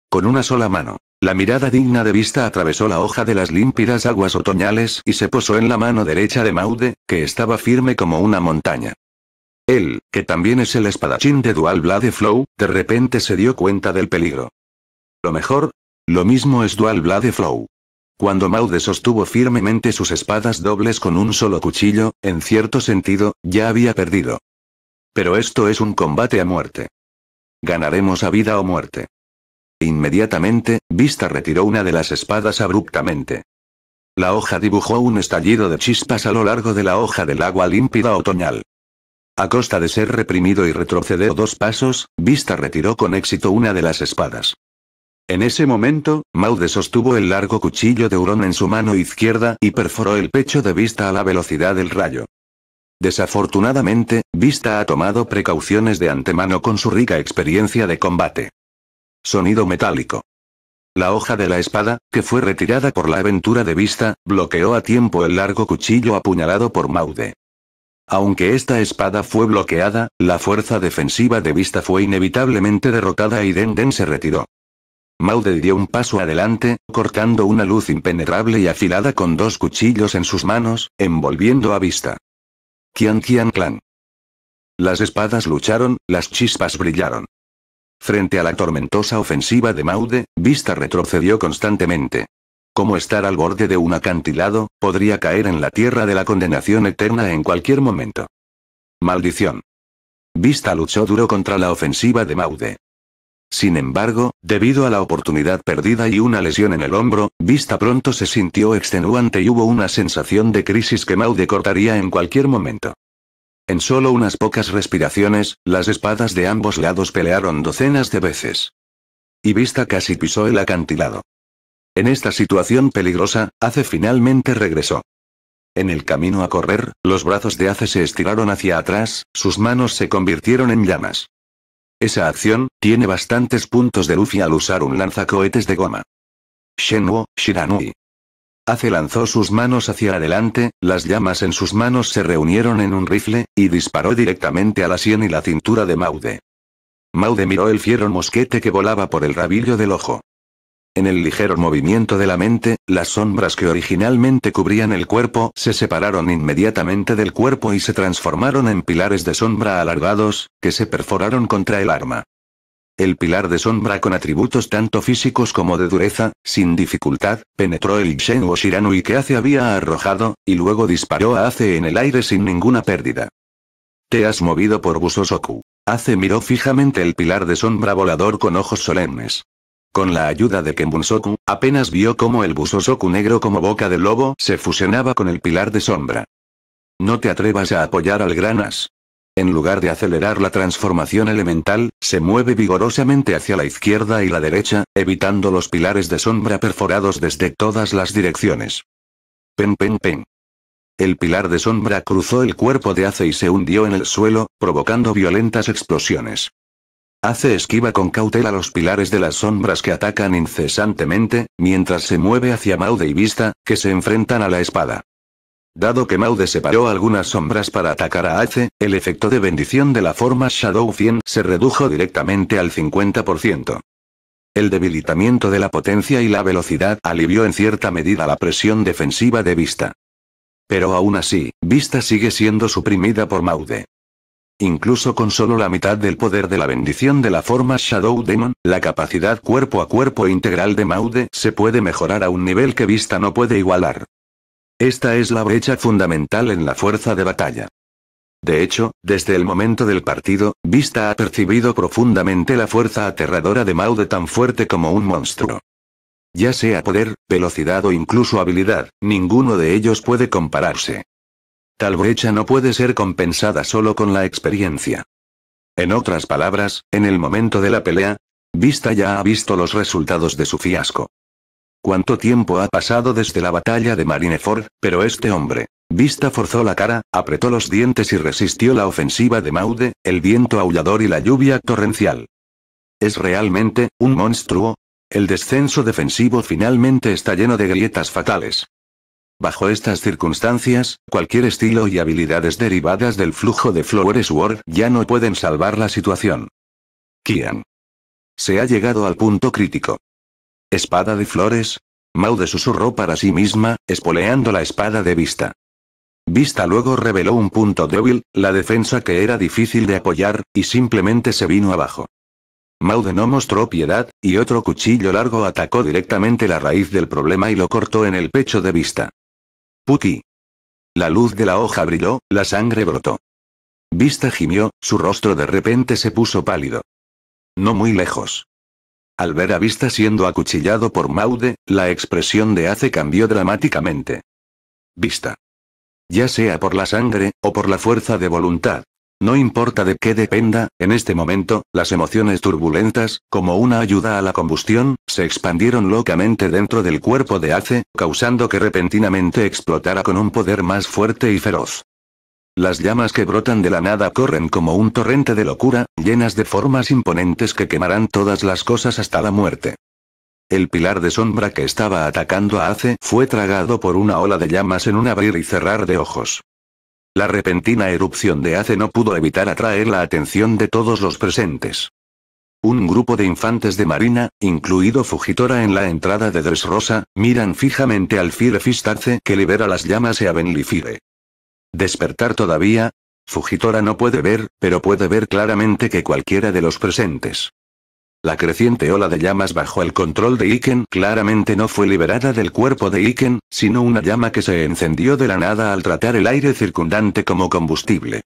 Con una sola mano, la mirada digna de vista atravesó la hoja de las límpidas aguas otoñales y se posó en la mano derecha de Maude, que estaba firme como una montaña. Él, que también es el espadachín de Dual Blade Flow, de repente se dio cuenta del peligro. Lo mejor, lo mismo es Dual Blade Flow. Cuando Maude sostuvo firmemente sus espadas dobles con un solo cuchillo, en cierto sentido, ya había perdido. Pero esto es un combate a muerte. Ganaremos a vida o muerte. Inmediatamente, Vista retiró una de las espadas abruptamente. La hoja dibujó un estallido de chispas a lo largo de la hoja del agua límpida otoñal. A costa de ser reprimido y retroceder dos pasos, Vista retiró con éxito una de las espadas. En ese momento, Maude sostuvo el largo cuchillo de hurón en su mano izquierda y perforó el pecho de Vista a la velocidad del rayo. Desafortunadamente, Vista ha tomado precauciones de antemano con su rica experiencia de combate. Sonido metálico. La hoja de la espada, que fue retirada por la aventura de Vista, bloqueó a tiempo el largo cuchillo apuñalado por Maude. Aunque esta espada fue bloqueada, la fuerza defensiva de Vista fue inevitablemente derrotada y Denden se retiró. Maude dio un paso adelante, cortando una luz impenetrable y afilada con dos cuchillos en sus manos, envolviendo a vista. Kian Kian Clan. Las espadas lucharon, las chispas brillaron. Frente a la tormentosa ofensiva de Maude, Vista retrocedió constantemente. Como estar al borde de un acantilado, podría caer en la tierra de la condenación eterna en cualquier momento. Maldición. Vista luchó duro contra la ofensiva de Maude. Sin embargo, debido a la oportunidad perdida y una lesión en el hombro, Vista pronto se sintió extenuante y hubo una sensación de crisis que Maude cortaría en cualquier momento. En solo unas pocas respiraciones, las espadas de ambos lados pelearon docenas de veces. Y Vista casi pisó el acantilado. En esta situación peligrosa, Ace finalmente regresó. En el camino a correr, los brazos de Ace se estiraron hacia atrás, sus manos se convirtieron en llamas. Esa acción, tiene bastantes puntos de Luffy al usar un lanzacohetes de goma. Shenwo, Shiranui. Ace lanzó sus manos hacia adelante, las llamas en sus manos se reunieron en un rifle, y disparó directamente a la sien y la cintura de Maude. Maude miró el fiero mosquete que volaba por el rabillo del ojo. En el ligero movimiento de la mente, las sombras que originalmente cubrían el cuerpo se separaron inmediatamente del cuerpo y se transformaron en pilares de sombra alargados, que se perforaron contra el arma. El pilar de sombra con atributos tanto físicos como de dureza, sin dificultad, penetró el Shen o Shiranui que Ace había arrojado, y luego disparó a Ace en el aire sin ninguna pérdida. Te has movido por Busosoku. Ace miró fijamente el pilar de sombra volador con ojos solemnes. Con la ayuda de kenbun apenas vio cómo el Busosoku negro como boca de lobo se fusionaba con el pilar de sombra. No te atrevas a apoyar al Granas. En lugar de acelerar la transformación elemental, se mueve vigorosamente hacia la izquierda y la derecha, evitando los pilares de sombra perforados desde todas las direcciones. Pen pen pen. El pilar de sombra cruzó el cuerpo de Ace y se hundió en el suelo, provocando violentas explosiones. Ace esquiva con cautela los pilares de las sombras que atacan incesantemente, mientras se mueve hacia Maude y Vista, que se enfrentan a la espada. Dado que Maude separó algunas sombras para atacar a Ace, el efecto de bendición de la forma Shadow 100 se redujo directamente al 50%. El debilitamiento de la potencia y la velocidad alivió en cierta medida la presión defensiva de Vista. Pero aún así, Vista sigue siendo suprimida por Maude. Incluso con solo la mitad del poder de la bendición de la forma Shadow Demon, la capacidad cuerpo a cuerpo e integral de Maude se puede mejorar a un nivel que Vista no puede igualar. Esta es la brecha fundamental en la fuerza de batalla. De hecho, desde el momento del partido, Vista ha percibido profundamente la fuerza aterradora de Maude tan fuerte como un monstruo. Ya sea poder, velocidad o incluso habilidad, ninguno de ellos puede compararse. Tal brecha no puede ser compensada solo con la experiencia. En otras palabras, en el momento de la pelea, Vista ya ha visto los resultados de su fiasco. Cuánto tiempo ha pasado desde la batalla de Marineford, pero este hombre, Vista forzó la cara, apretó los dientes y resistió la ofensiva de Maude, el viento aullador y la lluvia torrencial. ¿Es realmente un monstruo? El descenso defensivo finalmente está lleno de grietas fatales. Bajo estas circunstancias, cualquier estilo y habilidades derivadas del flujo de Flowers War ya no pueden salvar la situación. Kian. Se ha llegado al punto crítico. Espada de flores. Maude susurró para sí misma, espoleando la espada de vista. Vista luego reveló un punto débil, la defensa que era difícil de apoyar, y simplemente se vino abajo. Maude no mostró piedad, y otro cuchillo largo atacó directamente la raíz del problema y lo cortó en el pecho de vista. Puki. La luz de la hoja brilló, la sangre brotó. Vista gimió, su rostro de repente se puso pálido. No muy lejos. Al ver a Vista siendo acuchillado por Maude, la expresión de Ace cambió dramáticamente. Vista. Ya sea por la sangre, o por la fuerza de voluntad, no importa de qué dependa, en este momento, las emociones turbulentas, como una ayuda a la combustión, se expandieron locamente dentro del cuerpo de Ace, causando que repentinamente explotara con un poder más fuerte y feroz. Las llamas que brotan de la nada corren como un torrente de locura, llenas de formas imponentes que quemarán todas las cosas hasta la muerte. El pilar de sombra que estaba atacando a Ace fue tragado por una ola de llamas en un abrir y cerrar de ojos. La repentina erupción de Ace no pudo evitar atraer la atención de todos los presentes. Un grupo de infantes de marina, incluido Fujitora en la entrada de Dressrosa, miran fijamente al Firfistace que libera las llamas y e a Benlifire. Despertar todavía, Fujitora no puede ver, pero puede ver claramente que cualquiera de los presentes la creciente ola de llamas bajo el control de Iken claramente no fue liberada del cuerpo de Iken, sino una llama que se encendió de la nada al tratar el aire circundante como combustible.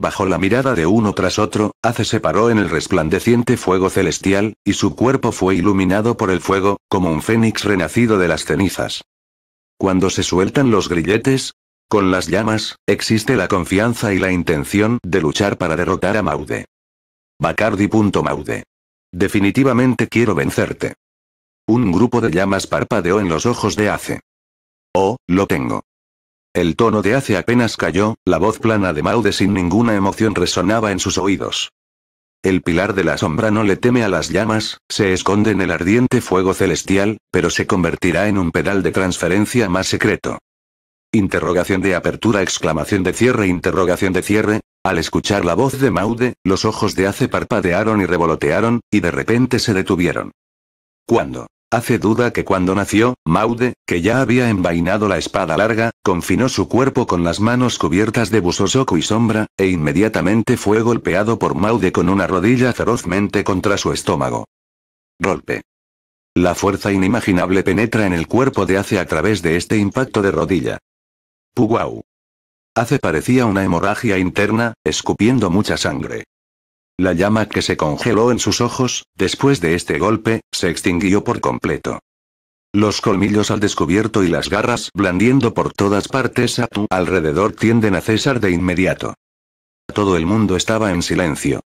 Bajo la mirada de uno tras otro, Ace se paró en el resplandeciente fuego celestial, y su cuerpo fue iluminado por el fuego, como un fénix renacido de las cenizas. Cuando se sueltan los grilletes, con las llamas, existe la confianza y la intención de luchar para derrotar a Maude. Bacardi. Maude. Definitivamente quiero vencerte. Un grupo de llamas parpadeó en los ojos de Ace. Oh, lo tengo. El tono de Ace apenas cayó, la voz plana de Maude sin ninguna emoción resonaba en sus oídos. El pilar de la sombra no le teme a las llamas, se esconde en el ardiente fuego celestial, pero se convertirá en un pedal de transferencia más secreto. Interrogación de apertura, exclamación de cierre, interrogación de cierre, al escuchar la voz de Maude, los ojos de Ace parpadearon y revolotearon, y de repente se detuvieron. ¿Cuándo? Hace duda que cuando nació, Maude, que ya había envainado la espada larga, confinó su cuerpo con las manos cubiertas de busosoku y sombra, e inmediatamente fue golpeado por Maude con una rodilla ferozmente contra su estómago. Golpe. La fuerza inimaginable penetra en el cuerpo de Ace a través de este impacto de rodilla. Puguau. Hace parecía una hemorragia interna, escupiendo mucha sangre. La llama que se congeló en sus ojos, después de este golpe, se extinguió por completo. Los colmillos al descubierto y las garras blandiendo por todas partes a tu alrededor tienden a cesar de inmediato. Todo el mundo estaba en silencio.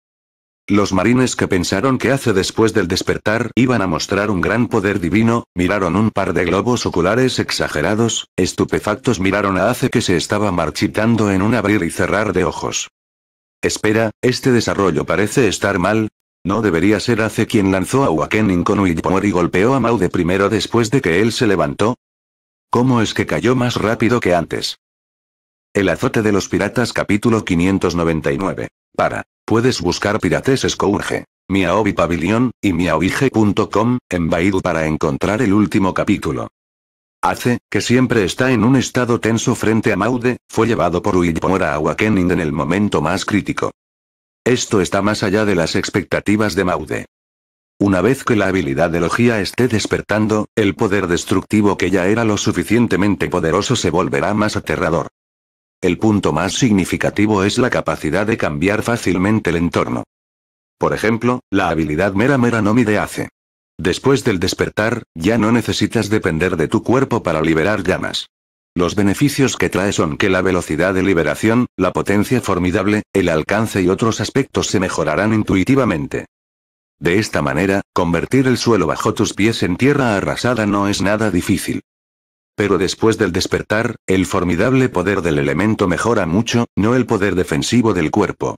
Los marines que pensaron que hace después del despertar iban a mostrar un gran poder divino, miraron un par de globos oculares exagerados, estupefactos miraron a hace que se estaba marchitando en un abrir y cerrar de ojos. Espera, este desarrollo parece estar mal. No debería ser hace quien lanzó a Waken Inconuitpower y golpeó a Maude primero después de que él se levantó. ¿Cómo es que cayó más rápido que antes? El azote de los piratas capítulo 599. Para. Puedes buscar Pirates Scourge, Miaobi Pavilion, y miaoige.com, en Baidu para encontrar el último capítulo. Hace, que siempre está en un estado tenso frente a Maude, fue llevado por Uillpomora a Wakening en el momento más crítico. Esto está más allá de las expectativas de Maude. Una vez que la habilidad de Logia esté despertando, el poder destructivo que ya era lo suficientemente poderoso se volverá más aterrador. El punto más significativo es la capacidad de cambiar fácilmente el entorno. Por ejemplo, la habilidad Mera Mera no mide hace. Después del despertar, ya no necesitas depender de tu cuerpo para liberar llamas. Los beneficios que trae son que la velocidad de liberación, la potencia formidable, el alcance y otros aspectos se mejorarán intuitivamente. De esta manera, convertir el suelo bajo tus pies en tierra arrasada no es nada difícil. Pero después del despertar, el formidable poder del elemento mejora mucho, no el poder defensivo del cuerpo.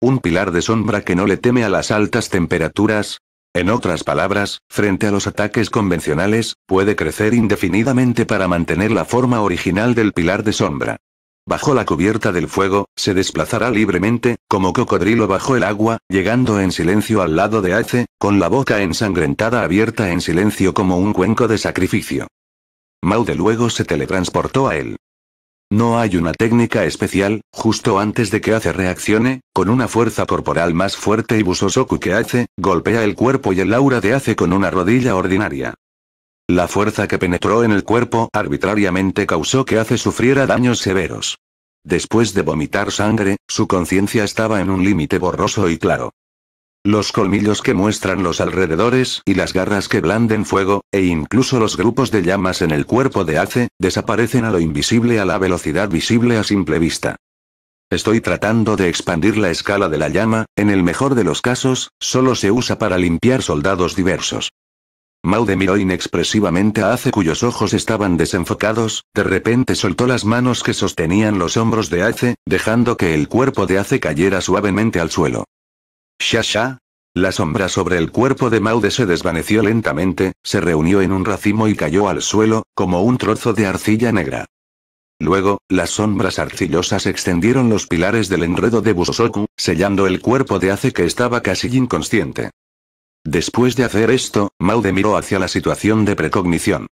Un pilar de sombra que no le teme a las altas temperaturas. En otras palabras, frente a los ataques convencionales, puede crecer indefinidamente para mantener la forma original del pilar de sombra. Bajo la cubierta del fuego, se desplazará libremente, como cocodrilo bajo el agua, llegando en silencio al lado de Ace, con la boca ensangrentada abierta en silencio como un cuenco de sacrificio. Maude luego se teletransportó a él. No hay una técnica especial, justo antes de que hace reaccione, con una fuerza corporal más fuerte y Busosoku que hace, golpea el cuerpo y el aura de hace con una rodilla ordinaria. La fuerza que penetró en el cuerpo arbitrariamente causó que hace sufriera daños severos. Después de vomitar sangre, su conciencia estaba en un límite borroso y claro los colmillos que muestran los alrededores y las garras que blanden fuego, e incluso los grupos de llamas en el cuerpo de Ace, desaparecen a lo invisible a la velocidad visible a simple vista. Estoy tratando de expandir la escala de la llama, en el mejor de los casos, solo se usa para limpiar soldados diversos. Maude miró inexpresivamente a Ace cuyos ojos estaban desenfocados, de repente soltó las manos que sostenían los hombros de Ace, dejando que el cuerpo de Ace cayera suavemente al suelo. Shasha. La sombra sobre el cuerpo de Maude se desvaneció lentamente, se reunió en un racimo y cayó al suelo, como un trozo de arcilla negra. Luego, las sombras arcillosas extendieron los pilares del enredo de busosoku sellando el cuerpo de Ace que estaba casi inconsciente. Después de hacer esto, Maude miró hacia la situación de precognición.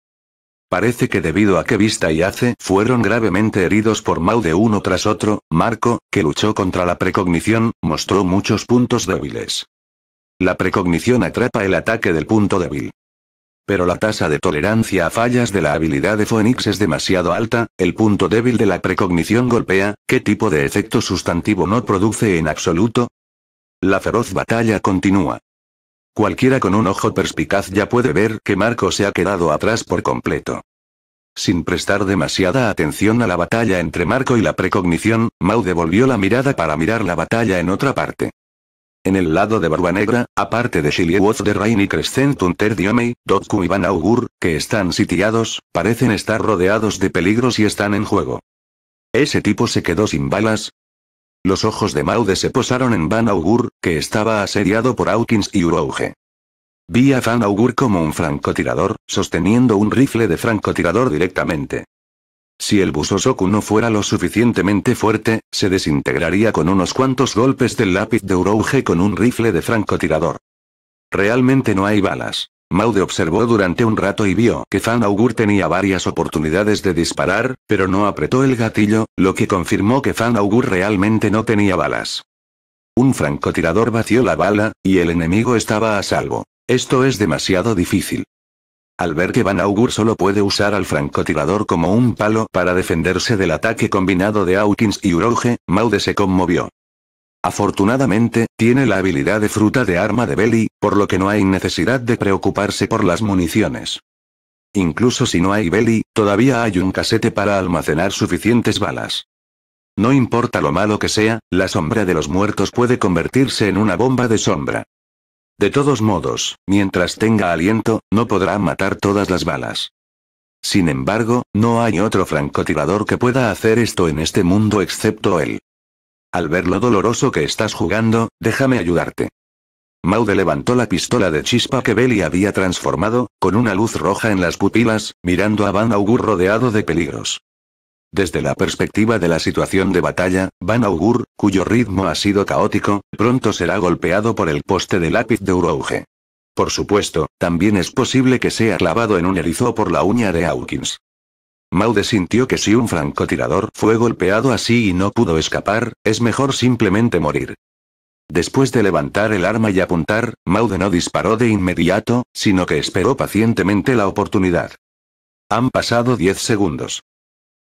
Parece que debido a que Vista y Ace fueron gravemente heridos por Mau de uno tras otro, Marco, que luchó contra la precognición, mostró muchos puntos débiles. La precognición atrapa el ataque del punto débil. Pero la tasa de tolerancia a fallas de la habilidad de Phoenix es demasiado alta, el punto débil de la precognición golpea, ¿qué tipo de efecto sustantivo no produce en absoluto? La feroz batalla continúa. Cualquiera con un ojo perspicaz ya puede ver que Marco se ha quedado atrás por completo. Sin prestar demasiada atención a la batalla entre Marco y la precognición, Mau devolvió la mirada para mirar la batalla en otra parte. En el lado de Barba Negra, aparte de Woth de Rain y Crescentum Diomei, Dotku y Van Augur, que están sitiados, parecen estar rodeados de peligros y están en juego. Ese tipo se quedó sin balas, los ojos de Maude se posaron en Van Augur, que estaba asediado por Hawkins y Urouge. Vi a Van Augur como un francotirador, sosteniendo un rifle de francotirador directamente. Si el Busosoku no fuera lo suficientemente fuerte, se desintegraría con unos cuantos golpes del lápiz de Urouge con un rifle de francotirador. Realmente no hay balas. Maude observó durante un rato y vio que Fan Augur tenía varias oportunidades de disparar, pero no apretó el gatillo, lo que confirmó que Fan Augur realmente no tenía balas. Un francotirador vació la bala, y el enemigo estaba a salvo. Esto es demasiado difícil. Al ver que Van Augur solo puede usar al francotirador como un palo para defenderse del ataque combinado de Hawkins y Uroge, Maude se conmovió. Afortunadamente, tiene la habilidad de fruta de arma de Belly, por lo que no hay necesidad de preocuparse por las municiones. Incluso si no hay Belly, todavía hay un casete para almacenar suficientes balas. No importa lo malo que sea, la sombra de los muertos puede convertirse en una bomba de sombra. De todos modos, mientras tenga aliento, no podrá matar todas las balas. Sin embargo, no hay otro francotirador que pueda hacer esto en este mundo excepto él. Al ver lo doloroso que estás jugando, déjame ayudarte. Maude levantó la pistola de chispa que Belly había transformado, con una luz roja en las pupilas, mirando a Van Augur rodeado de peligros. Desde la perspectiva de la situación de batalla, Van Augur, cuyo ritmo ha sido caótico, pronto será golpeado por el poste de lápiz de Urouge. Por supuesto, también es posible que sea clavado en un erizo por la uña de Hawkins. Maude sintió que si un francotirador fue golpeado así y no pudo escapar, es mejor simplemente morir. Después de levantar el arma y apuntar, Maude no disparó de inmediato, sino que esperó pacientemente la oportunidad. Han pasado 10 segundos.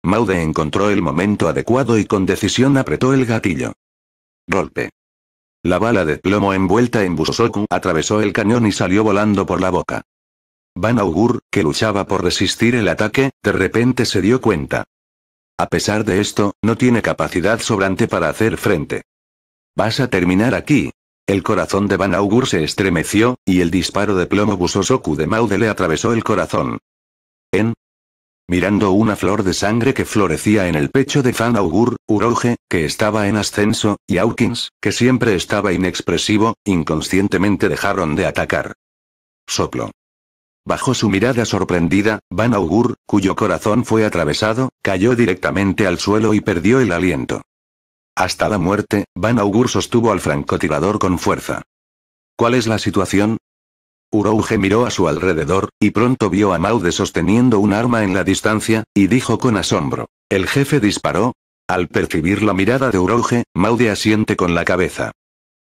Maude encontró el momento adecuado y con decisión apretó el gatillo. Golpe. La bala de plomo envuelta en Busosoku atravesó el cañón y salió volando por la boca. Van Augur, que luchaba por resistir el ataque, de repente se dio cuenta. A pesar de esto, no tiene capacidad sobrante para hacer frente. Vas a terminar aquí. El corazón de Van Augur se estremeció, y el disparo de plomo Busosoku de Maude le atravesó el corazón. En, mirando una flor de sangre que florecía en el pecho de Van Augur, Uroge, que estaba en ascenso, y Hawkins, que siempre estaba inexpresivo, inconscientemente dejaron de atacar. Soplo. Bajo su mirada sorprendida, Van Augur, cuyo corazón fue atravesado, cayó directamente al suelo y perdió el aliento. Hasta la muerte, Van Augur sostuvo al francotirador con fuerza. ¿Cuál es la situación? Urouge miró a su alrededor, y pronto vio a Maude sosteniendo un arma en la distancia, y dijo con asombro. ¿El jefe disparó? Al percibir la mirada de Urouge, Maude asiente con la cabeza.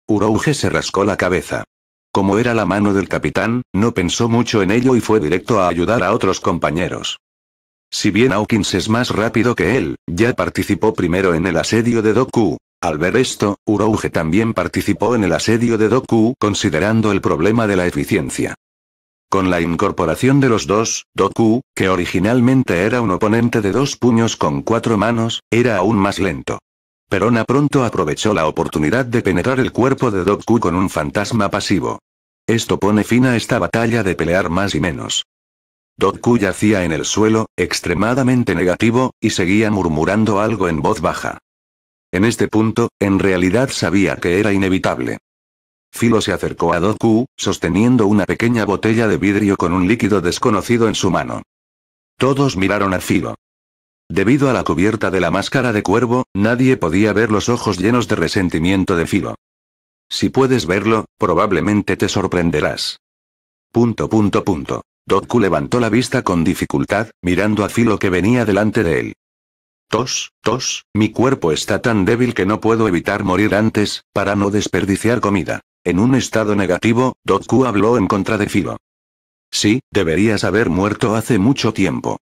Urouge se rascó la cabeza. Como era la mano del capitán, no pensó mucho en ello y fue directo a ayudar a otros compañeros. Si bien Hawkins es más rápido que él, ya participó primero en el asedio de Doku. Al ver esto, Urouge también participó en el asedio de Doku considerando el problema de la eficiencia. Con la incorporación de los dos, Doku, que originalmente era un oponente de dos puños con cuatro manos, era aún más lento. Perona pronto aprovechó la oportunidad de penetrar el cuerpo de Doku con un fantasma pasivo. Esto pone fin a esta batalla de pelear más y menos. Doku yacía en el suelo, extremadamente negativo, y seguía murmurando algo en voz baja. En este punto, en realidad sabía que era inevitable. Filo se acercó a Doku, sosteniendo una pequeña botella de vidrio con un líquido desconocido en su mano. Todos miraron a Filo. Debido a la cubierta de la máscara de cuervo, nadie podía ver los ojos llenos de resentimiento de Filo. Si puedes verlo, probablemente te sorprenderás. Punto punto punto. Doku levantó la vista con dificultad, mirando a Filo que venía delante de él. Tos, tos, mi cuerpo está tan débil que no puedo evitar morir antes, para no desperdiciar comida. En un estado negativo, Doku habló en contra de Filo. Sí, deberías haber muerto hace mucho tiempo.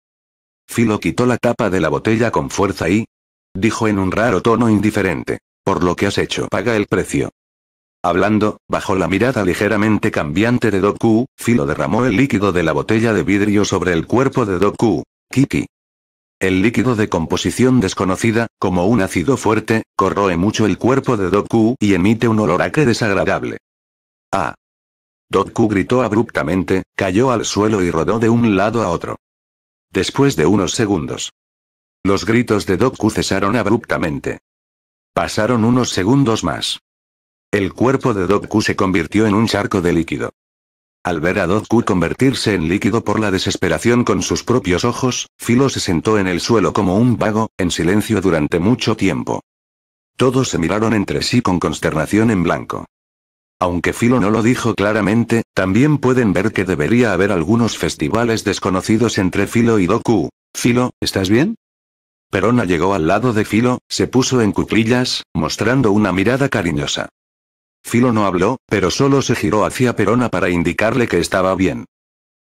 Filo quitó la tapa de la botella con fuerza y... dijo en un raro tono indiferente. Por lo que has hecho paga el precio. Hablando, bajo la mirada ligeramente cambiante de Doku, Filo derramó el líquido de la botella de vidrio sobre el cuerpo de Doku. Kiki. El líquido de composición desconocida, como un ácido fuerte, corroe mucho el cuerpo de Doku y emite un olor acre desagradable. Ah. Doku gritó abruptamente, cayó al suelo y rodó de un lado a otro. Después de unos segundos. Los gritos de Doku cesaron abruptamente. Pasaron unos segundos más. El cuerpo de Doku se convirtió en un charco de líquido. Al ver a Doku convertirse en líquido por la desesperación con sus propios ojos, Philo se sentó en el suelo como un vago, en silencio durante mucho tiempo. Todos se miraron entre sí con consternación en blanco. Aunque Filo no lo dijo claramente, también pueden ver que debería haber algunos festivales desconocidos entre Filo y Doku. Filo, ¿estás bien? Perona llegó al lado de Filo, se puso en cuclillas, mostrando una mirada cariñosa. Filo no habló, pero solo se giró hacia Perona para indicarle que estaba bien.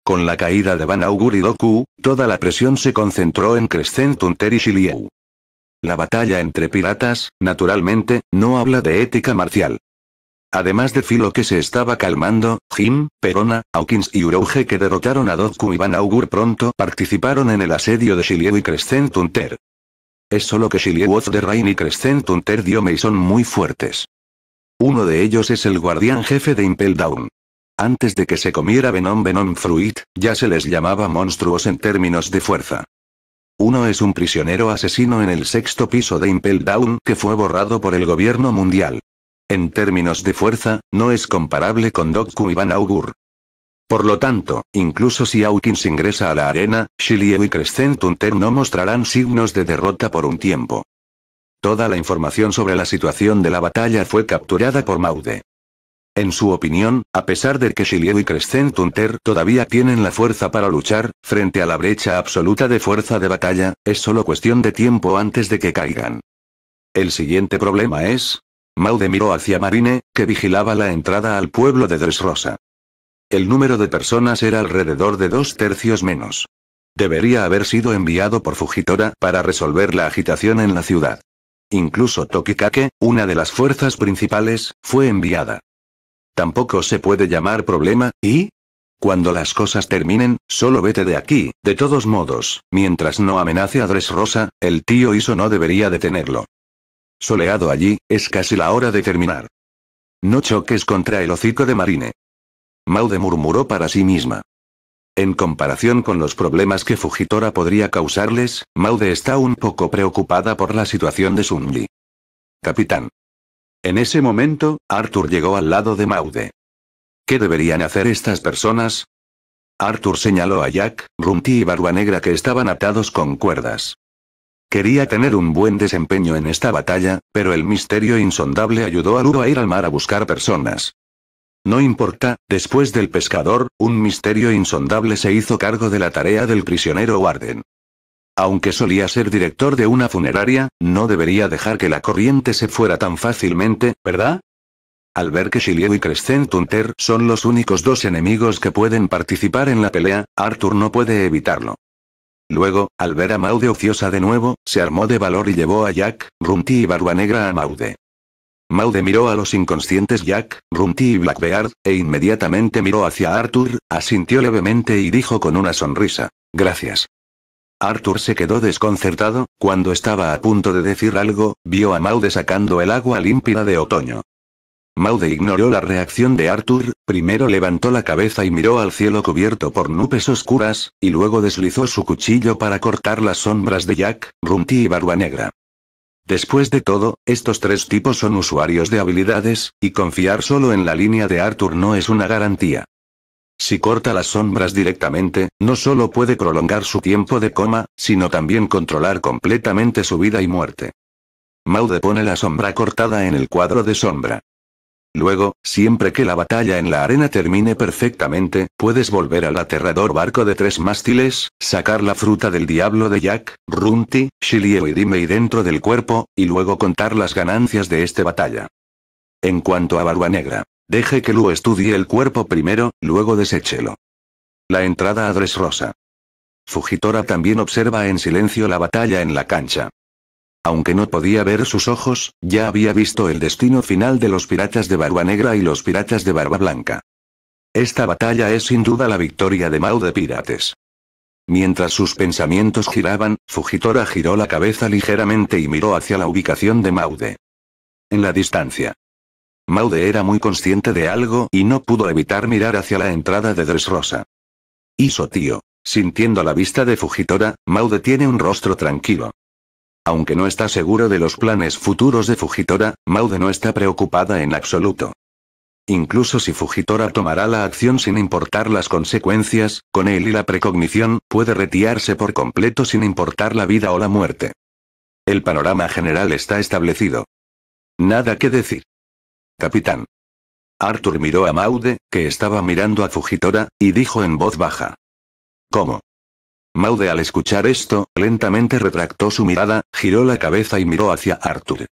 Con la caída de Van Augur y Doku, toda la presión se concentró en Crescent Crescentunter y Shilieu. La batalla entre piratas, naturalmente, no habla de ética marcial. Además de Philo que se estaba calmando, Jim, Perona, Hawkins y Urouge que derrotaron a Dodku y Van Augur pronto participaron en el asedio de Shilieu y Crescent Hunter. Es solo que Shilieu de Rain y Crescent Hunter Diome son muy fuertes. Uno de ellos es el guardián jefe de Impel Down. Antes de que se comiera Venom Venom Fruit, ya se les llamaba monstruos en términos de fuerza. Uno es un prisionero asesino en el sexto piso de Impel Down que fue borrado por el gobierno mundial en términos de fuerza, no es comparable con Dokku y Van Augur. Por lo tanto, incluso si Hawkins ingresa a la arena, Shilieu y Hunter no mostrarán signos de derrota por un tiempo. Toda la información sobre la situación de la batalla fue capturada por Maude. En su opinión, a pesar de que Shilieu y Hunter todavía tienen la fuerza para luchar, frente a la brecha absoluta de fuerza de batalla, es solo cuestión de tiempo antes de que caigan. El siguiente problema es, Maude miró hacia Marine, que vigilaba la entrada al pueblo de Dresrosa. El número de personas era alrededor de dos tercios menos. Debería haber sido enviado por Fujitora para resolver la agitación en la ciudad. Incluso Tokikake, una de las fuerzas principales, fue enviada. Tampoco se puede llamar problema, y... Cuando las cosas terminen, solo vete de aquí, de todos modos, mientras no amenace a Dressrosa, el tío Iso no debería detenerlo. Soleado allí, es casi la hora de terminar. No choques contra el hocico de Marine. Maude murmuró para sí misma. En comparación con los problemas que Fujitora podría causarles, Maude está un poco preocupada por la situación de Sunli. Capitán. En ese momento, Arthur llegó al lado de Maude. ¿Qué deberían hacer estas personas? Arthur señaló a Jack, Rumti y Barba Negra que estaban atados con cuerdas. Quería tener un buen desempeño en esta batalla, pero el misterio insondable ayudó a Ludo a ir al mar a buscar personas. No importa, después del pescador, un misterio insondable se hizo cargo de la tarea del prisionero Warden. Aunque solía ser director de una funeraria, no debería dejar que la corriente se fuera tan fácilmente, ¿verdad? Al ver que Shiliu y Crescent Tunter son los únicos dos enemigos que pueden participar en la pelea, Arthur no puede evitarlo. Luego, al ver a Maude ociosa de nuevo, se armó de valor y llevó a Jack, Rumti y Barba Negra a Maude. Maude miró a los inconscientes Jack, Rumti y Blackbeard, e inmediatamente miró hacia Arthur, asintió levemente y dijo con una sonrisa, gracias. Arthur se quedó desconcertado, cuando estaba a punto de decir algo, vio a Maude sacando el agua límpida de otoño. Maude ignoró la reacción de Arthur, primero levantó la cabeza y miró al cielo cubierto por nubes oscuras, y luego deslizó su cuchillo para cortar las sombras de Jack, Runty y Barba Negra. Después de todo, estos tres tipos son usuarios de habilidades, y confiar solo en la línea de Arthur no es una garantía. Si corta las sombras directamente, no solo puede prolongar su tiempo de coma, sino también controlar completamente su vida y muerte. Maude pone la sombra cortada en el cuadro de sombra. Luego, siempre que la batalla en la arena termine perfectamente, puedes volver al aterrador barco de tres mástiles, sacar la fruta del diablo de Jack, Runti, Shilio y Dime y dentro del cuerpo, y luego contar las ganancias de esta batalla. En cuanto a Barba Negra, deje que Lu estudie el cuerpo primero, luego deséchelo. La entrada a Dres Rosa. Fujitora también observa en silencio la batalla en la cancha. Aunque no podía ver sus ojos, ya había visto el destino final de los piratas de Barba Negra y los piratas de Barba Blanca. Esta batalla es sin duda la victoria de Maude Pirates. Mientras sus pensamientos giraban, Fujitora giró la cabeza ligeramente y miró hacia la ubicación de Maude. En la distancia. Maude era muy consciente de algo y no pudo evitar mirar hacia la entrada de Dressrosa. Hizo tío. Sintiendo la vista de Fujitora, Maude tiene un rostro tranquilo. Aunque no está seguro de los planes futuros de Fujitora, Maude no está preocupada en absoluto. Incluso si Fujitora tomará la acción sin importar las consecuencias, con él y la precognición, puede retirarse por completo sin importar la vida o la muerte. El panorama general está establecido. Nada que decir. Capitán. Arthur miró a Maude, que estaba mirando a Fujitora, y dijo en voz baja. ¿Cómo? Maude al escuchar esto, lentamente retractó su mirada, giró la cabeza y miró hacia Arthur.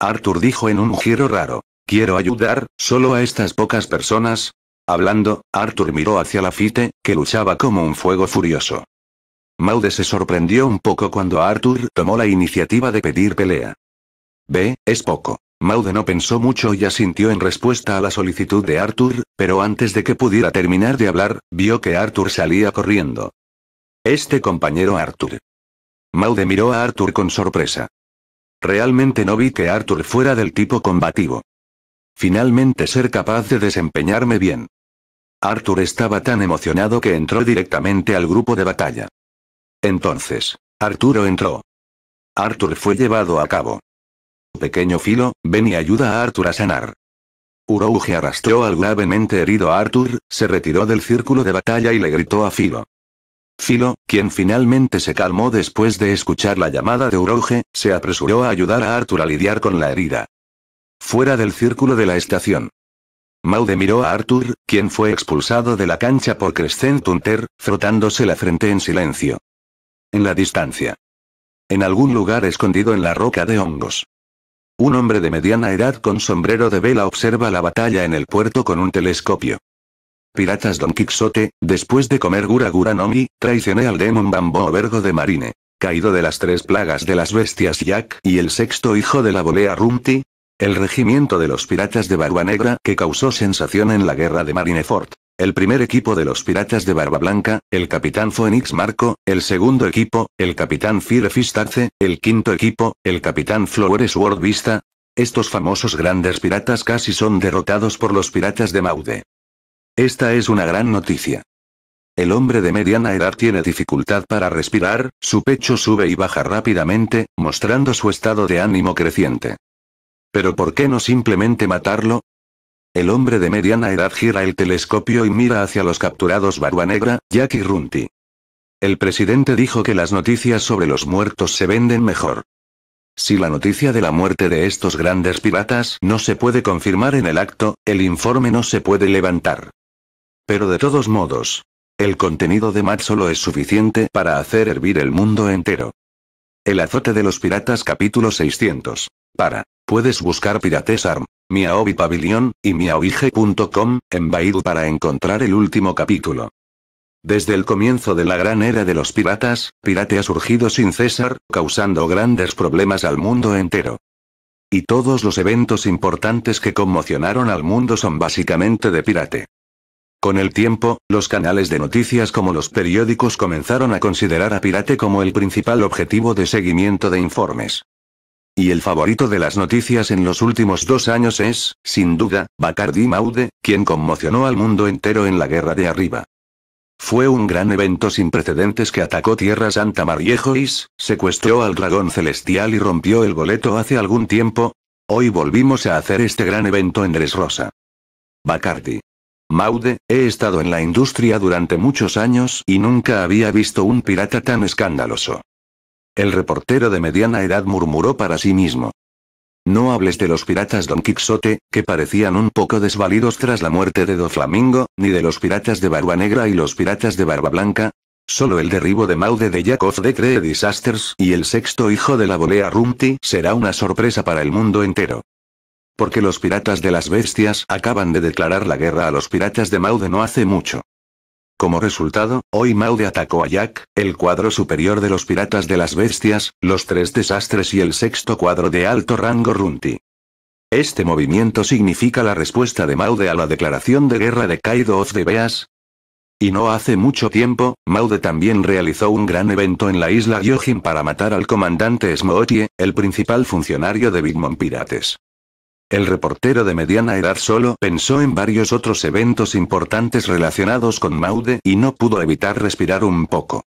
Arthur dijo en un giro raro, quiero ayudar, solo a estas pocas personas. Hablando, Arthur miró hacia la fite, que luchaba como un fuego furioso. Maude se sorprendió un poco cuando Arthur tomó la iniciativa de pedir pelea. Ve, es poco. Maude no pensó mucho y asintió en respuesta a la solicitud de Arthur, pero antes de que pudiera terminar de hablar, vio que Arthur salía corriendo. Este compañero Arthur. Maude miró a Arthur con sorpresa. Realmente no vi que Arthur fuera del tipo combativo. Finalmente ser capaz de desempeñarme bien. Arthur estaba tan emocionado que entró directamente al grupo de batalla. Entonces, Arturo entró. Arthur fue llevado a cabo. Pequeño filo, ven y ayuda a Arthur a sanar. Urouge arrastró al gravemente herido Arthur, se retiró del círculo de batalla y le gritó a Filo. Filo, quien finalmente se calmó después de escuchar la llamada de Uroge, se apresuró a ayudar a Arthur a lidiar con la herida. Fuera del círculo de la estación. Maude miró a Arthur, quien fue expulsado de la cancha por Crescent Hunter, frotándose la frente en silencio. En la distancia. En algún lugar escondido en la roca de hongos. Un hombre de mediana edad con sombrero de vela observa la batalla en el puerto con un telescopio. Piratas Don Quixote, después de comer Gura Gura Nomi, traicioné al Demon o Vergo de Marine. Caído de las tres plagas de las bestias Jack y el sexto hijo de la volea Rumti. El regimiento de los piratas de Barba Negra que causó sensación en la guerra de Marineford. El primer equipo de los piratas de Barba Blanca, el capitán Phoenix Marco, el segundo equipo, el capitán Fist Arce, el quinto equipo, el capitán Flores World Vista. Estos famosos grandes piratas casi son derrotados por los piratas de Maude. Esta es una gran noticia. El hombre de mediana edad tiene dificultad para respirar, su pecho sube y baja rápidamente, mostrando su estado de ánimo creciente. Pero ¿por qué no simplemente matarlo? El hombre de mediana edad gira el telescopio y mira hacia los capturados Barba Negra, Jack El presidente dijo que las noticias sobre los muertos se venden mejor. Si la noticia de la muerte de estos grandes piratas no se puede confirmar en el acto, el informe no se puede levantar. Pero de todos modos. El contenido de Matt solo es suficiente para hacer hervir el mundo entero. El azote de los piratas capítulo 600. Para. Puedes buscar Pirates Arm, Miaobi Pavilion, y miaoige.com, en Baidu para encontrar el último capítulo. Desde el comienzo de la gran era de los piratas, Pirate ha surgido sin cesar, causando grandes problemas al mundo entero. Y todos los eventos importantes que conmocionaron al mundo son básicamente de Pirate. Con el tiempo, los canales de noticias como los periódicos comenzaron a considerar a Pirate como el principal objetivo de seguimiento de informes. Y el favorito de las noticias en los últimos dos años es, sin duda, Bacardi Maude, quien conmocionó al mundo entero en la Guerra de Arriba. Fue un gran evento sin precedentes que atacó Tierra Santa Mariejois, secuestró al dragón celestial y rompió el boleto hace algún tiempo. Hoy volvimos a hacer este gran evento en Dresrosa. Bacardi. Maude, he estado en la industria durante muchos años y nunca había visto un pirata tan escandaloso. El reportero de mediana edad murmuró para sí mismo. No hables de los piratas Don Quixote, que parecían un poco desvalidos tras la muerte de Do Flamingo, ni de los piratas de Barba Negra y los piratas de Barba Blanca. Solo el derribo de Maude de Jack de Cree Disasters y el sexto hijo de la volea Rumty será una sorpresa para el mundo entero. Porque los piratas de las bestias acaban de declarar la guerra a los piratas de Maude no hace mucho. Como resultado, hoy Maude atacó a Jack, el cuadro superior de los piratas de las bestias, los tres desastres y el sexto cuadro de alto rango Runti. Este movimiento significa la respuesta de Maude a la declaración de guerra de Kaido of the Beas. Y no hace mucho tiempo, Maude también realizó un gran evento en la isla Yojin para matar al comandante Smootie, el principal funcionario de Big Mom Pirates. El reportero de mediana edad solo pensó en varios otros eventos importantes relacionados con Maude y no pudo evitar respirar un poco.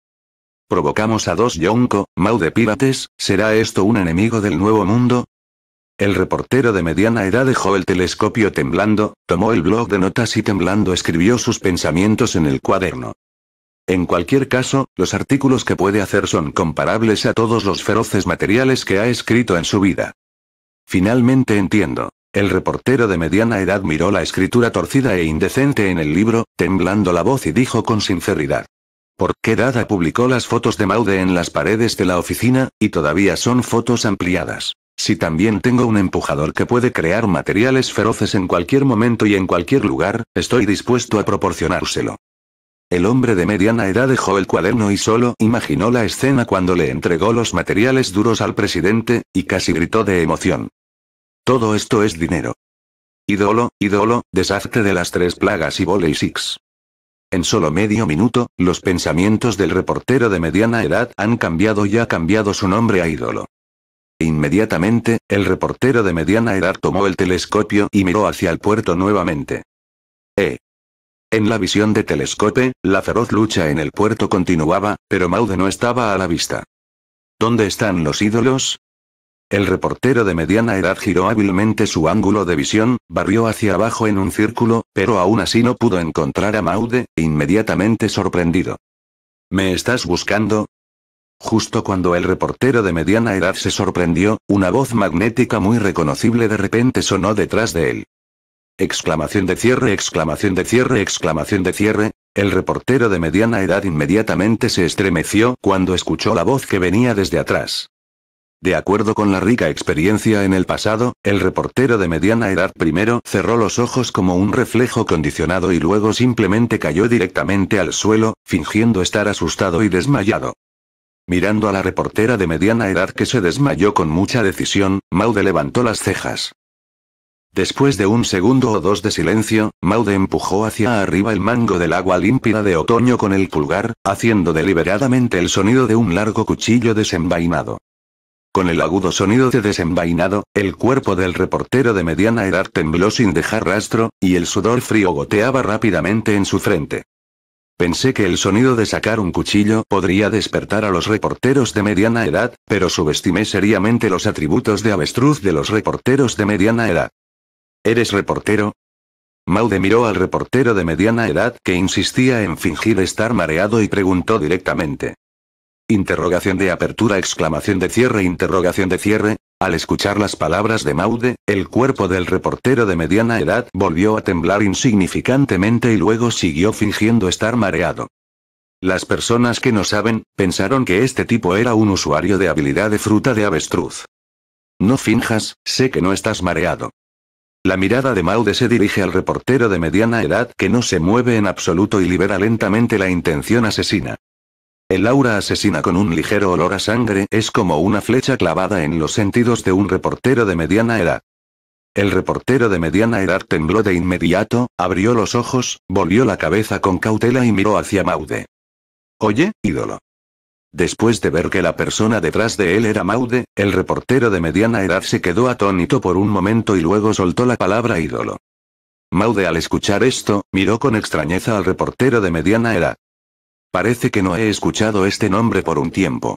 Provocamos a dos Yonko, Maude pirates, ¿será esto un enemigo del nuevo mundo? El reportero de mediana edad dejó el telescopio temblando, tomó el blog de notas y temblando escribió sus pensamientos en el cuaderno. En cualquier caso, los artículos que puede hacer son comparables a todos los feroces materiales que ha escrito en su vida. Finalmente entiendo. El reportero de mediana edad miró la escritura torcida e indecente en el libro, temblando la voz y dijo con sinceridad. ¿Por qué Dada publicó las fotos de Maude en las paredes de la oficina, y todavía son fotos ampliadas? Si también tengo un empujador que puede crear materiales feroces en cualquier momento y en cualquier lugar, estoy dispuesto a proporcionárselo. El hombre de mediana edad dejó el cuaderno y solo imaginó la escena cuando le entregó los materiales duros al presidente, y casi gritó de emoción. Todo esto es dinero. Ídolo, ídolo, deshazte de las tres plagas y voley six. En solo medio minuto, los pensamientos del reportero de mediana edad han cambiado y ha cambiado su nombre a ídolo. Inmediatamente, el reportero de mediana edad tomó el telescopio y miró hacia el puerto nuevamente. Eh. En la visión de telescope, la feroz lucha en el puerto continuaba, pero Maude no estaba a la vista. ¿Dónde están los ídolos? El reportero de mediana edad giró hábilmente su ángulo de visión, barrió hacia abajo en un círculo, pero aún así no pudo encontrar a Maude, inmediatamente sorprendido. ¿Me estás buscando? Justo cuando el reportero de mediana edad se sorprendió, una voz magnética muy reconocible de repente sonó detrás de él. Exclamación de cierre, exclamación de cierre, exclamación de cierre. El reportero de mediana edad inmediatamente se estremeció cuando escuchó la voz que venía desde atrás. De acuerdo con la rica experiencia en el pasado, el reportero de mediana edad primero cerró los ojos como un reflejo condicionado y luego simplemente cayó directamente al suelo, fingiendo estar asustado y desmayado. Mirando a la reportera de mediana edad que se desmayó con mucha decisión, Maude levantó las cejas. Después de un segundo o dos de silencio, Maude empujó hacia arriba el mango del agua límpida de otoño con el pulgar, haciendo deliberadamente el sonido de un largo cuchillo desenvainado. Con el agudo sonido de desenvainado, el cuerpo del reportero de mediana edad tembló sin dejar rastro, y el sudor frío goteaba rápidamente en su frente. Pensé que el sonido de sacar un cuchillo podría despertar a los reporteros de mediana edad, pero subestimé seriamente los atributos de avestruz de los reporteros de mediana edad. ¿Eres reportero? Maude miró al reportero de mediana edad que insistía en fingir estar mareado y preguntó directamente. Interrogación de apertura, exclamación de cierre, interrogación de cierre. Al escuchar las palabras de Maude, el cuerpo del reportero de mediana edad volvió a temblar insignificantemente y luego siguió fingiendo estar mareado. Las personas que no saben, pensaron que este tipo era un usuario de habilidad de fruta de avestruz. No finjas, sé que no estás mareado. La mirada de Maude se dirige al reportero de mediana edad que no se mueve en absoluto y libera lentamente la intención asesina. El aura asesina con un ligero olor a sangre es como una flecha clavada en los sentidos de un reportero de mediana edad. El reportero de mediana edad tembló de inmediato, abrió los ojos, volvió la cabeza con cautela y miró hacia Maude. Oye, ídolo. Después de ver que la persona detrás de él era Maude, el reportero de mediana edad se quedó atónito por un momento y luego soltó la palabra ídolo. Maude al escuchar esto, miró con extrañeza al reportero de mediana edad. Parece que no he escuchado este nombre por un tiempo.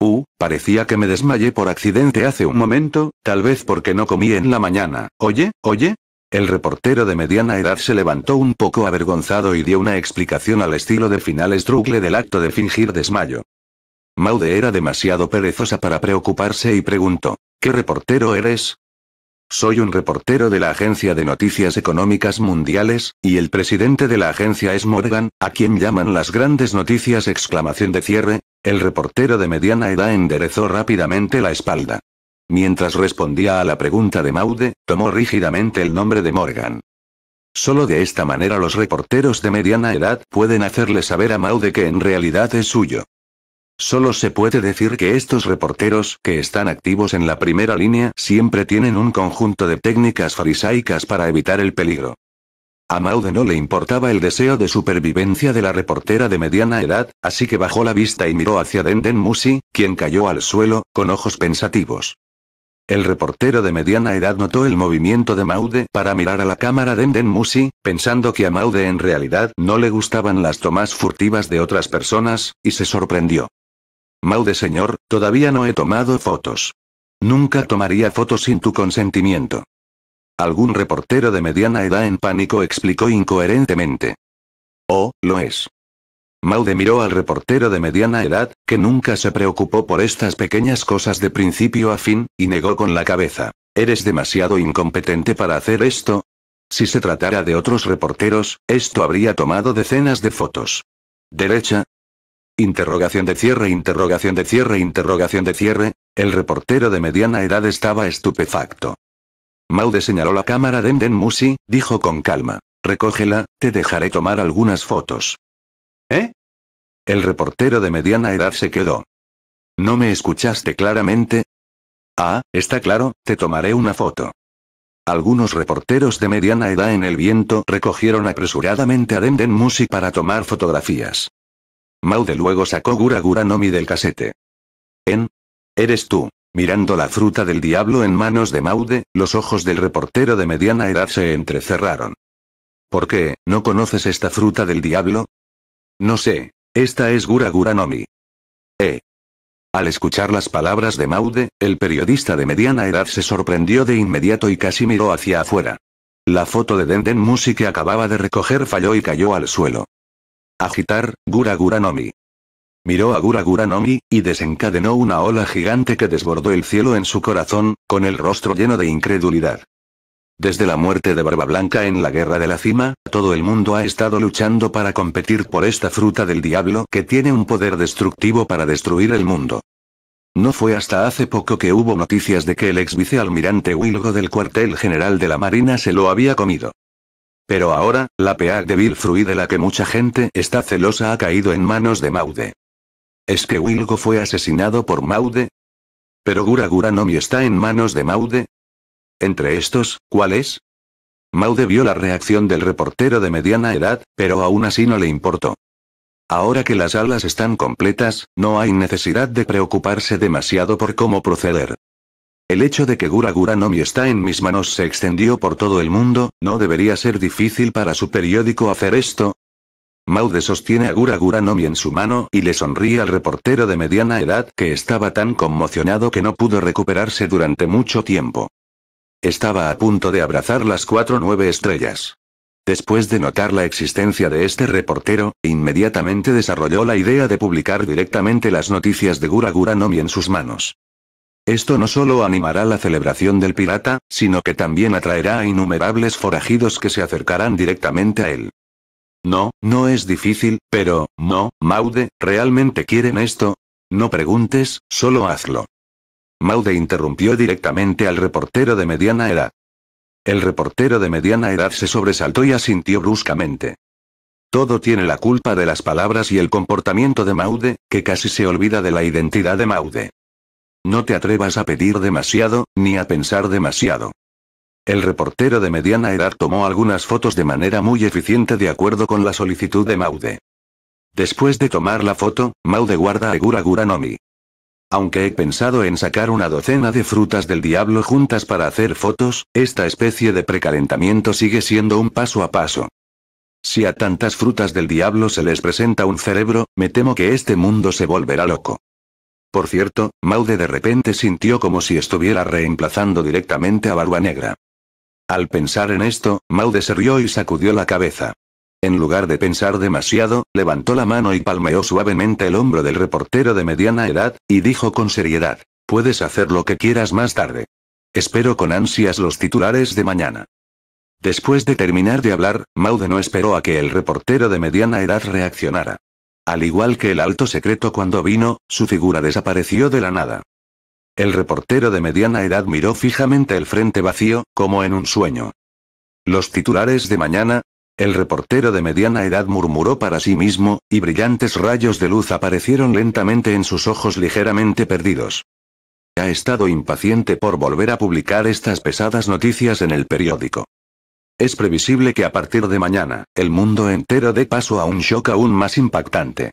Uh, parecía que me desmayé por accidente hace un momento, tal vez porque no comí en la mañana. Oye, oye. El reportero de mediana edad se levantó un poco avergonzado y dio una explicación al estilo de finales trucle del acto de fingir desmayo. Maude era demasiado perezosa para preocuparse y preguntó, ¿qué reportero eres? Soy un reportero de la Agencia de Noticias Económicas Mundiales, y el presidente de la agencia es Morgan, a quien llaman las grandes noticias exclamación de cierre. El reportero de mediana edad enderezó rápidamente la espalda. Mientras respondía a la pregunta de Maude, tomó rígidamente el nombre de Morgan. Solo de esta manera los reporteros de mediana edad pueden hacerle saber a Maude que en realidad es suyo. Solo se puede decir que estos reporteros que están activos en la primera línea siempre tienen un conjunto de técnicas farisaicas para evitar el peligro. A Maude no le importaba el deseo de supervivencia de la reportera de mediana edad, así que bajó la vista y miró hacia Denden Musi, quien cayó al suelo, con ojos pensativos. El reportero de mediana edad notó el movimiento de Maude para mirar a la cámara de Denden Musi, pensando que a Maude en realidad no le gustaban las tomas furtivas de otras personas, y se sorprendió. Maude señor, todavía no he tomado fotos. Nunca tomaría fotos sin tu consentimiento. Algún reportero de mediana edad en pánico explicó incoherentemente. Oh, lo es. Maude miró al reportero de mediana edad, que nunca se preocupó por estas pequeñas cosas de principio a fin, y negó con la cabeza. Eres demasiado incompetente para hacer esto. Si se tratara de otros reporteros, esto habría tomado decenas de fotos. Derecha, Interrogación de cierre, interrogación de cierre, interrogación de cierre. El reportero de mediana edad estaba estupefacto. Maude señaló la cámara de Musi, dijo con calma. Recógela, te dejaré tomar algunas fotos. ¿Eh? El reportero de mediana edad se quedó. ¿No me escuchaste claramente? Ah, está claro, te tomaré una foto. Algunos reporteros de mediana edad en el viento recogieron apresuradamente a Denden Musi para tomar fotografías. Maude luego sacó Gura Gura Nomi del casete. En. Eres tú. Mirando la fruta del diablo en manos de Maude, los ojos del reportero de mediana edad se entrecerraron. ¿Por qué, no conoces esta fruta del diablo? No sé. Esta es Gura Gura Nomi. Eh. Al escuchar las palabras de Maude, el periodista de mediana edad se sorprendió de inmediato y casi miró hacia afuera. La foto de Denden Musi que acababa de recoger falló y cayó al suelo. Agitar, Gura Gura Nomi. Miró a Gura Gura Nomi, y desencadenó una ola gigante que desbordó el cielo en su corazón, con el rostro lleno de incredulidad. Desde la muerte de Barba Blanca en la Guerra de la Cima, todo el mundo ha estado luchando para competir por esta fruta del diablo que tiene un poder destructivo para destruir el mundo. No fue hasta hace poco que hubo noticias de que el ex vicealmirante Wilgo del cuartel general de la Marina se lo había comido. Pero ahora, la PA de Fruit de la que mucha gente está celosa ha caído en manos de Maude. ¿Es que Wilgo fue asesinado por Maude? Pero Gura Gura Nomi está en manos de Maude. Entre estos, ¿cuál es? Maude vio la reacción del reportero de mediana edad, pero aún así no le importó. Ahora que las alas están completas, no hay necesidad de preocuparse demasiado por cómo proceder. El hecho de que Gura Gura Nomi está en mis manos se extendió por todo el mundo, ¿no debería ser difícil para su periódico hacer esto? Maude sostiene a Gura Gura Nomi en su mano y le sonríe al reportero de mediana edad que estaba tan conmocionado que no pudo recuperarse durante mucho tiempo. Estaba a punto de abrazar las cuatro nueve estrellas. Después de notar la existencia de este reportero, inmediatamente desarrolló la idea de publicar directamente las noticias de Gura Gura Nomi en sus manos. Esto no solo animará la celebración del pirata, sino que también atraerá a innumerables forajidos que se acercarán directamente a él. No, no es difícil, pero, no, Maude, ¿realmente quieren esto? No preguntes, solo hazlo. Maude interrumpió directamente al reportero de mediana edad. El reportero de mediana edad se sobresaltó y asintió bruscamente. Todo tiene la culpa de las palabras y el comportamiento de Maude, que casi se olvida de la identidad de Maude. No te atrevas a pedir demasiado, ni a pensar demasiado. El reportero de mediana edad tomó algunas fotos de manera muy eficiente de acuerdo con la solicitud de Maude. Después de tomar la foto, Maude guarda a Gura Guranomi. Aunque he pensado en sacar una docena de frutas del diablo juntas para hacer fotos, esta especie de precalentamiento sigue siendo un paso a paso. Si a tantas frutas del diablo se les presenta un cerebro, me temo que este mundo se volverá loco. Por cierto, Maude de repente sintió como si estuviera reemplazando directamente a Barba Negra. Al pensar en esto, Maude se rió y sacudió la cabeza. En lugar de pensar demasiado, levantó la mano y palmeó suavemente el hombro del reportero de mediana edad, y dijo con seriedad, puedes hacer lo que quieras más tarde. Espero con ansias los titulares de mañana. Después de terminar de hablar, Maude no esperó a que el reportero de mediana edad reaccionara. Al igual que el alto secreto cuando vino, su figura desapareció de la nada. El reportero de mediana edad miró fijamente el frente vacío, como en un sueño. Los titulares de mañana, el reportero de mediana edad murmuró para sí mismo, y brillantes rayos de luz aparecieron lentamente en sus ojos ligeramente perdidos. Ha estado impaciente por volver a publicar estas pesadas noticias en el periódico. Es previsible que a partir de mañana, el mundo entero dé paso a un shock aún más impactante.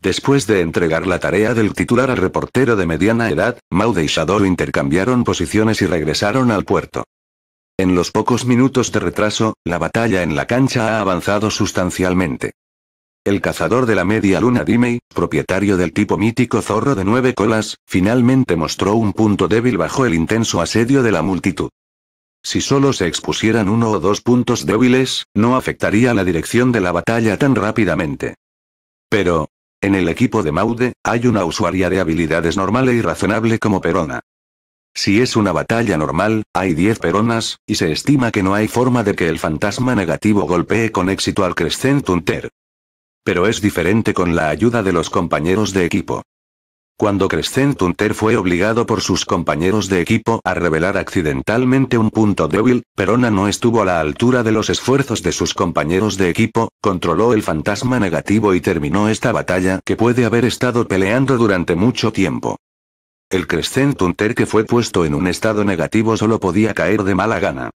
Después de entregar la tarea del titular al reportero de mediana edad, Maude y Shadow intercambiaron posiciones y regresaron al puerto. En los pocos minutos de retraso, la batalla en la cancha ha avanzado sustancialmente. El cazador de la media luna Dimei, propietario del tipo mítico zorro de nueve colas, finalmente mostró un punto débil bajo el intenso asedio de la multitud. Si solo se expusieran uno o dos puntos débiles, no afectaría la dirección de la batalla tan rápidamente. Pero, en el equipo de Maude, hay una usuaria de habilidades normal y e razonable como Perona. Si es una batalla normal, hay 10 peronas, y se estima que no hay forma de que el fantasma negativo golpee con éxito al Crescent Hunter. Pero es diferente con la ayuda de los compañeros de equipo cuando Crescent Hunter fue obligado por sus compañeros de equipo a revelar accidentalmente un punto débil, Perona no estuvo a la altura de los esfuerzos de sus compañeros de equipo, controló el fantasma negativo y terminó esta batalla que puede haber estado peleando durante mucho tiempo. El Crescent Hunter que fue puesto en un estado negativo solo podía caer de mala gana.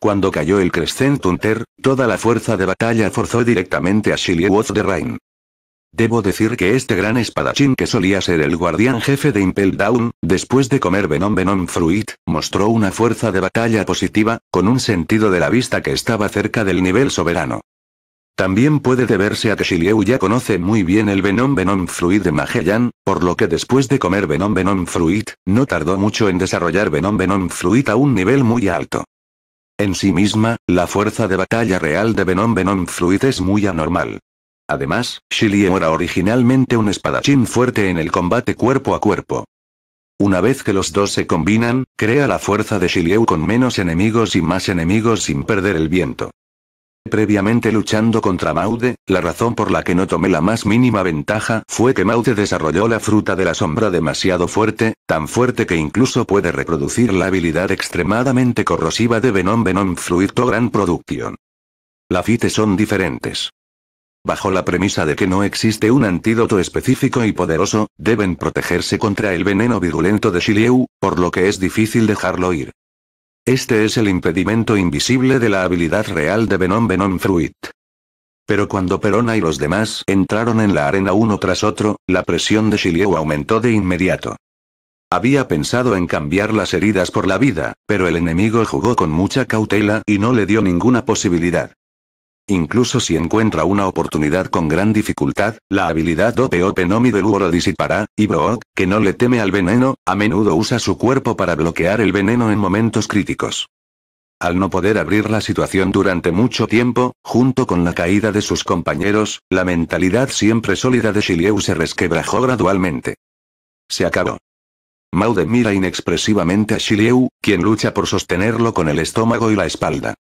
Cuando cayó el Crescent Hunter, toda la fuerza de batalla forzó directamente a Shiliwoth de Rain. Debo decir que este gran espadachín que solía ser el guardián jefe de Impel Down, después de comer Venom Venom Fruit, mostró una fuerza de batalla positiva, con un sentido de la vista que estaba cerca del nivel soberano. También puede deberse a que Shiliu ya conoce muy bien el Venom Venom Fruit de Magellan, por lo que después de comer Venom Venom Fruit, no tardó mucho en desarrollar Venom Venom Fruit a un nivel muy alto. En sí misma, la fuerza de batalla real de Venom Venom Fruit es muy anormal. Además, Shiliu era originalmente un espadachín fuerte en el combate cuerpo a cuerpo. Una vez que los dos se combinan, crea la fuerza de Shilieu con menos enemigos y más enemigos sin perder el viento. Previamente luchando contra Maude, la razón por la que no tomé la más mínima ventaja fue que Maude desarrolló la fruta de la sombra demasiado fuerte, tan fuerte que incluso puede reproducir la habilidad extremadamente corrosiva de Venom Venom Fluid Gran Production. La fites son diferentes. Bajo la premisa de que no existe un antídoto específico y poderoso, deben protegerse contra el veneno virulento de Shiliu, por lo que es difícil dejarlo ir. Este es el impedimento invisible de la habilidad real de Venom Venom Fruit. Pero cuando Perona y los demás entraron en la arena uno tras otro, la presión de Shiliu aumentó de inmediato. Había pensado en cambiar las heridas por la vida, pero el enemigo jugó con mucha cautela y no le dio ninguna posibilidad. Incluso si encuentra una oportunidad con gran dificultad, la habilidad Penomi e de Luo lo disipará, y Brook, que no le teme al veneno, a menudo usa su cuerpo para bloquear el veneno en momentos críticos. Al no poder abrir la situación durante mucho tiempo, junto con la caída de sus compañeros, la mentalidad siempre sólida de Shiliu se resquebrajó gradualmente. Se acabó. Maude mira inexpresivamente a Shiliu, quien lucha por sostenerlo con el estómago y la espalda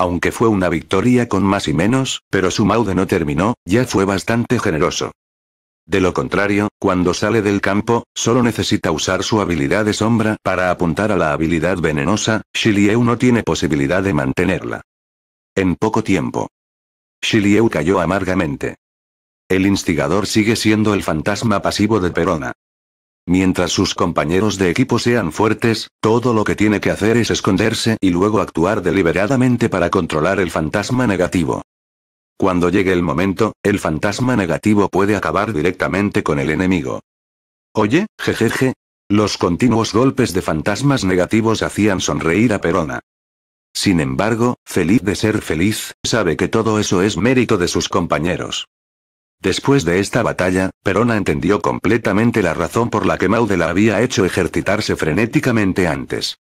aunque fue una victoria con más y menos, pero su Maude no terminó, ya fue bastante generoso. De lo contrario, cuando sale del campo, solo necesita usar su habilidad de sombra para apuntar a la habilidad venenosa, Shilieu no tiene posibilidad de mantenerla. En poco tiempo. Shilieu cayó amargamente. El instigador sigue siendo el fantasma pasivo de Perona. Mientras sus compañeros de equipo sean fuertes, todo lo que tiene que hacer es esconderse y luego actuar deliberadamente para controlar el fantasma negativo. Cuando llegue el momento, el fantasma negativo puede acabar directamente con el enemigo. Oye, jejeje. Los continuos golpes de fantasmas negativos hacían sonreír a Perona. Sin embargo, feliz de ser feliz, sabe que todo eso es mérito de sus compañeros. Después de esta batalla, Perona entendió completamente la razón por la que Maudela había hecho ejercitarse frenéticamente antes.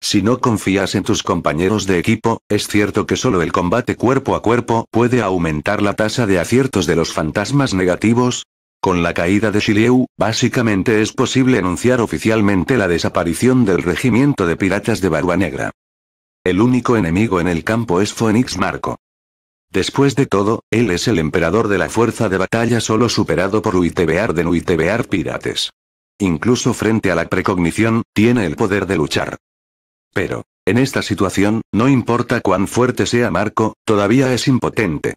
Si no confías en tus compañeros de equipo, es cierto que solo el combate cuerpo a cuerpo puede aumentar la tasa de aciertos de los fantasmas negativos. Con la caída de Shiliu, básicamente es posible anunciar oficialmente la desaparición del regimiento de piratas de Barba Negra. El único enemigo en el campo es Phoenix Marco. Después de todo, él es el emperador de la fuerza de batalla solo superado por Uitebear de Uitebear Pirates. Incluso frente a la precognición, tiene el poder de luchar. Pero, en esta situación, no importa cuán fuerte sea Marco, todavía es impotente.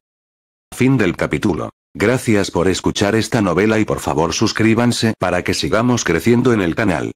Fin del capítulo. Gracias por escuchar esta novela y por favor suscríbanse para que sigamos creciendo en el canal.